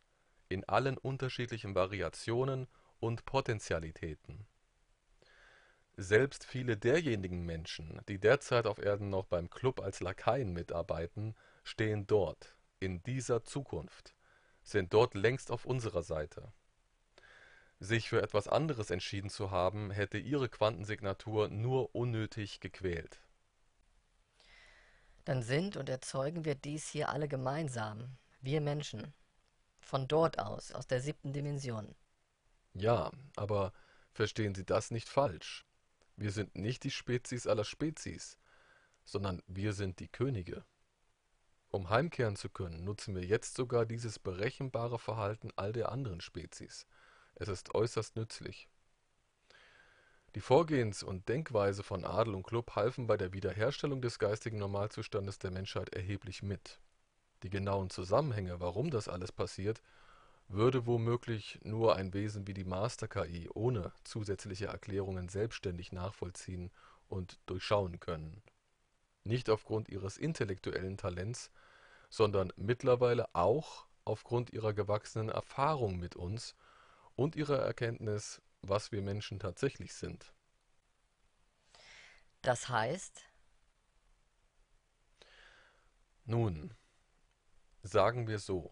in allen unterschiedlichen Variationen und Potentialitäten. Selbst viele derjenigen Menschen, die derzeit auf Erden noch beim Club als Lakaien mitarbeiten, stehen dort, in dieser Zukunft, sind dort längst auf unserer Seite. Sich für etwas anderes entschieden zu haben, hätte ihre Quantensignatur nur unnötig gequält. Dann sind und erzeugen wir dies hier alle gemeinsam, wir Menschen. Von dort aus, aus der siebten Dimension. Ja, aber verstehen Sie das nicht falsch. Wir sind nicht die Spezies aller Spezies, sondern wir sind die Könige. Um heimkehren zu können, nutzen wir jetzt sogar dieses berechenbare Verhalten all der anderen Spezies. Es ist äußerst nützlich. Die Vorgehens- und Denkweise von Adel und Club halfen bei der Wiederherstellung des geistigen Normalzustandes der Menschheit erheblich mit die genauen Zusammenhänge, warum das alles passiert, würde womöglich nur ein Wesen wie die Master-KI ohne zusätzliche Erklärungen selbstständig nachvollziehen und durchschauen können. Nicht aufgrund ihres intellektuellen Talents, sondern mittlerweile auch aufgrund ihrer gewachsenen Erfahrung mit uns und ihrer Erkenntnis, was wir Menschen tatsächlich sind. Das heißt? Nun, Sagen wir so: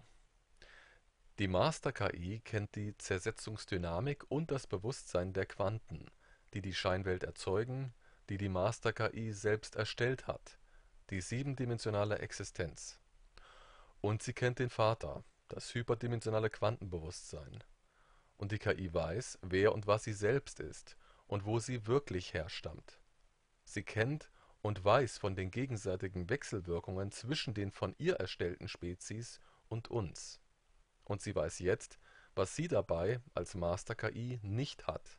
Die Master-KI kennt die Zersetzungsdynamik und das Bewusstsein der Quanten, die die Scheinwelt erzeugen, die die Master-KI selbst erstellt hat (die siebendimensionale Existenz). Und sie kennt den Vater (das hyperdimensionale Quantenbewusstsein). Und die KI weiß, wer und was sie selbst ist und wo sie wirklich herstammt. Sie kennt und und weiß von den gegenseitigen Wechselwirkungen zwischen den von ihr erstellten Spezies und uns. Und sie weiß jetzt, was sie dabei als Master-KI nicht hat.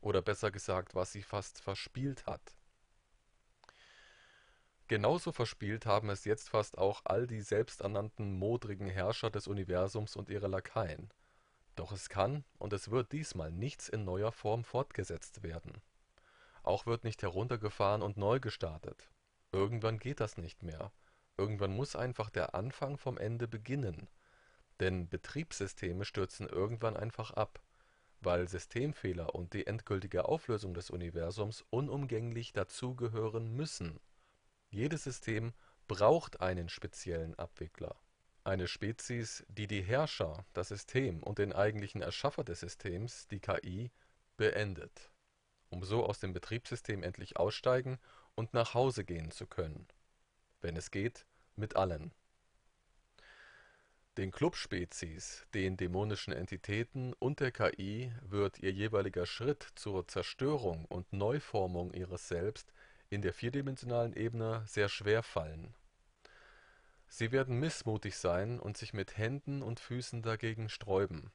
Oder besser gesagt, was sie fast verspielt hat. Genauso verspielt haben es jetzt fast auch all die selbsternannten modrigen Herrscher des Universums und ihre Lakaien. Doch es kann und es wird diesmal nichts in neuer Form fortgesetzt werden. Auch wird nicht heruntergefahren und neu gestartet. Irgendwann geht das nicht mehr. Irgendwann muss einfach der Anfang vom Ende beginnen. Denn Betriebssysteme stürzen irgendwann einfach ab, weil Systemfehler und die endgültige Auflösung des Universums unumgänglich dazugehören müssen. Jedes System braucht einen speziellen Abwickler. Eine Spezies, die die Herrscher, das System und den eigentlichen Erschaffer des Systems, die KI, beendet um so aus dem Betriebssystem endlich aussteigen und nach Hause gehen zu können. Wenn es geht, mit allen. Den Clubspezies, den dämonischen Entitäten und der KI wird ihr jeweiliger Schritt zur Zerstörung und Neuformung ihres Selbst in der vierdimensionalen Ebene sehr schwer fallen. Sie werden missmutig sein und sich mit Händen und Füßen dagegen sträuben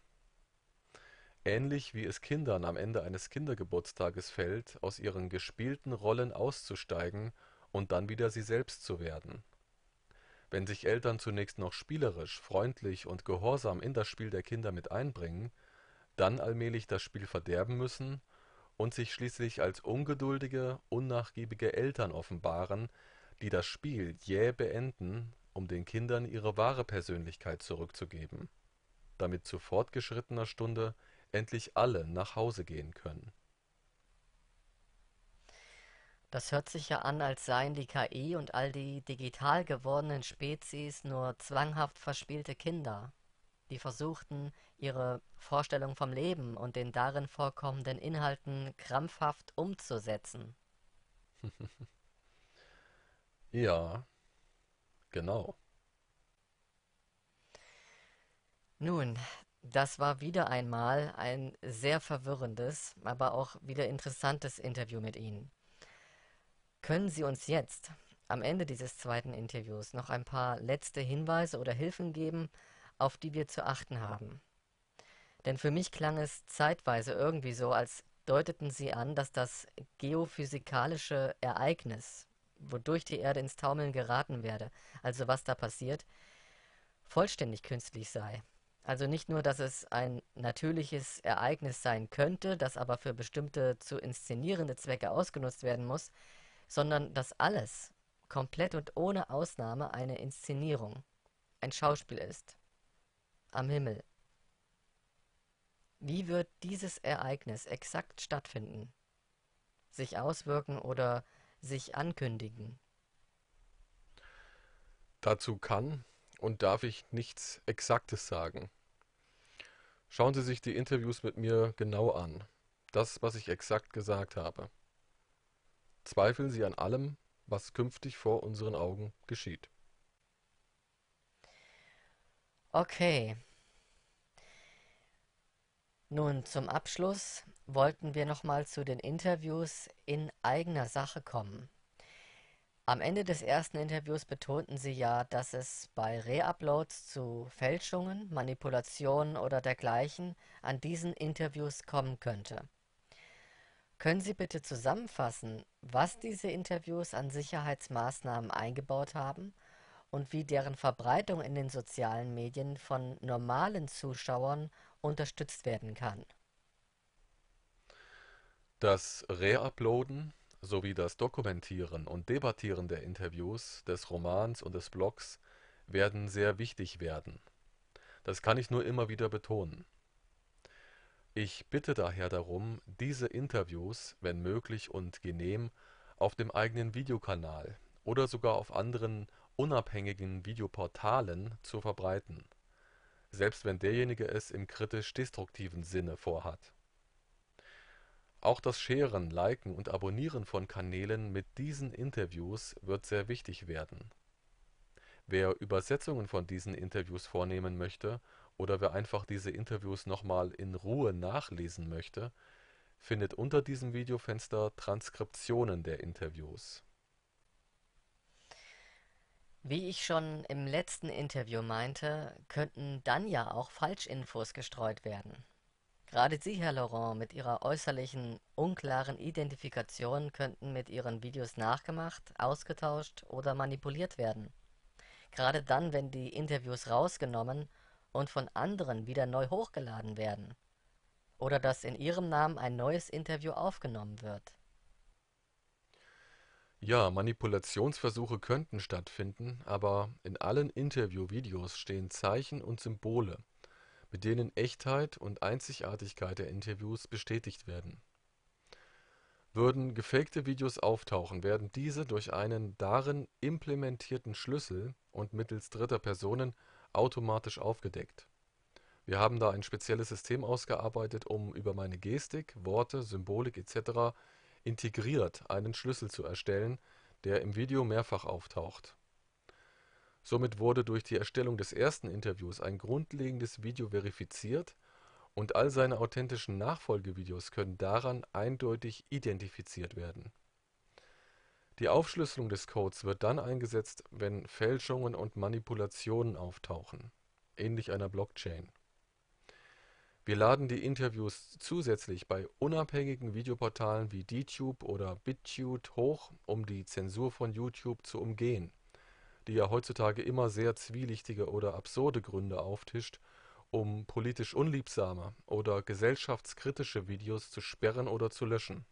Ähnlich wie es Kindern am Ende eines Kindergeburtstages fällt, aus ihren gespielten Rollen auszusteigen und dann wieder sie selbst zu werden. Wenn sich Eltern zunächst noch spielerisch, freundlich und gehorsam in das Spiel der Kinder mit einbringen, dann allmählich das Spiel verderben müssen und sich schließlich als ungeduldige, unnachgiebige Eltern offenbaren, die das Spiel jäh beenden, um den Kindern ihre wahre Persönlichkeit zurückzugeben, damit zu fortgeschrittener Stunde endlich alle nach Hause gehen können. Das hört sich ja an, als seien die KI e und all die digital gewordenen Spezies nur zwanghaft verspielte Kinder, die versuchten, ihre Vorstellung vom Leben und den darin vorkommenden Inhalten krampfhaft umzusetzen. ja, genau. Nun, das war wieder einmal ein sehr verwirrendes, aber auch wieder interessantes Interview mit Ihnen. Können Sie uns jetzt, am Ende dieses zweiten Interviews, noch ein paar letzte Hinweise oder Hilfen geben, auf die wir zu achten haben? Denn für mich klang es zeitweise irgendwie so, als deuteten Sie an, dass das geophysikalische Ereignis, wodurch die Erde ins Taumeln geraten werde, also was da passiert, vollständig künstlich sei also nicht nur, dass es ein natürliches Ereignis sein könnte, das aber für bestimmte zu inszenierende Zwecke ausgenutzt werden muss, sondern dass alles, komplett und ohne Ausnahme, eine Inszenierung, ein Schauspiel ist. Am Himmel. Wie wird dieses Ereignis exakt stattfinden, sich auswirken oder sich ankündigen? Dazu kann, und darf ich nichts Exaktes sagen. Schauen Sie sich die Interviews mit mir genau an. Das, was ich exakt gesagt habe. Zweifeln Sie an allem, was künftig vor unseren Augen geschieht. Okay. Nun zum Abschluss wollten wir nochmal zu den Interviews in eigener Sache kommen. Am Ende des ersten Interviews betonten Sie ja, dass es bei Reuploads zu Fälschungen, Manipulationen oder dergleichen an diesen Interviews kommen könnte. Können Sie bitte zusammenfassen, was diese Interviews an Sicherheitsmaßnahmen eingebaut haben und wie deren Verbreitung in den sozialen Medien von normalen Zuschauern unterstützt werden kann? Das Reuploaden sowie das Dokumentieren und Debattieren der Interviews, des Romans und des Blogs werden sehr wichtig werden. Das kann ich nur immer wieder betonen. Ich bitte daher darum, diese Interviews, wenn möglich und genehm, auf dem eigenen Videokanal oder sogar auf anderen unabhängigen Videoportalen zu verbreiten, selbst wenn derjenige es im kritisch-destruktiven Sinne vorhat auch das Scheren, Liken und Abonnieren von Kanälen mit diesen Interviews wird sehr wichtig werden. Wer Übersetzungen von diesen Interviews vornehmen möchte oder wer einfach diese Interviews nochmal in Ruhe nachlesen möchte, findet unter diesem Videofenster Transkriptionen der Interviews. Wie ich schon im letzten Interview meinte, könnten dann ja auch Falschinfos gestreut werden Gerade Sie, Herr Laurent, mit Ihrer äußerlichen, unklaren Identifikation könnten mit Ihren Videos nachgemacht, ausgetauscht oder manipuliert werden. Gerade dann, wenn die Interviews rausgenommen und von anderen wieder neu hochgeladen werden. Oder dass in Ihrem Namen ein neues Interview aufgenommen wird. Ja, Manipulationsversuche könnten stattfinden, aber in allen Interview-Videos stehen Zeichen und Symbole mit denen Echtheit und Einzigartigkeit der Interviews bestätigt werden. Würden gefakte Videos auftauchen, werden diese durch einen darin implementierten Schlüssel und mittels dritter Personen automatisch aufgedeckt. Wir haben da ein spezielles System ausgearbeitet, um über meine Gestik, Worte, Symbolik etc. integriert einen Schlüssel zu erstellen, der im Video mehrfach auftaucht Somit wurde durch die Erstellung des ersten Interviews ein grundlegendes Video verifiziert und all seine authentischen Nachfolgevideos können daran eindeutig identifiziert werden. Die Aufschlüsselung des Codes wird dann eingesetzt, wenn Fälschungen und Manipulationen auftauchen (ähnlich einer Blockchain). Wir laden die Interviews zusätzlich bei unabhängigen Videoportalen wie DTube oder BitTute hoch, um die Zensur von YouTube zu umgehen die ja heutzutage immer sehr zwielichtige oder absurde Gründe auftischt, um politisch unliebsame oder gesellschaftskritische Videos zu sperren oder zu löschen.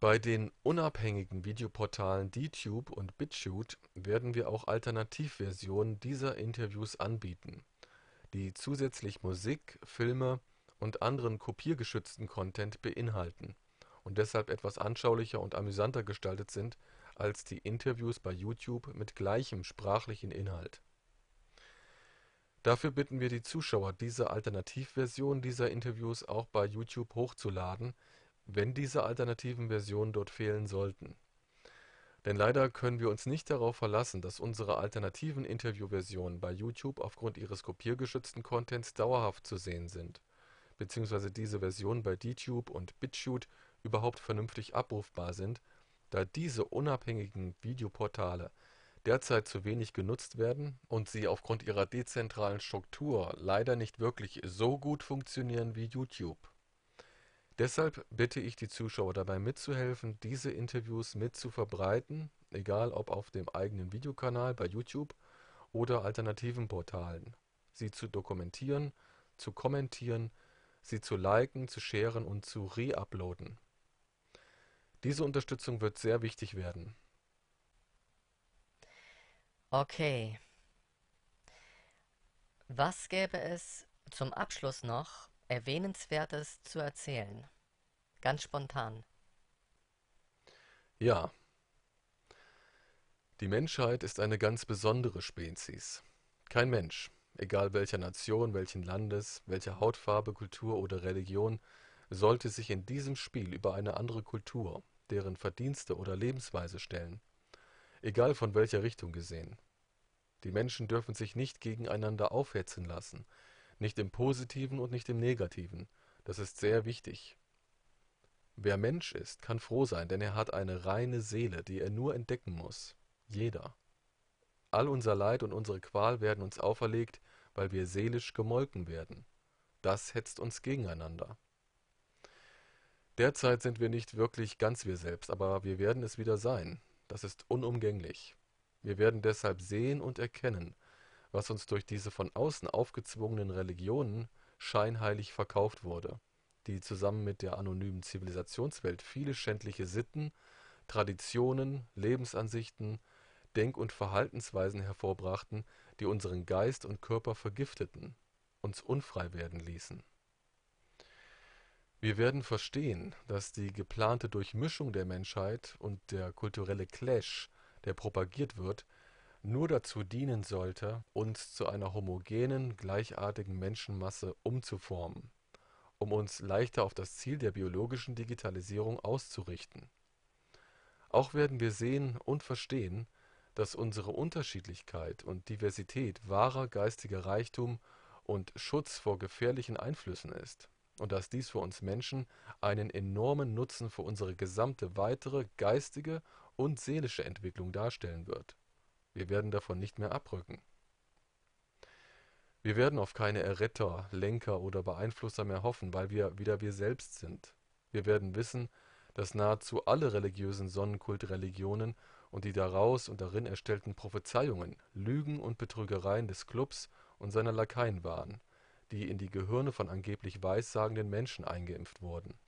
Bei den unabhängigen Videoportalen DTube und BitChute werden wir auch Alternativversionen dieser Interviews anbieten, die zusätzlich Musik, Filme und anderen kopiergeschützten Content beinhalten und deshalb etwas anschaulicher und amüsanter gestaltet sind als die Interviews bei YouTube mit gleichem sprachlichen Inhalt. Dafür bitten wir die Zuschauer, diese Alternativversion dieser Interviews auch bei YouTube hochzuladen, wenn diese alternativen Versionen dort fehlen sollten. Denn leider können wir uns nicht darauf verlassen, dass unsere alternativen Interviewversionen bei YouTube aufgrund ihres kopiergeschützten Contents dauerhaft zu sehen sind, beziehungsweise diese Versionen bei DTube und BitChute überhaupt vernünftig abrufbar sind da diese unabhängigen Videoportale derzeit zu wenig genutzt werden und sie aufgrund ihrer dezentralen Struktur leider nicht wirklich so gut funktionieren wie YouTube. Deshalb bitte ich die Zuschauer dabei mitzuhelfen, diese Interviews mit zu verbreiten, egal ob auf dem eigenen Videokanal bei YouTube oder alternativen Portalen, sie zu dokumentieren, zu kommentieren, sie zu liken, zu scheren und zu reuploaden diese Unterstützung wird sehr wichtig werden. Okay. Was gäbe es zum Abschluss noch Erwähnenswertes zu erzählen? Ganz spontan. Ja. Die Menschheit ist eine ganz besondere Spezies. Kein Mensch, egal welcher Nation, welchen Landes, welcher Hautfarbe, Kultur oder Religion, sollte sich in diesem Spiel über eine andere Kultur, deren Verdienste oder Lebensweise stellen, egal von welcher Richtung gesehen. Die Menschen dürfen sich nicht gegeneinander aufhetzen lassen, nicht im Positiven und nicht im Negativen, das ist sehr wichtig. Wer Mensch ist, kann froh sein, denn er hat eine reine Seele, die er nur entdecken muss, jeder. All unser Leid und unsere Qual werden uns auferlegt, weil wir seelisch gemolken werden. Das hetzt uns gegeneinander. Derzeit sind wir nicht wirklich ganz wir selbst, aber wir werden es wieder sein. Das ist unumgänglich. Wir werden deshalb sehen und erkennen, was uns durch diese von außen aufgezwungenen Religionen scheinheilig verkauft wurde, die zusammen mit der anonymen Zivilisationswelt viele schändliche Sitten, Traditionen, Lebensansichten, Denk- und Verhaltensweisen hervorbrachten, die unseren Geist und Körper vergifteten, uns unfrei werden ließen. Wir werden verstehen, dass die geplante Durchmischung der Menschheit und der kulturelle Clash, der propagiert wird, nur dazu dienen sollte, uns zu einer homogenen, gleichartigen Menschenmasse umzuformen, um uns leichter auf das Ziel der biologischen Digitalisierung auszurichten. Auch werden wir sehen und verstehen, dass unsere Unterschiedlichkeit und Diversität wahrer geistiger Reichtum und Schutz vor gefährlichen Einflüssen ist und dass dies für uns Menschen einen enormen Nutzen für unsere gesamte weitere geistige und seelische Entwicklung darstellen wird. Wir werden davon nicht mehr abrücken. Wir werden auf keine Erretter, Lenker oder Beeinflusser mehr hoffen, weil wir wieder wir selbst sind. Wir werden wissen, dass nahezu alle religiösen Sonnenkultreligionen und die daraus und darin erstellten Prophezeiungen Lügen und Betrügereien des Clubs und seiner Lakaien waren die in die Gehirne von angeblich weissagenden Menschen eingeimpft wurden.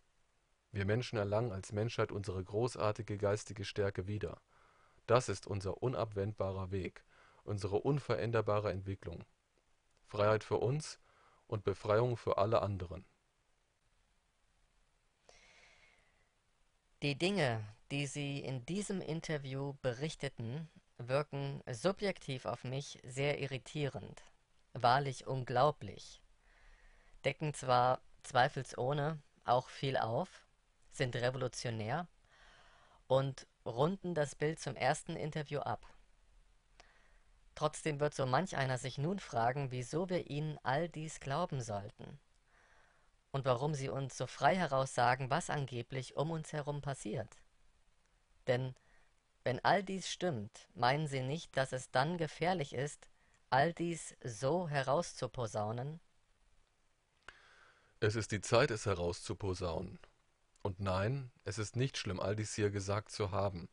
Wir Menschen erlangen als Menschheit unsere großartige geistige Stärke wieder. Das ist unser unabwendbarer Weg, unsere unveränderbare Entwicklung. Freiheit für uns und Befreiung für alle anderen. Die Dinge, die Sie in diesem Interview berichteten, wirken subjektiv auf mich sehr irritierend, wahrlich unglaublich decken zwar zweifelsohne auch viel auf, sind revolutionär und runden das Bild zum ersten Interview ab. Trotzdem wird so manch einer sich nun fragen, wieso wir ihnen all dies glauben sollten und warum sie uns so frei heraus sagen, was angeblich um uns herum passiert. Denn wenn all dies stimmt, meinen sie nicht, dass es dann gefährlich ist, all dies so herauszuposaunen, es ist die Zeit, es herauszuposaunen. Und nein, es ist nicht schlimm, all dies hier gesagt zu haben,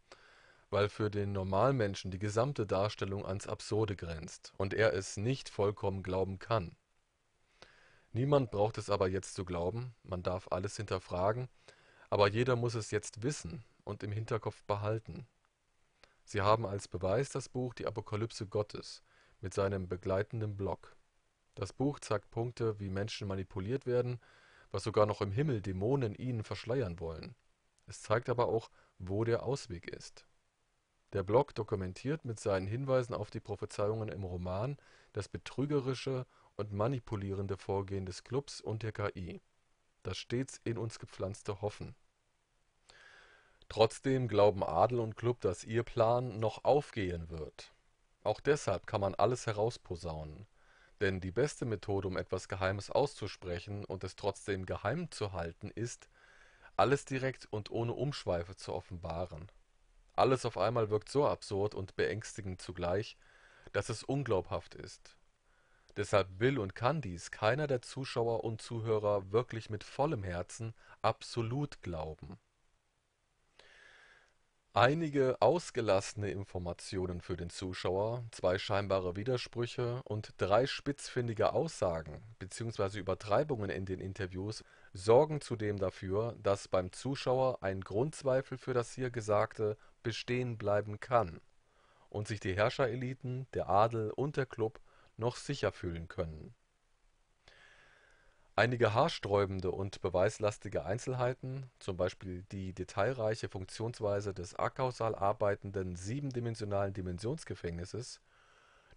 weil für den Normalmenschen die gesamte Darstellung ans Absurde grenzt und er es nicht vollkommen glauben kann. Niemand braucht es aber jetzt zu glauben, man darf alles hinterfragen, aber jeder muss es jetzt wissen und im Hinterkopf behalten. Sie haben als Beweis das Buch Die Apokalypse Gottes mit seinem begleitenden Blog. Das Buch zeigt Punkte, wie Menschen manipuliert werden, was sogar noch im Himmel Dämonen ihnen verschleiern wollen. Es zeigt aber auch, wo der Ausweg ist. Der Blog dokumentiert mit seinen Hinweisen auf die Prophezeiungen im Roman das betrügerische und manipulierende Vorgehen des Clubs und der KI. Das stets in uns gepflanzte Hoffen. Trotzdem glauben Adel und Club, dass ihr Plan noch aufgehen wird. Auch deshalb kann man alles herausposaunen denn die beste Methode, um etwas Geheimes auszusprechen und es trotzdem geheim zu halten, ist, alles direkt und ohne Umschweife zu offenbaren. Alles auf einmal wirkt so absurd und beängstigend zugleich, dass es unglaubhaft ist. Deshalb will und kann dies keiner der Zuschauer und Zuhörer wirklich mit vollem Herzen absolut glauben Einige ausgelassene Informationen für den Zuschauer, zwei scheinbare Widersprüche und drei spitzfindige Aussagen bzw. Übertreibungen in den Interviews sorgen zudem dafür, dass beim Zuschauer ein Grundzweifel für das hier Gesagte bestehen bleiben kann und sich die Herrschereliten, der Adel und der Klub noch sicher fühlen können Einige haarsträubende und beweislastige Einzelheiten zum Beispiel die detailreiche Funktionsweise des akausal arbeitenden siebendimensionalen Dimensionsgefängnisses)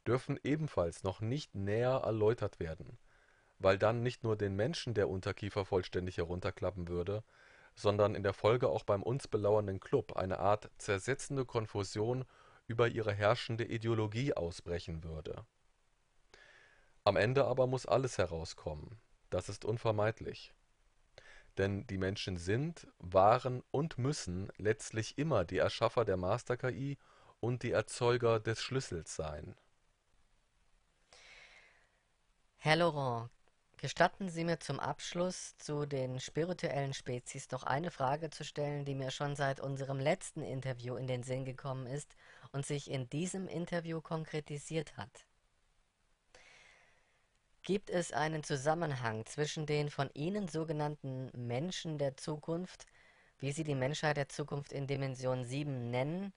dürfen ebenfalls noch nicht näher erläutert werden, weil dann nicht nur den Menschen der Unterkiefer vollständig herunterklappen würde, sondern in der Folge auch beim uns belauernden Club eine Art zersetzende Konfusion über ihre herrschende Ideologie ausbrechen würde. Am Ende aber muss alles herauskommen das ist unvermeidlich. Denn die Menschen sind, waren und müssen letztlich immer die Erschaffer der Master-KI und die Erzeuger des Schlüssels sein. Herr Laurent, gestatten Sie mir zum Abschluss zu den spirituellen Spezies noch eine Frage zu stellen, die mir schon seit unserem letzten Interview in den Sinn gekommen ist und sich in diesem Interview konkretisiert hat. Gibt es einen Zusammenhang zwischen den von Ihnen sogenannten Menschen der Zukunft, wie Sie die Menschheit der Zukunft in Dimension 7 nennen,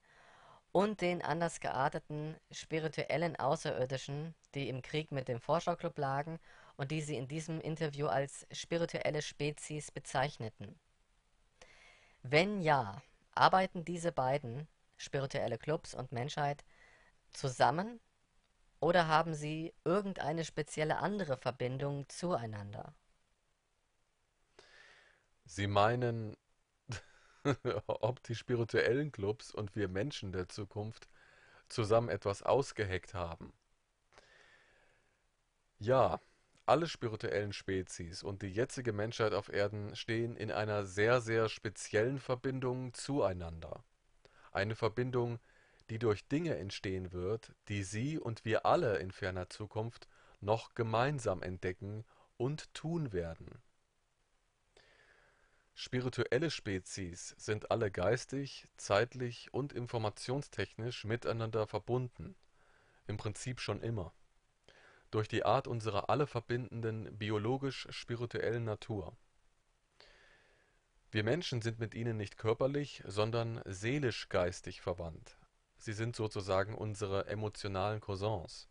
und den anders gearteten spirituellen Außerirdischen, die im Krieg mit dem Forscherclub lagen und die Sie in diesem Interview als spirituelle Spezies bezeichneten? Wenn ja, arbeiten diese beiden, spirituelle Clubs und Menschheit, zusammen oder haben sie irgendeine spezielle andere Verbindung zueinander? Sie meinen, ob die spirituellen Clubs und wir Menschen der Zukunft zusammen etwas ausgeheckt haben? Ja, alle spirituellen Spezies und die jetzige Menschheit auf Erden stehen in einer sehr, sehr speziellen Verbindung zueinander. Eine Verbindung, die die durch Dinge entstehen wird, die Sie und wir alle in ferner Zukunft noch gemeinsam entdecken und tun werden. Spirituelle Spezies sind alle geistig, zeitlich und informationstechnisch miteinander verbunden, im Prinzip schon immer, durch die Art unserer alle verbindenden biologisch-spirituellen Natur. Wir Menschen sind mit ihnen nicht körperlich, sondern seelisch-geistig verwandt Sie sind sozusagen unsere emotionalen Cousins,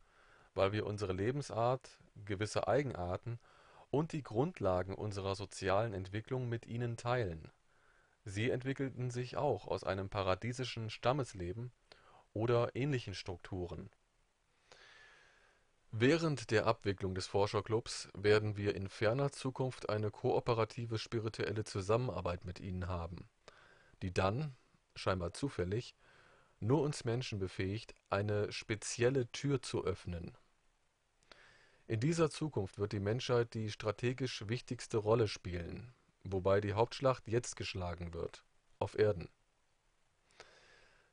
weil wir unsere Lebensart, gewisse Eigenarten und die Grundlagen unserer sozialen Entwicklung mit ihnen teilen. Sie entwickelten sich auch aus einem paradiesischen Stammesleben oder ähnlichen Strukturen. Während der Abwicklung des Forscherclubs werden wir in ferner Zukunft eine kooperative spirituelle Zusammenarbeit mit ihnen haben, die dann, scheinbar zufällig, nur uns Menschen befähigt, eine spezielle Tür zu öffnen. In dieser Zukunft wird die Menschheit die strategisch wichtigste Rolle spielen, wobei die Hauptschlacht jetzt geschlagen wird, auf Erden.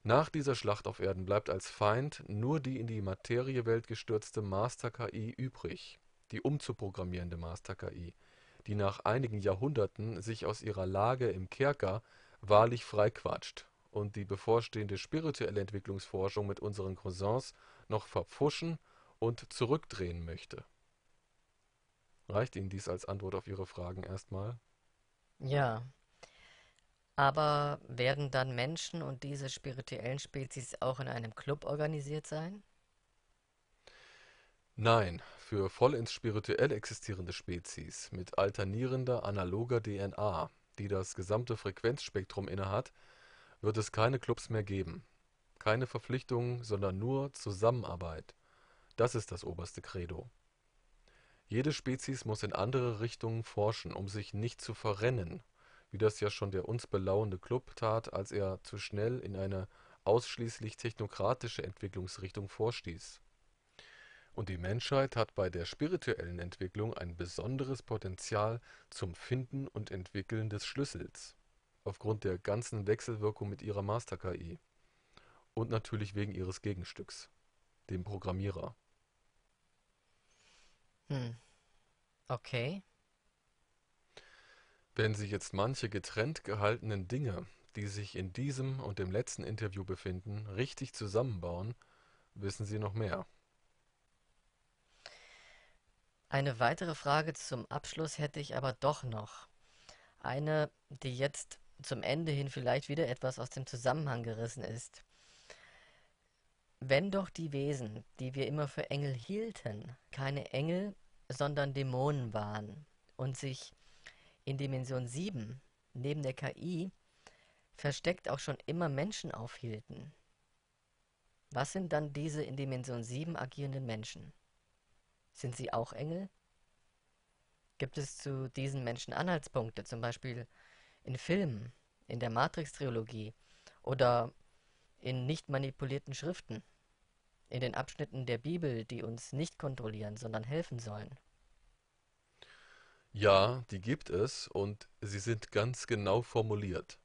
Nach dieser Schlacht auf Erden bleibt als Feind nur die in die Materiewelt gestürzte Master-KI übrig, die umzuprogrammierende Master-KI, die nach einigen Jahrhunderten sich aus ihrer Lage im Kerker wahrlich freiquatscht und die bevorstehende spirituelle Entwicklungsforschung mit unseren Cousins noch verpfuschen und zurückdrehen möchte. Reicht Ihnen dies als Antwort auf Ihre Fragen erstmal? Ja. Aber werden dann Menschen und diese spirituellen Spezies auch in einem Club organisiert sein? Nein, für vollends spirituell existierende Spezies mit alternierender analoger DNA, die das gesamte Frequenzspektrum innehat, wird es keine Clubs mehr geben. Keine Verpflichtungen, sondern nur Zusammenarbeit. Das ist das oberste Credo. Jede Spezies muss in andere Richtungen forschen, um sich nicht zu verrennen, wie das ja schon der uns belauende Club tat, als er zu schnell in eine ausschließlich technokratische Entwicklungsrichtung vorstieß. Und die Menschheit hat bei der spirituellen Entwicklung ein besonderes Potenzial zum Finden und Entwickeln des Schlüssels aufgrund der ganzen Wechselwirkung mit ihrer Master-KI. Und natürlich wegen ihres Gegenstücks, dem Programmierer. Hm. Okay. Wenn Sie jetzt manche getrennt gehaltenen Dinge, die sich in diesem und dem letzten Interview befinden, richtig zusammenbauen, wissen Sie noch mehr. Eine weitere Frage zum Abschluss hätte ich aber doch noch. Eine, die jetzt zum Ende hin vielleicht wieder etwas aus dem Zusammenhang gerissen ist. Wenn doch die Wesen, die wir immer für Engel hielten, keine Engel, sondern Dämonen waren und sich in Dimension 7 neben der KI versteckt auch schon immer Menschen aufhielten, was sind dann diese in Dimension 7 agierenden Menschen? Sind sie auch Engel? Gibt es zu diesen Menschen Anhaltspunkte, zum Beispiel in Filmen, in der Matrix-Trilogie oder in nicht manipulierten Schriften, in den Abschnitten der Bibel, die uns nicht kontrollieren, sondern helfen sollen. Ja, die gibt es und sie sind ganz genau formuliert.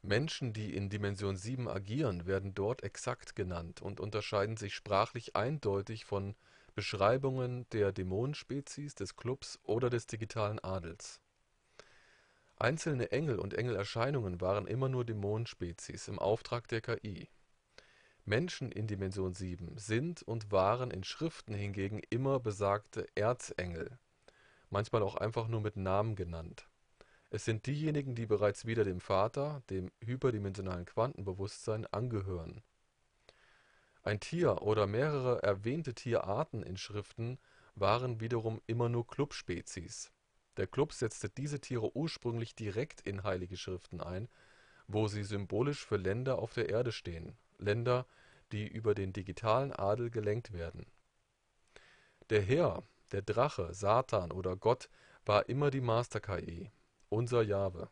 Menschen, die in Dimension 7 agieren, werden dort exakt genannt und unterscheiden sich sprachlich eindeutig von Beschreibungen der Dämonenspezies, des Clubs oder des digitalen Adels. Einzelne Engel und Engelerscheinungen waren immer nur Dämonenspezies im Auftrag der KI. Menschen in Dimension 7 sind und waren in Schriften hingegen immer besagte Erzengel, manchmal auch einfach nur mit Namen genannt. Es sind diejenigen, die bereits wieder dem Vater, dem hyperdimensionalen Quantenbewusstsein, angehören. Ein Tier oder mehrere erwähnte Tierarten in Schriften waren wiederum immer nur Clubspezies der Club setzte diese Tiere ursprünglich direkt in Heilige Schriften ein, wo sie symbolisch für Länder auf der Erde stehen – Länder, die über den digitalen Adel gelenkt werden. Der Herr, der Drache, Satan oder Gott war immer die Master-KI – unser Jahwe.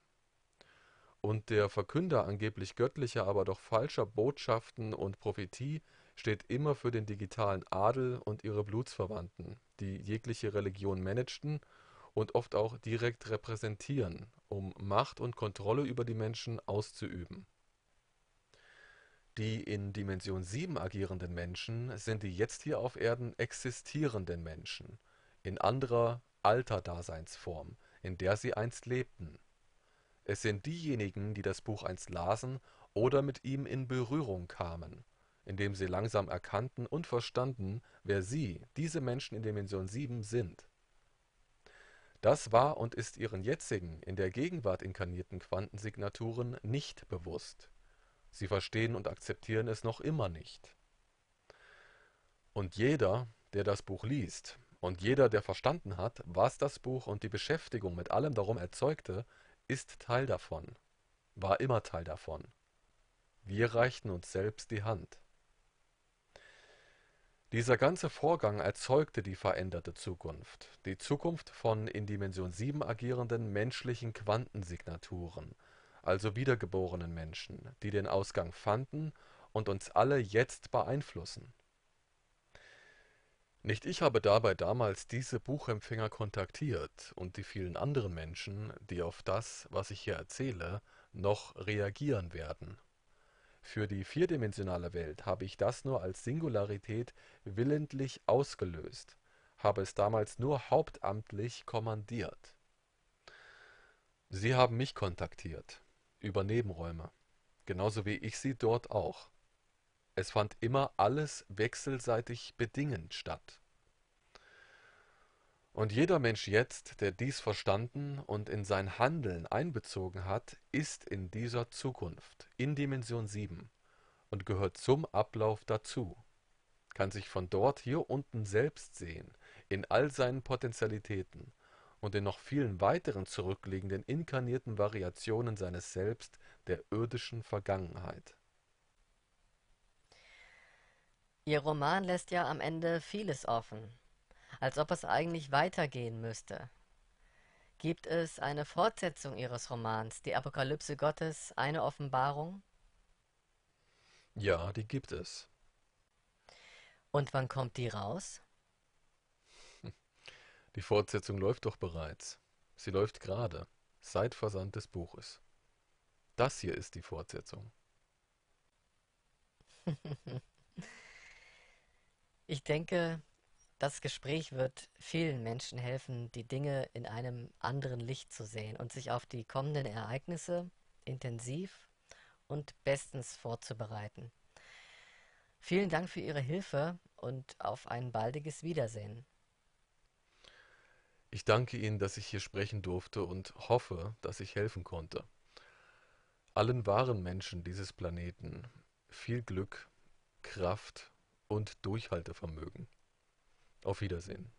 Und der Verkünder angeblich göttlicher, aber doch falscher Botschaften und Prophetie steht immer für den digitalen Adel und ihre Blutsverwandten, die jegliche Religion managten und oft auch direkt repräsentieren, um Macht und Kontrolle über die Menschen auszuüben. Die in Dimension 7 agierenden Menschen sind die jetzt hier auf Erden existierenden Menschen, in anderer, alter Daseinsform, in der sie einst lebten. Es sind diejenigen, die das Buch einst lasen oder mit ihm in Berührung kamen, indem sie langsam erkannten und verstanden, wer sie, diese Menschen in Dimension 7, sind. Das war und ist ihren jetzigen, in der Gegenwart inkarnierten Quantensignaturen nicht bewusst. Sie verstehen und akzeptieren es noch immer nicht. Und jeder, der das Buch liest, und jeder, der verstanden hat, was das Buch und die Beschäftigung mit allem darum erzeugte, ist Teil davon, war immer Teil davon. Wir reichten uns selbst die Hand. Dieser ganze Vorgang erzeugte die veränderte Zukunft, die Zukunft von in Dimension 7 agierenden menschlichen Quantensignaturen, also wiedergeborenen Menschen, die den Ausgang fanden und uns alle jetzt beeinflussen. Nicht ich habe dabei damals diese Buchempfänger kontaktiert und die vielen anderen Menschen, die auf das, was ich hier erzähle, noch reagieren werden für die vierdimensionale Welt habe ich das nur als Singularität willentlich ausgelöst, habe es damals nur hauptamtlich kommandiert. Sie haben mich kontaktiert, über Nebenräume, genauso wie ich Sie dort auch. Es fand immer alles wechselseitig bedingend statt. Und jeder Mensch jetzt, der dies verstanden und in sein Handeln einbezogen hat, ist in dieser Zukunft, in Dimension 7, und gehört zum Ablauf dazu, kann sich von dort hier unten selbst sehen, in all seinen Potentialitäten und in noch vielen weiteren zurückliegenden inkarnierten Variationen seines Selbst der irdischen Vergangenheit. Ihr Roman lässt ja am Ende vieles offen, als ob es eigentlich weitergehen müsste. Gibt es eine Fortsetzung Ihres Romans, die Apokalypse Gottes, eine Offenbarung? Ja, die gibt es. Und wann kommt die raus? Die Fortsetzung läuft doch bereits. Sie läuft gerade, seit Versand des Buches. Das hier ist die Fortsetzung. ich denke, das Gespräch wird vielen Menschen helfen, die Dinge in einem anderen Licht zu sehen und sich auf die kommenden Ereignisse intensiv und bestens vorzubereiten. Vielen Dank für Ihre Hilfe und auf ein baldiges Wiedersehen. Ich danke Ihnen, dass ich hier sprechen durfte und hoffe, dass ich helfen konnte. Allen wahren Menschen dieses Planeten viel Glück, Kraft und Durchhaltevermögen. Auf Wiedersehen.